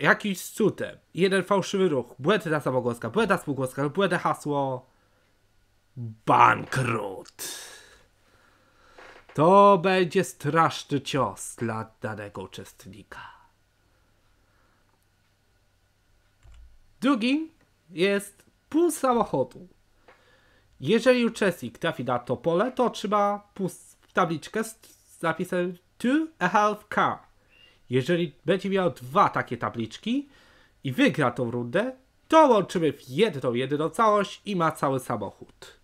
jakiś cudem, jeden fałszywy ruch, błędna samogłoska, błędna spółgłoska, błędne hasło, Bankrut. To będzie straszny cios dla danego uczestnika. Drugi jest pół samochodu. Jeżeli uczestnik trafi na to pole, to otrzyma tabliczkę z napisem two a half car. Jeżeli będzie miał dwa takie tabliczki i wygra tą rundę, to łączymy w jedną, jedną całość i ma cały samochód.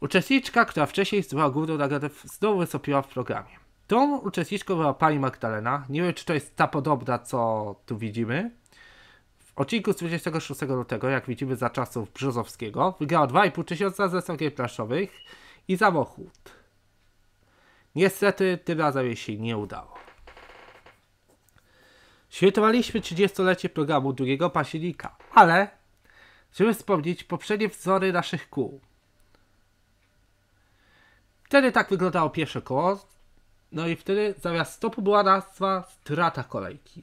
Uczestniczka, która wcześniej zdobyła główną nagrodę, znowu wystąpiła w programie. Tą uczestniczką była pani Magdalena. Nie wiem, czy to jest ta podobna, co tu widzimy. W odcinku z 26 lutego, jak widzimy za czasów Brzozowskiego, wygrała 2,5 tysiąca ze sokier plaszowych i samochód. Niestety, tym razem jej się nie udało. Świętowaliśmy 30-lecie programu 2 października, ale żeby wspomnieć poprzednie wzory naszych kół, Wtedy tak wyglądało pierwsze koło. No i wtedy zamiast stopu była nazwa strata kolejki.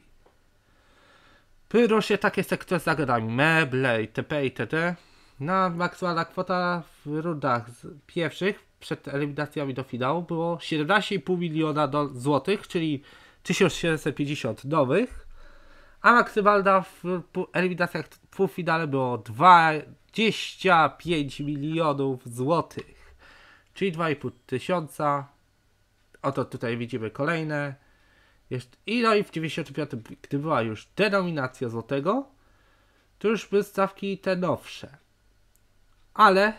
Pyro się takie sektory z nagrodami, meble itp. itd. Na maksymalna kwota w rundach pierwszych przed eliminacjami do finału było 17,5 miliona do, złotych, czyli 1750 nowych, a maksymalna w eliminacjach w półfinale było 25 milionów złotych czyli 2,5 tysiąca. Oto tutaj widzimy kolejne. I no i w 95, gdy była już denominacja złotego, to już były stawki te nowsze. Ale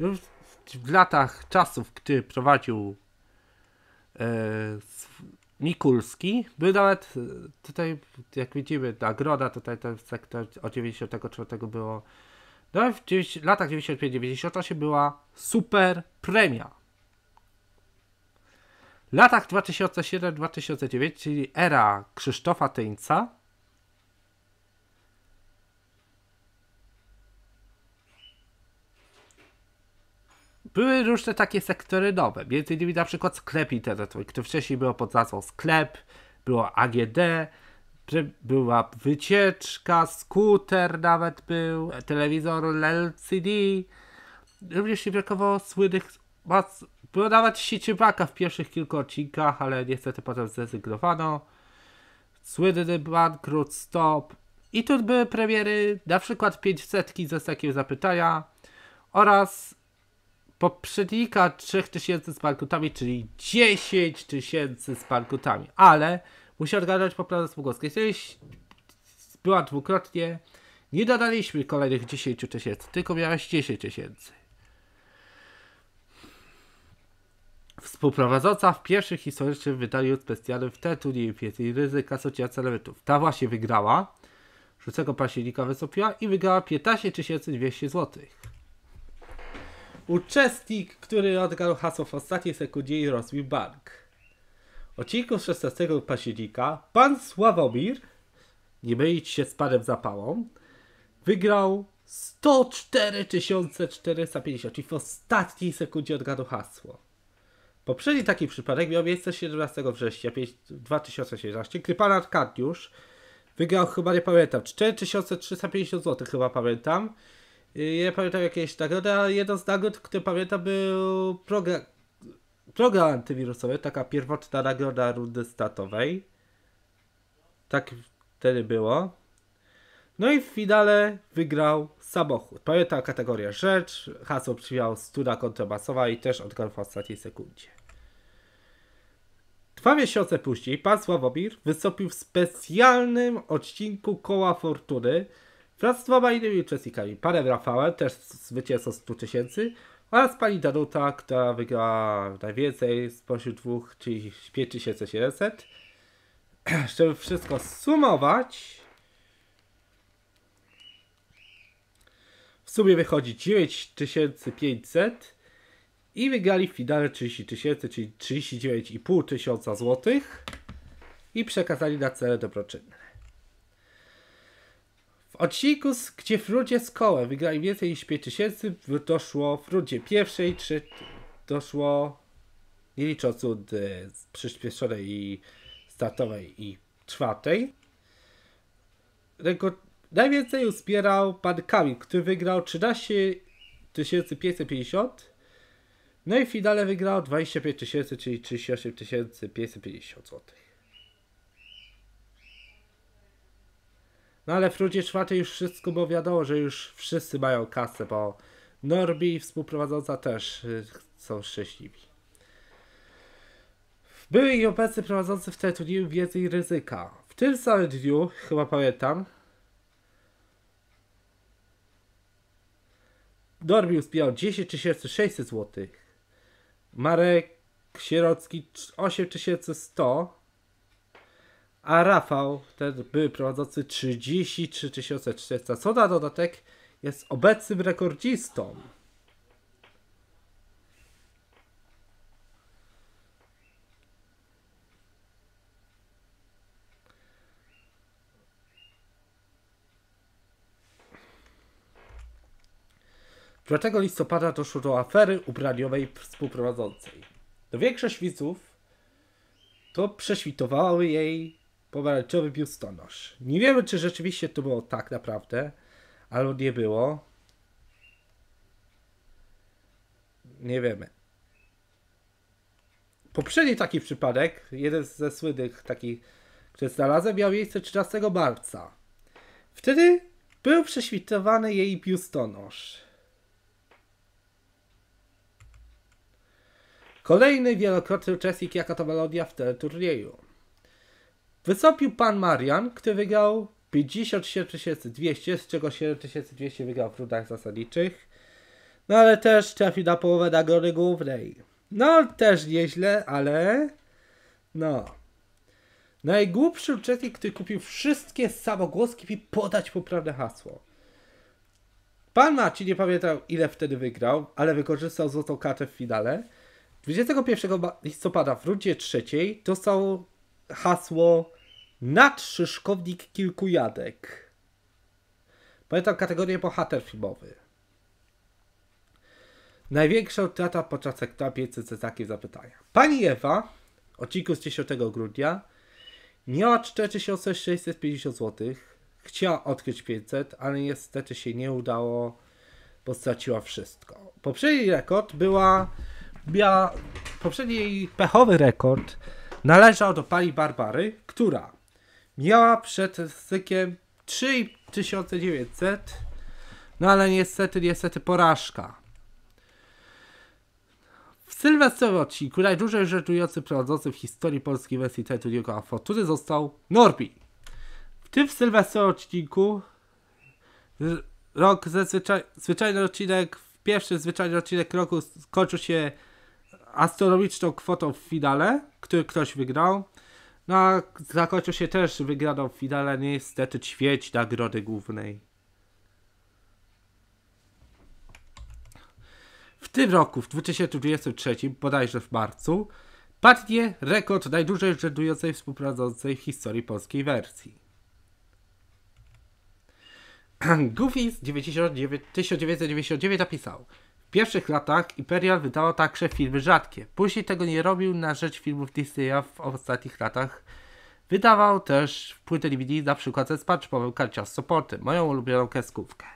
już w latach czasów, gdy prowadził e, Mikulski, był nawet e, tutaj, jak widzimy, nagroda tutaj ten sektor od 94 było no w 9, latach 95-98 była super premia. W latach 2007-2009, czyli era Krzysztofa Tyńca, były różne takie sektory nowe, między innymi na przykład sklep internetowy, który wcześniej był pod nazwą sklep, było AGD, była wycieczka, skuter nawet był, telewizor LCD. Również się brakowało słynnych było nawet sieciebaka w pierwszych kilku odcinkach, ale niestety potem zrezygnowano. Słynny bankrut stop. I tu były premiery na przykład 500 ze znakiem zapytania oraz poprzednika 3000 z bankrutami, czyli 10 tysięcy z bankrutami. Ale musi odgadać poprawę Smugłowskiej. Jesteś... Była dwukrotnie. Nie dodaliśmy kolejnych 10 tysięcy, tylko miałaś 10 tysięcy. Współprowadząca w pierwszym historycznym wydaniu specjalnym w ten turniej i ryzyka asociacja elementów. Ta właśnie wygrała. 6 października wystąpiła i wygrała 15 200 zł. Uczestnik, który odgadł hasło w ostatniej sekundzie i rozbił bank odcinku z 16 października pan Sławomir, nie mylić się z panem zapałą, wygrał 104 450, czyli w ostatniej sekundzie odgadł hasło. Poprzedni taki przypadek miał miejsce 17 września 2016, gdy pan Arkadiusz wygrał, chyba nie pamiętam, 4350 zł chyba pamiętam. Nie y, pamiętam jakiejś nagrody, ale jedną z nagród, które pamiętam był program, droga antywirusowa taka pierwotna nagroda rundy statowej. Tak wtedy było. No i w finale wygrał samochód. Pamiętam kategoria rzecz, hasło przyjął studa kontrabasowa i też odgrał w ostatniej sekundzie. Dwa miesiące później pan Sławomir wystąpił w specjalnym odcinku Koła Fortuny, wraz z dwoma innymi uczestnikami, panem Rafałem, też zwycięzcą 100 tysięcy, oraz pani Danuta, która wygrała najwięcej spośród dwóch, czyli 5700. [clears throat] Żeby wszystko sumować, w sumie wychodzi 9500 i wygrali w finale 30 tysięcy, czyli 39,5 tysiąca złotych i przekazali na cele dobroczynne. W odcinku, gdzie w rudzie z kołem wygrali więcej niż 5000, doszło w rudzie pierwszej, czy doszło nie licząc od e, przyspieszonej i startowej i czwartej. Rekord najwięcej uzbierał pan Kamil, który wygrał 13 550. No i w finale wygrał 25 000, czyli 38 550 złotych. No ale w rundzie czwartej już wszystko było wiadomo, że już wszyscy mają kasę, bo Norbi i współprowadząca też y, są szczęśliwi. Były i obecny prowadzący w turnieju więcej ryzyka. W tym samym dniu, chyba pamiętam, Norbi uzbierał 10 600 zł. Marek Sierocki 8100 a Rafał, ten były prowadzący 33 400, co na dodatek jest obecnym rekordzistą. Dlaczego listopada doszło do afery ubraniowej współprowadzącej? No większość widzów to prześwitowały jej pomarańczowy biustonosz. Nie wiemy, czy rzeczywiście to było tak naprawdę, albo nie było. Nie wiemy. Poprzedni taki przypadek, jeden ze słynnych takich, który znalazłem, miał miejsce 13 marca. Wtedy był prześwitowany jej biustonosz. Kolejny wielokrotny uczestnik jaka to melodia w tym turnieju. Wystąpił pan Marian, który wygrał 57 200, z czego 7200 wygrał w rundach zasadniczych. No ale też trafił na połowę nagrody głównej. No też nieźle, ale... No. Najgłupszy uczestnik, który kupił wszystkie samogłoski i podać poprawne hasło. Pan Marcin nie pamiętał ile wtedy wygrał, ale wykorzystał złotą kartę w finale. 21 listopada w rundzie trzeciej dostał hasło Nadszyszkownik kilku jadek. Pamiętam kategorię bohater filmowy. Największa utrata podczas ekstrapiecy ze takie zapytania. Pani Ewa, odcinku z 10 grudnia, miała 4650 zł. Chciała odkryć 500, ale niestety się nie udało, bo straciła wszystko. Poprzedni rekord była, miała, poprzedni pechowy rekord należał do pani Barbary, która miała przed stykiem 3900, no ale niestety, niestety porażka. W sylwestrowym odcinku najdłużej żertujący prowadzący w historii polskiej wersji Titan Yuga Afortuny został Norbi. W tym sylwestrowym odcinku rok zwyczaj, zwyczajny odcinek, pierwszy zwyczajny odcinek roku skończył się astronomiczną kwotą w finale, który ktoś wygrał. No a zakończył się też wygraną w finale niestety ćwierć nagrody głównej. W tym roku, w 2023, bodajże w marcu, padnie rekord najdłużej rzędującej współpracującej w historii polskiej wersji. [clears throat] Goofy z 1999 napisał w pierwszych latach Imperial wydało także filmy rzadkie. Później tego nie robił na rzecz filmów Disneya w ostatnich latach. Wydawał też płyty DVD na przykład ze Spongebob Karcia z Sopoty, moją ulubioną kreskówkę.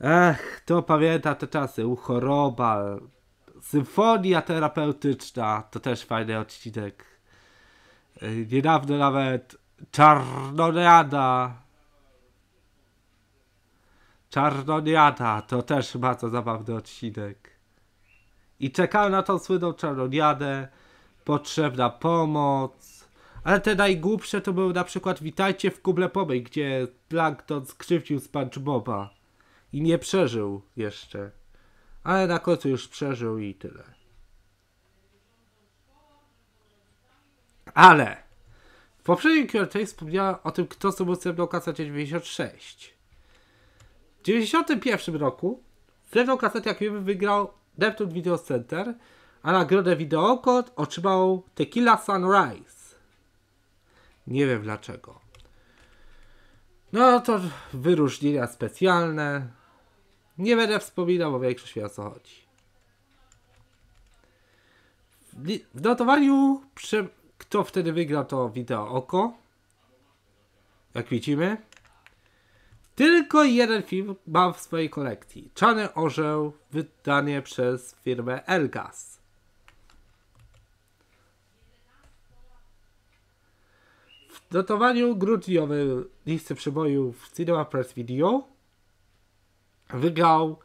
Ech, to pamięta te czasy, uchoroba, symfonia terapeutyczna, to też fajny odcinek. Niedawno nawet Czarnoriada Czarnoniada to też bardzo zabawny odcinek. I czekałem na tą słynną czarnoniadę, potrzebna pomoc. Ale te najgłupsze to były na przykład Witajcie w Kuble Pomej, gdzie Plankton skrzywdził SpongeBoba. I nie przeżył jeszcze. Ale na końcu już przeżył i tyle. Ale! W poprzednim Q&A wspomniałem o tym, kto sobie ze mną kasa 96. W 1991 roku jak wiemy wygrał Neptune Video Center, a nagrodę Videocode otrzymał Tequila Sunrise. Nie wiem dlaczego. No to wyróżnienia specjalne. Nie będę wspominał, bo większość wie o co chodzi. W notowaniu, kto wtedy wygrał to wideo oko, jak widzimy, tylko jeden film mam w swojej kolekcji. Czarny Orzeł, wydanie przez firmę Elgas. W notowaniu grudniowym listy przebojów Cinema Press Video wygrał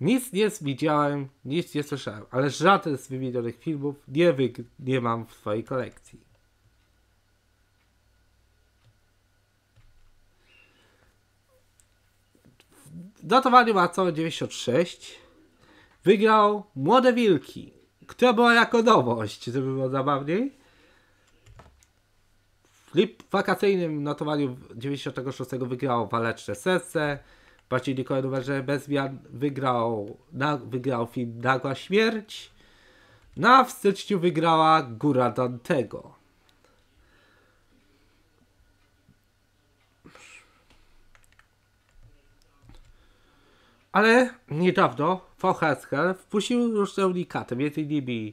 nic nie widziałem, nic nie słyszałem, ale żaden z wymienionych filmów nie, nie mam w swojej kolekcji. W datowaniu ma co 96 wygrał Młode Wilki, która była jako nowość, żeby było zabawniej. W lip wakacyjnym notowaniu 96 wygrał Waleczne Serce, Bardziej Nikola numerze bez zmian wygrał, na, wygrał film Nagła Śmierć. Na no, wstyczniu wygrała Góra Dantego. Ale niedawno VHS wpuścił różne unikaty, m.in.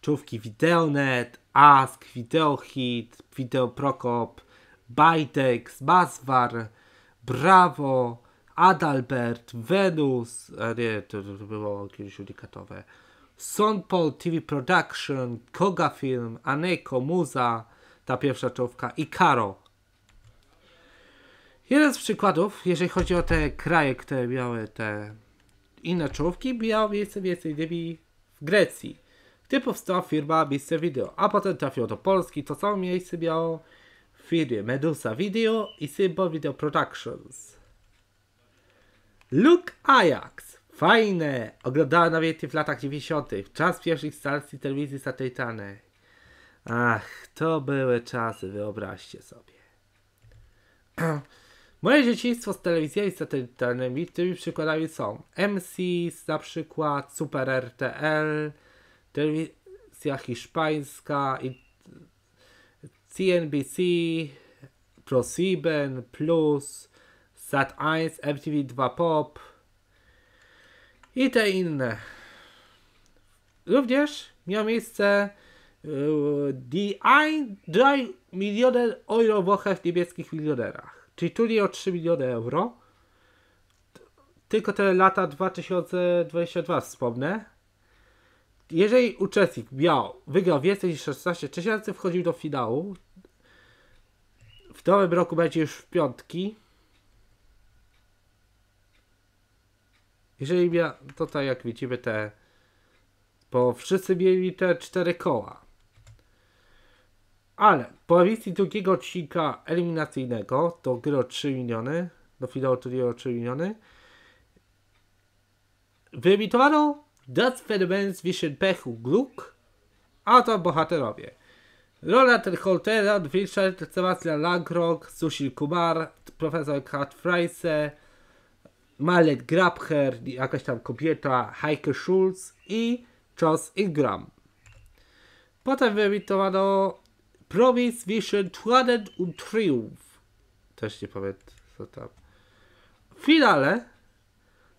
czówki Wideonet, Ask, Wideohit, Videoprokop, Bajtex, Maswar, Bravo, Adalbert, Venus, a nie, to, to było kiedyś unikatowe, Sonpol TV Production, Koga Film, Aneko, Muza, ta pierwsza czołówka i Karo. Jeden z przykładów, jeżeli chodzi o te kraje, które miały te inne czołówki, miał miejsce między innymi w Grecji, gdzie powstała firma Miejsce Video, a potem trafiło do Polski. To samo miejsce miało w firmie Medusa Video i Symbol Video Productions. Luke Ajax. Fajne! Oglądałem na w latach 90. Czas pierwszych stacji telewizji satelitarnej. Ach, to były czasy, wyobraźcie sobie. [clears throat] Moje dzieciństwo z telewizjami satelitarnymi tymi przykładami są MCs, na przykład Super RTL, telewizja hiszpańska, CNBC, ProSieben, Plus, Sat1, MTV2 Pop i te inne. Również miał miejsce uh, The I Drive Millioner Euro Woche w niebieskich milionerach. Czyli turniej o 3 miliony euro. Tylko te lata 2022 wspomnę. Jeżeli uczestnik miał, wygrał więcej niż 16 tysięcy, wchodził do finału. W nowym roku będzie już w piątki. Jeżeli miał, to tak jak widzimy te, bo wszyscy mieli te cztery koła. Ale po emisji drugiego odcinka eliminacyjnego, do gry o 3 miliony, do finału turnieju o 3 miliony, wyemitowano Transfermens Vision Pechu Gluk, a to bohaterowie. Roland Holteran, Richard, Sebastian Langrock, Susil Kumar, profesor Kat Freise, Malek Grabher, jakaś tam kobieta, Heike Schulz i Charles Ingram. Potem wyemitowano Promień zwischen Twanen und Triumph. Też nie pamiętam, co tam. W finale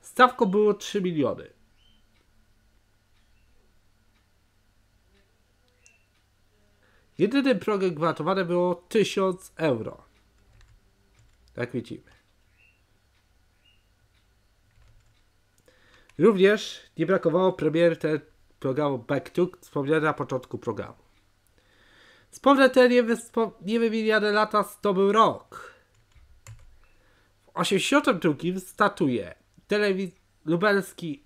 stawką było 3 miliony. Jedyny program gwarantowany było 1000 euro. Jak widzimy. Również nie brakowało premier ten programu Back to wspomniane na początku programu. Wspomnę te niewymiliane lata, to był rok. W 1982 statuje telewiz- lubelski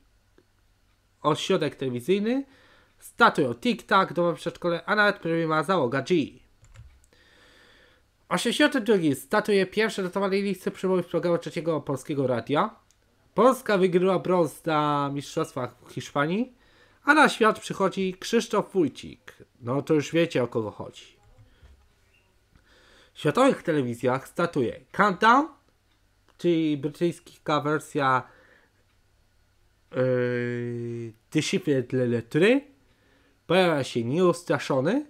ośrodek telewizyjny, statują Tic Tac, Domowe Przedszkole, a nawet premiowa załoga G. W 1982 statuje pierwsze notowane listy w programu trzeciego Polskiego Radia. Polska wygrywa brąz na Mistrzostwach w Hiszpanii. A na świat przychodzi Krzysztof Wójcik. No to już wiecie o kogo chodzi. W światowych telewizjach statuje Countdown, czyli brytyjska wersja yy, Discipline de Letry. Pojawia się Nieustraszony.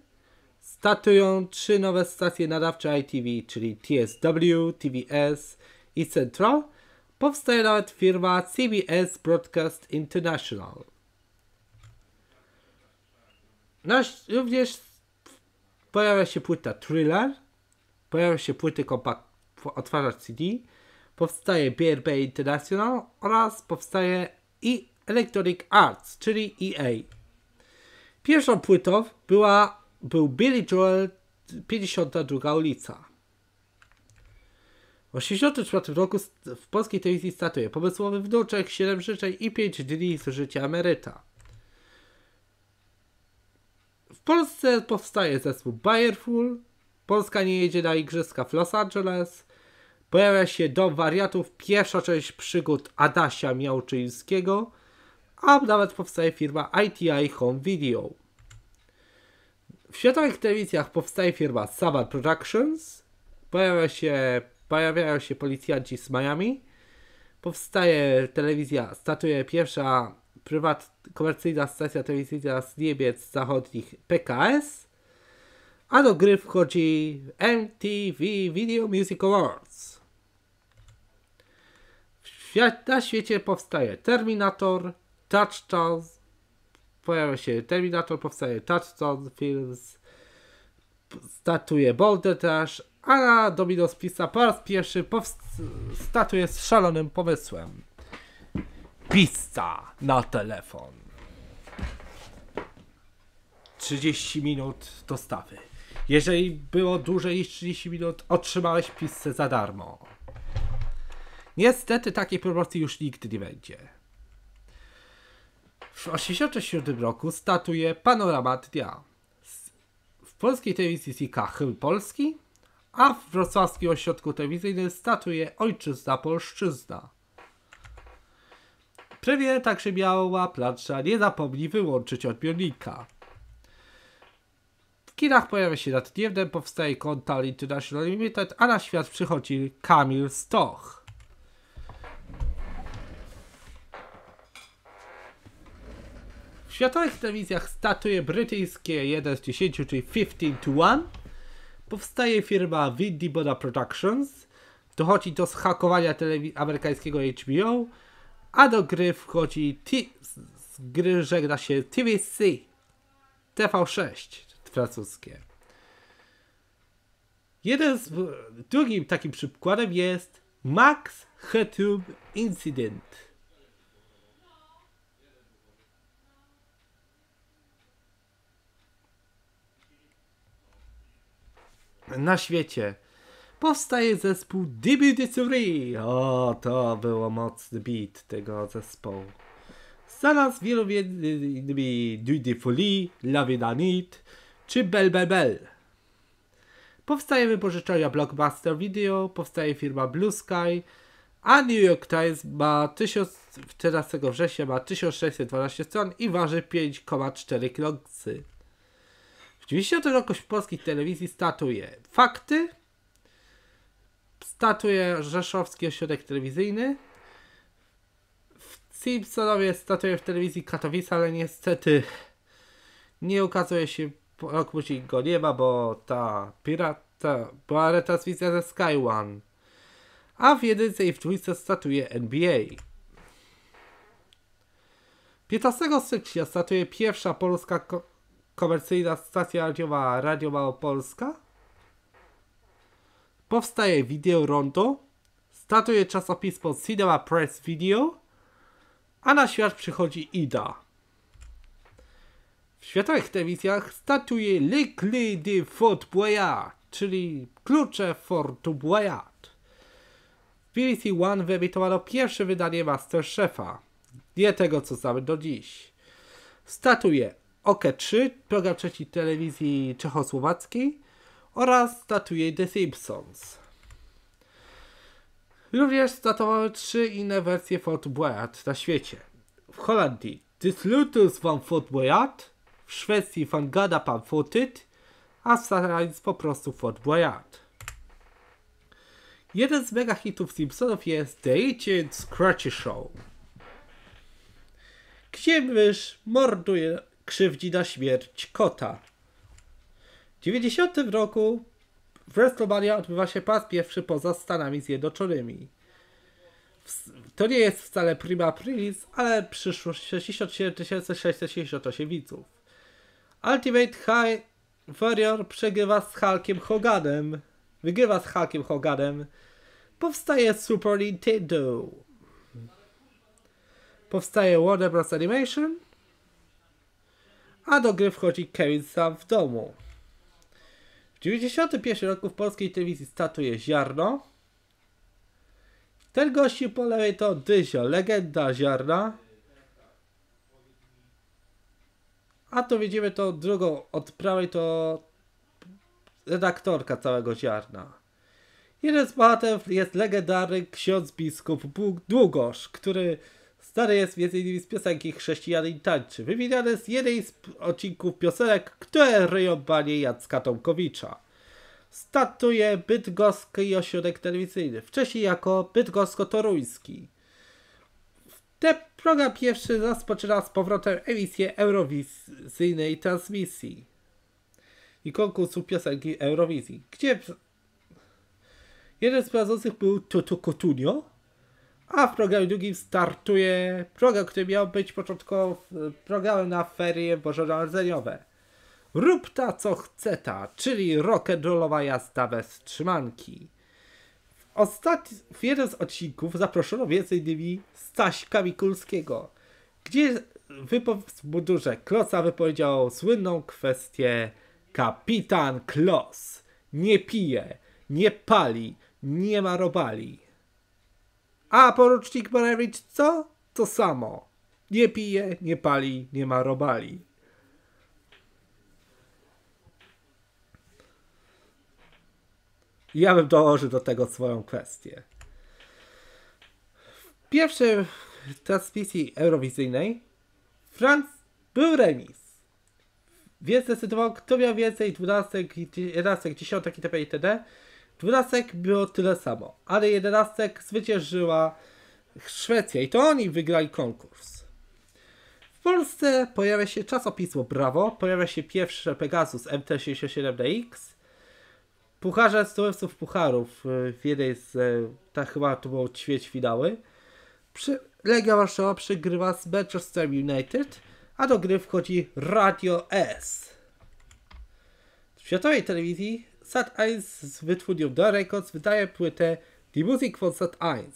Statują trzy nowe stacje nadawcze ITV, czyli TSW, TBS i Central. Powstaje nawet firma CBS Broadcast International. No, również pojawia się płyta Thriller, pojawia się płyty kompakt, odtwarzacz CD, powstaje BRB International oraz powstaje i Electronic Arts, czyli EA. Pierwszą płytą była, był Billy Joel 52 ulica. W 1984 roku w polskiej telewizji statuje pomysłowy wnuczek, 7 życzeń i 5 dni z życia emeryta. W Polsce powstaje zespół Bayerful, Polska nie jedzie na igrzyska w Los Angeles, pojawia się Dom Wariatów, pierwsza część przygód Adasia Miałczyńskiego, a nawet powstaje firma ITI Home Video. W światowych telewizjach powstaje firma Saban Productions, pojawia się, pojawiają się policjanci z Miami, powstaje telewizja Statuje Pierwsza prywat, komercyjna stacja telewizyjna z Niemiec zachodnich PKS, a do gry wchodzi MTV Video Music Awards. Na świecie powstaje Terminator, Touchdown, pojawia się Terminator, powstaje Touchdown Films, statuje Boulder też, a na Domino Pizza po raz pierwszy statuje z szalonym pomysłem pizza na telefon. 30 minut dostawy. Jeżeli było dłużej niż 30 minut, otrzymałeś pizzę za darmo. Niestety takiej promocji już nigdy nie będzie. W 1987 roku statuje Panorama Dnia w polskiej telewizji znika Chyl Polski, a w wrocławskim ośrodku telewizyjnym statuje Ojczyzna Polszczyzna tak, także miała plansza Nie zapomnij wyłączyć odbiornika. W kinach pojawia się nad Niemnem, powstaje Kontal International Limited, a na świat przychodzi Kamil Stoch. W światowych telewizjach statuje brytyjskie 1 z 10, czyli 15 to 1. Powstaje firma Vindibona Productions. Dochodzi do schakowania amerykańskiego HBO a do gry wchodzi z gry żegna się TVC, TV6 francuskie. Jeden z, drugim takim przykładem jest Max Headroom Incident. Na świecie powstaje zespół de Souris. O, to było mocny beat tego zespołu. Zaraz wielu Duty Folie, Love in a Need czy Bel Bel Bel. Powstaje wypożyczalnia Blockbuster Video, powstaje firma Blue Sky, a New York Times ma 1000, 14 września ma 1612 stron i waży 5,4 kg. W 90 roku w polskiej telewizji statuje Fakty, statuje Rzeszowski Ośrodek Telewizyjny. W Simpsonowie statuje w telewizji Katowice, ale niestety nie ukazuje się rok później go nie ma, bo ta pirata była retransmisja ze Sky One. A w jedynce i w dwójce statuje NBA. 15 stycznia statuje pierwsza polska ko komercyjna stacja radiowa Radio Małopolska powstaje Video Rondo, statuje czasopismo Cinema Press Video, a na świat przychodzi Ida. W światowych telewizjach statuje Le Clé de Fort Boyard, czyli Klucze Fortu Boyard. W BBC One wyemitowano pierwsze wydanie Masterchefa, nie tego co znamy do dziś. Statuje OK3, program trzeci telewizji czechosłowackiej, oraz statuje The Simpsons. Również statowały trzy inne wersje Fort Boyard na świecie. W Holandii The Lutus van Fort Boyard, w Szwecji van Gada pan Fortit, a w Stanach po prostu Fort Boyard. Jeden z mega hitów Simpsonów jest The Agent Scratchy Show, gdzie mysz morduje, krzywdzi na śmierć kota. W 90 roku w WrestleMania odbywa się pas pierwszy poza Stanami Zjednoczonymi. To nie jest wcale prima aprilis, ale przyszło 67 668 widzów. Ultimate High Warrior przegrywa z Hulkiem Hoganem. Wygrywa z Hulkiem Hoganem. Powstaje Super Nintendo. Powstaje Warner Bros. Animation. A do gry wchodzi Kevin sam w domu. 91 roku w polskiej telewizji statuje Ziarno. Ten gościu po lewej to Dyzio, legenda Ziarna. A tu widzimy to drugą od prawej to redaktorka całego Ziarna. Jeden z bohaterów jest legendarny ksiądz biskup Długosz, który Stary jest m.in. z piosenki Chrześcijanin tańczy, jest z jednej z odcinków piosenek, które ryją banie Jacka Tomkowicza. Statuje bydgoski ośrodek telewizyjny, wcześniej jako bydgosko-toruński. Ten program pierwszy rozpoczyna z powrotem emisję eurowizyjnej transmisji i konkursu piosenki Eurowizji, gdzie jeden z prowadzących był Toto Cotunio, a w programie drugim startuje program, który miał być początkowo programem na ferie bożonarodzeniowe. Rób ta co chce ta, czyli rock'n'rollowa jazda bez trzymanki. W, ostatni, w jednym z odcinków zaproszono m.in. Staśka Mikulskiego, gdzie w budurze Klosa wypowiedział słynną kwestię Kapitan Klos nie pije, nie pali, nie ma robali. A porucznik Malewicz co? To samo. Nie pije, nie pali, nie ma robali. Ja bym dołożył do tego swoją kwestię. W pierwszej transmisji eurowizyjnej Franc był remis. Więc zdecydował, kto miał więcej 12, 11, 10 itp. itd. 12 było tyle samo, ale 11 zwyciężyła Szwecja i to oni wygrali konkurs. W Polsce pojawia się czasopismo Brawo, pojawia się pierwsze Pegasus MT67DX, Pucharze Zdobywców Pucharów y, w jednej z, tak chyba to było ćwieć finały. Przy, Legia Warszawa przegrywa z Manchester United, a do gry wchodzi Radio S. W światowej telewizji Sat 1 wytwórnią Da Records wydaje płytę The Music for Sat 1.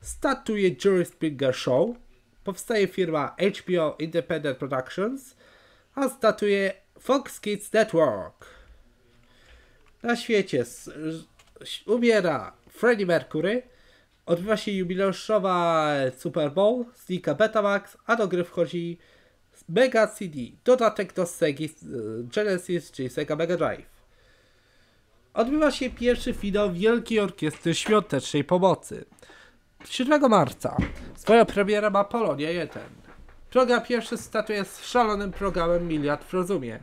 Startuje Jerry Springer Show, powstaje firma HBO Independent Productions, a startuje Fox Kids Network. Na świecie umiera Freddie Mercury, odbywa się jubileuszowa Super Bowl, znika Betamax, a do gry wchodzi Mega CD, dodatek do Sega e, Genesis, czyli Sega Mega Drive odbywa się pierwszy finał Wielkiej Orkiestry Świątecznej Pomocy. 7 marca. Swoją premierę ma Polonia 1. Program pierwszy statuje z szalonym programem Miliard w Rozumie.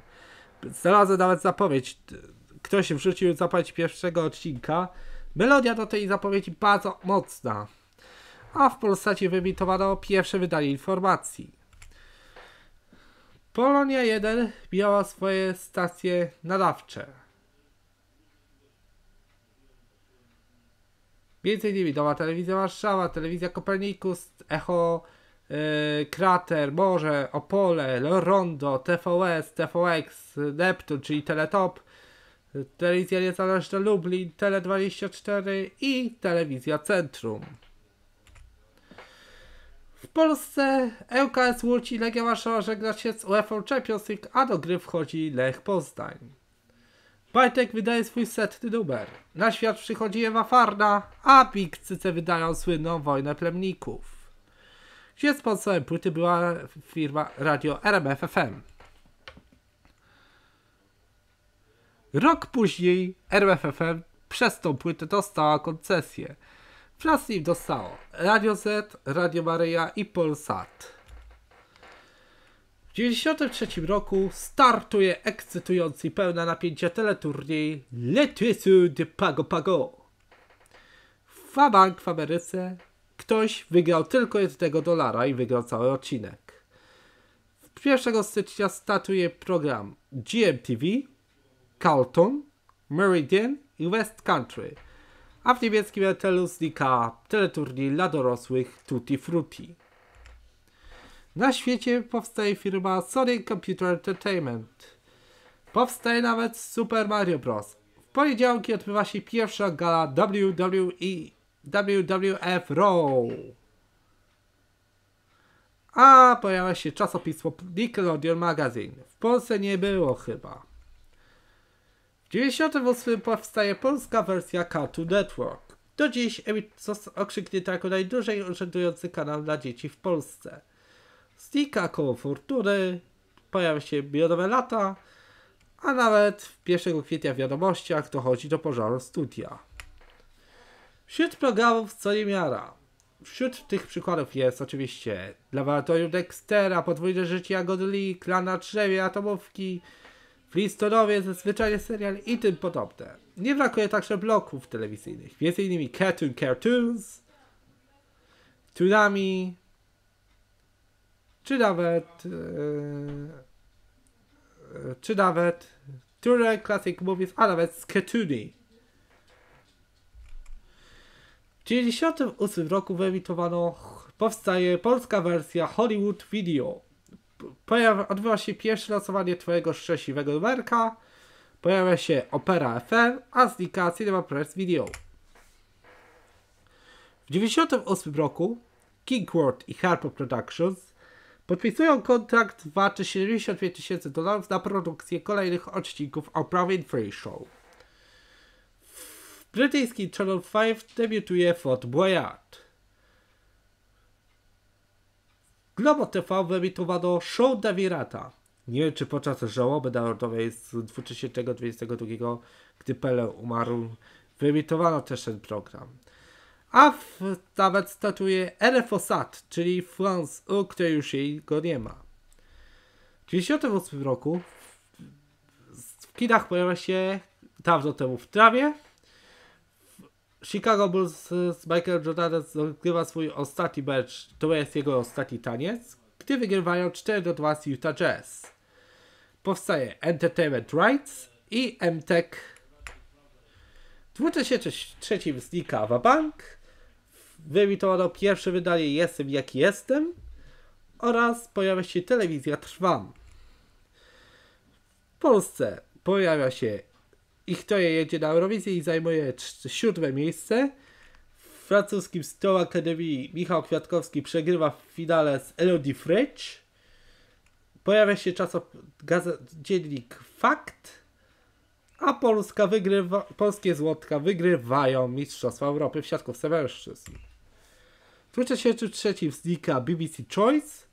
Znalazłem nawet zapowiedź. Ktoś wrzucił zapowiedź pierwszego odcinka. Melodia do tej zapowiedzi bardzo mocna. A w Polsce wyemitowano pierwsze wydanie informacji. Polonia 1 miała swoje stacje nadawcze. Między innymi Nowa Telewizja Warszawa, Telewizja Kopernikus, Echo yy, Krater, Morze, Opole, Rondo, TVS, TVX, Neptun, czyli Teletop, Telewizja Niezależna Lublin, Tele24 i Telewizja Centrum. W Polsce ŁKS Łódź i Legia Warszawa żegna się z UEFA Champions League, a do gry wchodzi Lech Poznań. Bajtek wydaje swój setny numer. Na świat przychodzi Ewa Farna, a Pikcyce wydają słynną Wojnę Plemników, gdzie sponsorem płyty była firma radio RMF FM. Rok później RMF FM przez tą płytę dostała koncesję. Wraz z nim dostało Radio Z, Radio Maryja i Polsat. W 1993 roku startuje ekscytujący i pełna napięcia teleturniej Letysu de Pago Pago. W Fabank w Ameryce ktoś wygrał tylko jednego dolara i wygrał cały odcinek. 1 stycznia startuje program GMTV, Carlton, Meridian i West Country, a w niemieckim Etelu znika teleturniej dla dorosłych Tutti Frutti. Na świecie powstaje firma Sony Computer Entertainment. Powstaje nawet Super Mario Bros. W poniedziałki odbywa się pierwsza gala WWE WWF Raw. A pojawia się czasopismo Nickelodeon Magazine. W Polsce nie było chyba. W 98 powstaje polska wersja Cartoon Network. Do dziś Emit został jako najdłużej urzędujący kanał dla dzieci w Polsce. Stika koło Fortuny, pojawia się Miodowe Lata, a nawet 1 kwietnia w wiadomościach dochodzi do pożaru studia. Wśród programów co miara. Wśród tych przykładów jest oczywiście Laboratorium Dextera, Podwójne Życie Jagodli, Klana na Atomówki, Flintstonowie, zazwyczajnie serial i tym podobne. Nie brakuje także bloków telewizyjnych, m.in. Cartoon Cartoons, Tsunami, czy nawet e, e, czy nawet Ture Classic Movies, a nawet Sketuni. W 1998 roku wyemitowano powstaje polska wersja Hollywood Video. Pojawia odbywa się pierwsze lansowanie twojego szczęśliwego numerka. Pojawia się Opera FM, a znika Cinema Press Video. W 1998 roku World i Harpo Productions Podpisują kontrakt warty 75 tysięcy dolarów na produkcję kolejnych odcinków Oprah Free Show. W brytyjskim Channel 5 debiutuje Fort Boyard. Globo TV wyemitowano show Davirata. Nie wiem, czy podczas żałoby narodowej z 2022, gdy Pele umarł, wyemitowano też ten program a w, nawet statuje Elefosat, czyli France U, której już jej go nie ma. W 1998 roku w kinach pojawia się dawno temu w trawie. Chicago Bulls z Michael Jordanem zgrywa swój ostatni mecz, to jest jego ostatni taniec, gdy wygrywają 4 do 2 z Utah Jazz. Powstaje Entertainment Rights i MTech. E w 2003 znika Wabank, wyemitowano pierwsze wydanie Jestem jak jestem oraz pojawia się telewizja Trwam. W Polsce pojawia się ich troje jedzie na Eurowizję i zajmuje siódme miejsce. W francuskim Stoł Akademii Michał Kwiatkowski przegrywa w finale z Elodie Fritsch. Pojawia się czasop dziennik Fakt. A Polska wygrywa, polskie złotka wygrywają Mistrzostwa Europy w siatkówce mężczyzn. W 2003 znika BBC Choice.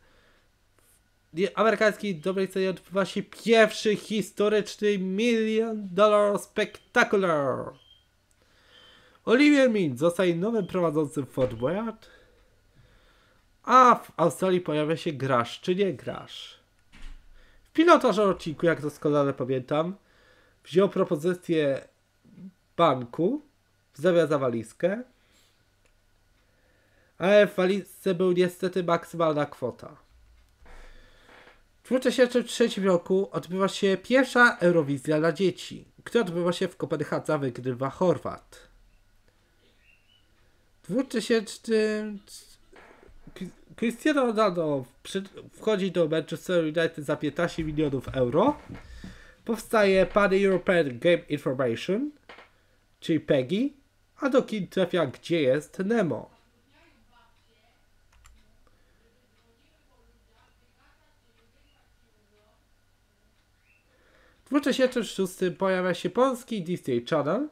Amerykańskiej dobrej cenie odbywa się pierwszy historyczny Million Dollar Spectacular. Olivier Mint zostaje nowym prowadzącym Fort Boyard, a w Australii pojawia się Grasz czy nie Grasz. W pilotażu odcinku, jak doskonale pamiętam, wziął propozycję banku, zamian za walizkę, ale w walizce był niestety maksymalna kwota. W 2003 roku odbywa się pierwsza Eurowizja dla dzieci, która odbywa się w Kopenhadze, wygrywa Chorwat. W 2000 Cristiano Ronaldo wchodzi do Manchester United za 15 milionów euro. Powstaje Pan European Game Information, czyli PEGI, a do kin trafia Gdzie jest Nemo. Dwucześnie 6 pojawia się polski Disney Channel,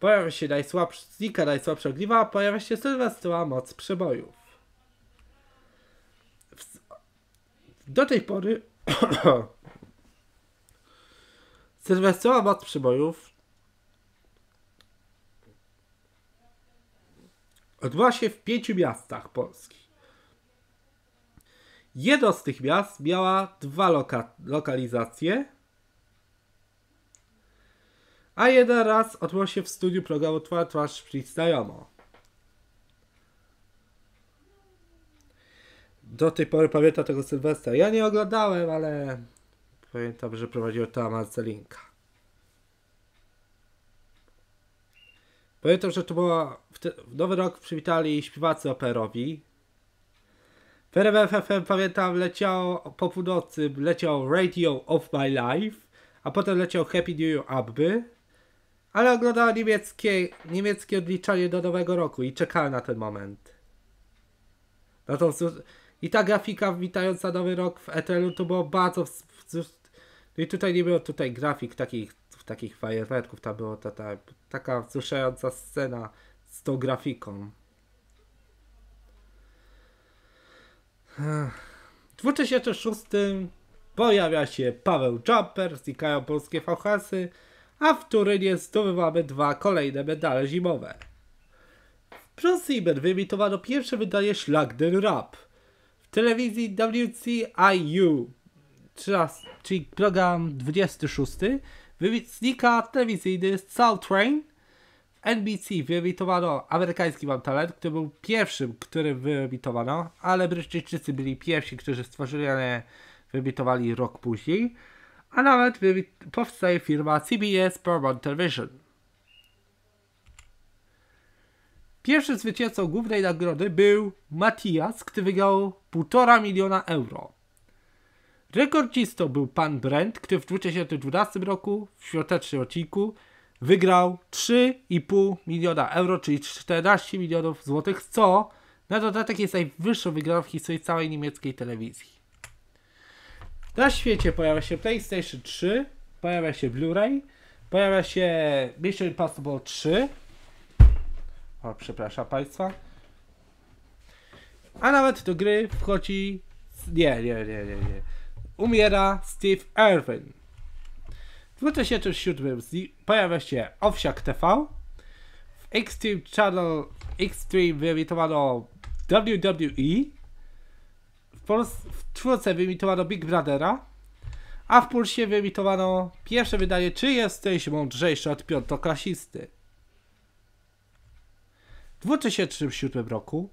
pojawia się najsłabszy, znika najsłabsza gliwa, pojawia się Sylwestra moc przebojów. Do tej pory [coughs] Sylwestra moc przebojów odbyła się w pięciu miastach Polski. Jedno z tych miast miała dwa loka lokalizacje, a jeden raz odbyło się w studiu programu Twoja twarz znajomo. Do tej pory pamiętam tego Sylwestra. Ja nie oglądałem, ale pamiętam, że prowadził to Marcelinka. Pamiętam, że to była... W, te, w Nowy Rok przywitali śpiewacy operowi. W RMFFM pamiętam leciał po północy, leciał Radio of My Life, a potem leciał Happy New Year Abby ale oglądała niemieckie, niemieckie odliczanie do nowego roku i czekała na ten moment. Na no to i ta grafika witająca nowy rok w ETL-u to było bardzo. No i tutaj nie było tutaj grafik takich, takich fajerwerków, ta była ta, ta, taka wzruszająca scena z tą grafiką. W 2006 pojawia się Paweł Jumper, znikają polskie VHS-y, a w Turynie zdobywamy dwa kolejne medale zimowe. W ProSieben wyemitowano pierwsze wydanie Schlag den Rap w telewizji WCIU, czyli program 26, Telewizji telewizyjny Soul Train. W NBC wyemitowano amerykański Mam Talent, który był pierwszym, który wyemitowano, ale Brytyjczycy byli pierwsi, którzy stworzyli, ale wyemitowali rok później a nawet powstaje firma CBS Paramount Television. Pierwszy zwycięzcą głównej nagrody był Matias, który wygrał 1,5 miliona euro. Rekordzistą był pan Brent, który w 2012 roku w świątecznym odcinku wygrał 3,5 miliona euro, czyli 14 milionów złotych, co na dodatek jest najwyższą wygraną w historii całej niemieckiej telewizji. Na świecie pojawia się PlayStation 3, pojawia się Blu-ray, pojawia się Mission Impossible 3. O, przepraszam Państwa. A nawet do gry wchodzi... Nie, nie, nie, nie, nie. Umiera Steve Irwin. W 2007 pojawia się Owsiak TV. W Extreme Channel Extreme wyemitowano WWE w czwórce wyemitowano Big Brothera, a w Pulsie wyemitowano pierwsze wydanie Czy jesteś mądrzejszy od piątoklasisty? W 2037 roku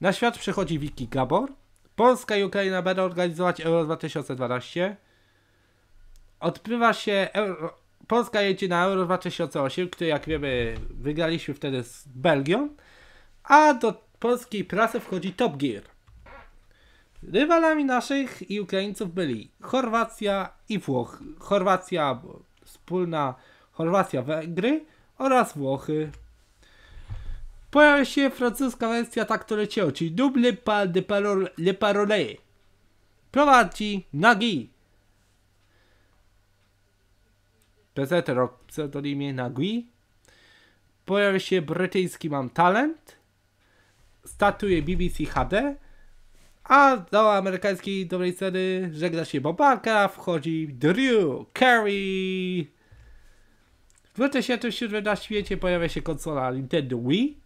na świat przychodzi Wiki Gabor. Polska i Ukraina będą organizować Euro 2012. Odbywa się Euro... Polska jedzie na Euro 2008, który jak wiemy wygraliśmy wtedy z Belgią. A do polskiej prasy wchodzi Top Gear. Rywalami naszych i Ukraińców byli Chorwacja i Włoch. Chorwacja wspólna Chorwacja-Węgry oraz Włochy. Pojawia się francuska wersja tak to leciało, czyli double pas de parole, le parole. Prowadzi Nagi. Prezenter o pseudonimie Nagui. Pojawia się brytyjski Mam Talent. Statuje BBC HD a do amerykańskiej dobrej ceny żegna się Bobaka, wchodzi Drew Carey. W 2007 na świecie pojawia się konsola Nintendo Wii.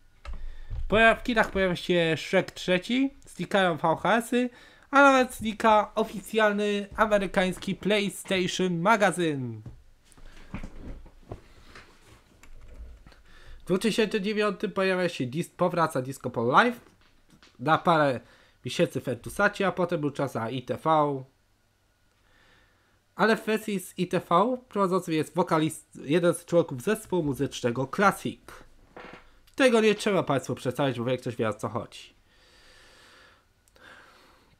W kinach pojawia się Shrek 3, znikają VHS-y, a nawet znika oficjalny amerykański PlayStation magazyn. W 2009 pojawia się disk powraca Disco Live na parę miesięcy w Etusacie, a potem był czas na ITV. Ale w wersji z ITV prowadzącym jest wokalist, jeden z członków zespołu muzycznego Classic. Tego nie trzeba Państwu przedstawić, bo wie ktoś wie o co chodzi.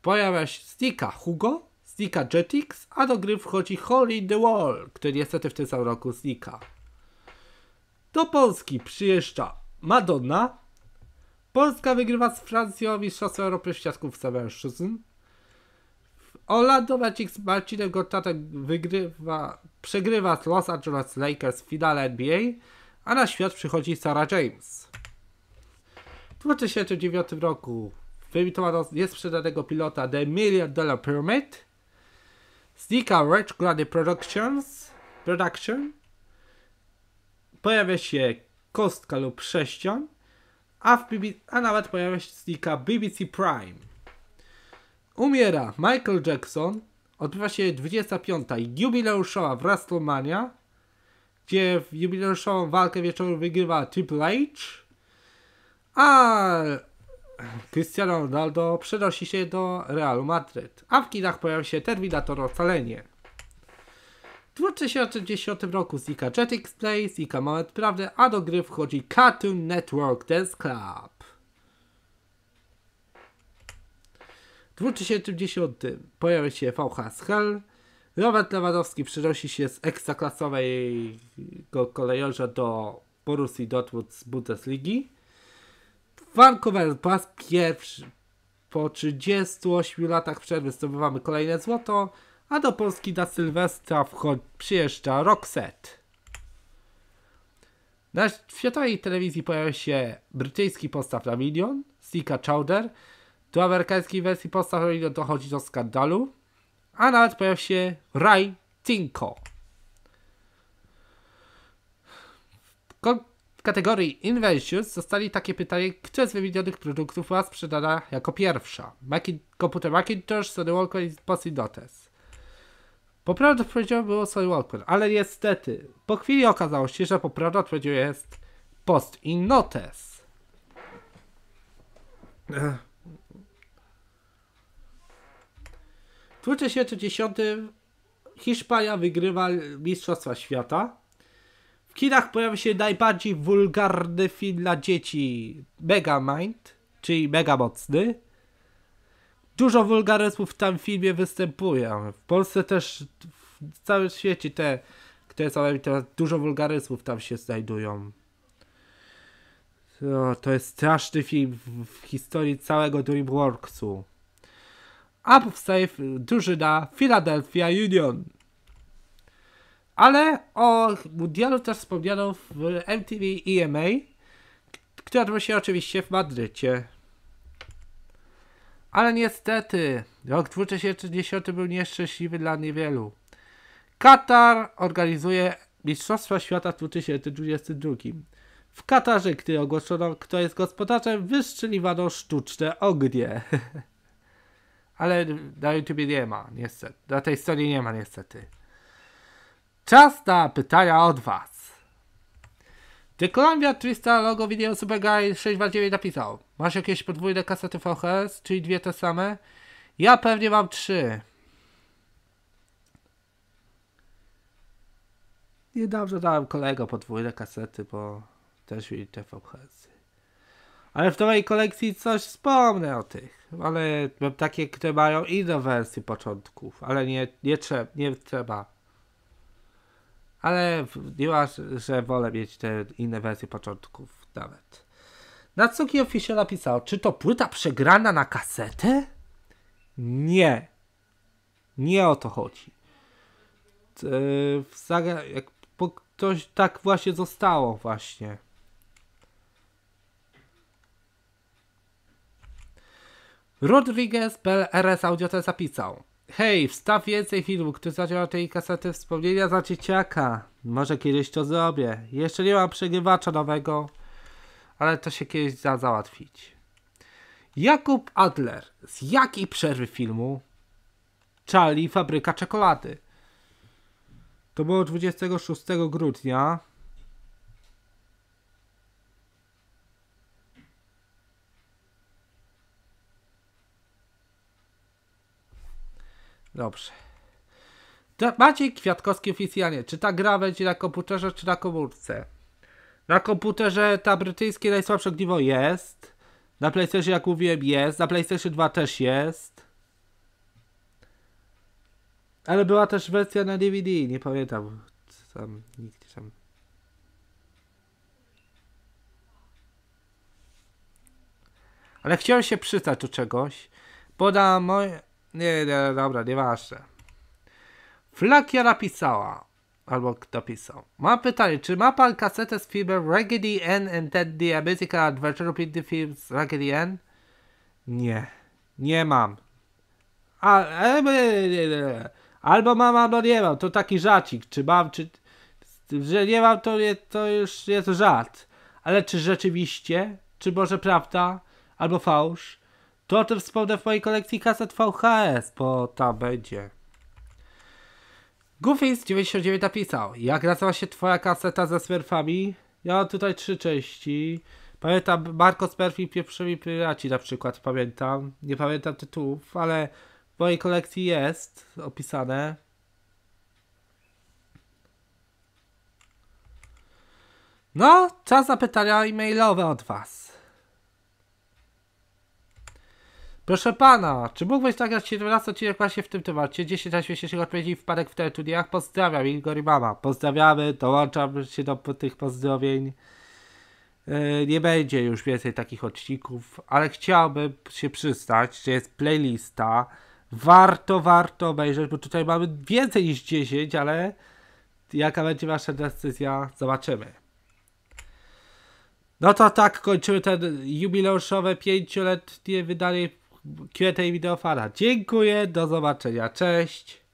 Pojawia się Stika Hugo, Stika Jetix, a do gry wchodzi Holy the Wall, który niestety w tym samym roku znika. Do Polski przyjeżdża Madonna, Polska wygrywa z Francją Mistrzostwo Europy w siatkówce mężczyzn. Orlando Magic z Marcinem Gortatem wygrywa, przegrywa z Los Angeles Lakers w finale NBA, a na świat przychodzi Sarah James. W 2009 roku wyemitowano niesprzedanego pilota The Million Dollar Pyramid, znika Rich Grady Productions, Production, pojawia się kostka lub sześcian, a, w BBC, a nawet pojawia się znika BBC Prime. Umiera Michael Jackson, odbywa się 25. jubileuszowa WrestleMania, gdzie w jubileuszową walkę wieczoru wygrywa Triple H, a Cristiano Ronaldo przenosi się do Realu Madryt, a w kinach pojawia się Terminator Ocalenie. Twórcy w roku znika Jetix Play, znika Moment Prawdy, a do gry wchodzi Cartoon Network Dance Club. W 2010 pojawia się VHS Hell. Robert Lewandowski przenosi się z ekstraklasowego kolejorza do Borussii Dortmund z Bundesligi. Vancouver po raz pierwszy po 38 latach przerwy zdobywamy kolejne złoto a do Polski da Sylwestra wchodzi, przyjeżdża Roxette. Na światowej telewizji pojawił się brytyjski postaw na milion, Sika Chowder. Do amerykańskiej wersji postaw na milion dochodzi do skandalu, a nawet pojawił się Ray Tinko. W kategorii Inventions zostali takie pytanie, które z wymienionych produktów była sprzedana jako pierwsza. Mac- komputer Macintosh, Sony Walkman i Posy Notes. Poprawę odpowiedzią było Sally ale niestety po chwili okazało się, że poprawna odpowiedzią jest Post in Notes. W 2010 Hiszpania wygrywa Mistrzostwa Świata. W kinach pojawia się najbardziej wulgarny film dla dzieci Megamind, czyli Mega Mocny. Dużo wulgaryzmów w tam filmie występuje. W Polsce też, w całym świecie te, które są teraz, dużo wulgaryzmów tam się znajdują. No, to jest straszny film w, historii całego DreamWorksu. A powstaje drużyna Philadelphia Union. Ale o mundialu też wspomniano w MTV EMA, która odbyła się oczywiście w Madrycie. Ale niestety, rok 2010 był nieszczęśliwy dla niewielu. Katar organizuje Mistrzostwa Świata w 2022. W Katarze, gdy ogłoszono, kto jest gospodarzem, wystrzeliwano sztuczne ognie. [laughs] Ale na YouTube nie ma, niestety. Na tej stronie nie ma, niestety. Czas na pytania od Was. The Columbia Twista logo Video Super Guy 629 napisał. Masz jakieś podwójne kasety VHS, czyli dwie te same? Ja pewnie mam trzy. Niedawno dałem kolego podwójne kasety, bo też i te VHS. Ale w nowej kolekcji coś wspomnę o tych. Ale mam takie, które mają inne wersje początków, ale nie, nie, trze nie trzeba ale mówiła, że wolę mieć te inne wersje początków nawet. Natsuki Official napisał, czy to płyta przegrana na kasetę? Nie. Nie o to chodzi. Yy, jak ktoś tak właśnie zostało właśnie. Rodriguez RS Audio to zapisał. Hej, wstaw więcej filmów, który zaczął tej kasety wspomnienia za znaczy dzieciaka. Może kiedyś to zrobię. Jeszcze nie mam przegrywacza nowego, ale to się kiedyś da załatwić. Jakub Adler. Z jakiej przerwy filmu? Charlie Fabryka Czekolady. To było 26 grudnia Dobrze. Maciej Kwiatkowski oficjalnie. Czy ta gra będzie na komputerze, czy na komórce? Na komputerze ta brytyjskie najsłabsze ogniwo jest. Na PlayStation, jak mówiłem, jest. Na PlayStation 2 też jest. Ale była też wersja na DVD, nie pamiętam. Tam nikt tam. Ale chciałem się przystać do czegoś, bo na moje nie, nie, dobra, nieważne. Flakia napisała, albo kto pisał. Mam pytanie, czy ma pan kasetę z filmem Raggedy Ann and Ted the Musical Adventure of the Film z Raggedy Ann? Nie, nie mam. A, e e, e, e, e, Albo mam, albo nie mam. To taki żacik, Czy mam, czy... Że nie mam, to, nie, to już jest żart. Ale czy rzeczywiście? Czy może prawda? Albo fałsz? To też wspomnę w mojej kolekcji kaset VHS, bo ta będzie. Goofy z 99 napisał, jak nazywa się twoja kaseta ze smurfami? Ja mam tutaj trzy części. Pamiętam Marco Smurf i Pierwszymi Piraci na przykład, pamiętam. Nie pamiętam tytułów, ale w mojej kolekcji jest opisane. No, czas na pytania e-mailowe od was. Proszę pana, czy mógłbyś nagrać tak raz odcinek właśnie w tym temacie? 10 najświeższych odpowiedzi i wpadek w teleturniejach. Pozdrawiam, Igor i mama. Pozdrawiamy, dołączam się do tych pozdrowień. E, nie będzie już więcej takich odcinków, ale chciałbym się przystać, że jest playlista. Warto, warto obejrzeć, bo tutaj mamy więcej niż 10, ale jaka będzie wasza decyzja, zobaczymy. No to tak, kończymy ten jubileuszowe pięcioletnie wydanie QA Videofala. Dziękuję, do zobaczenia, cześć.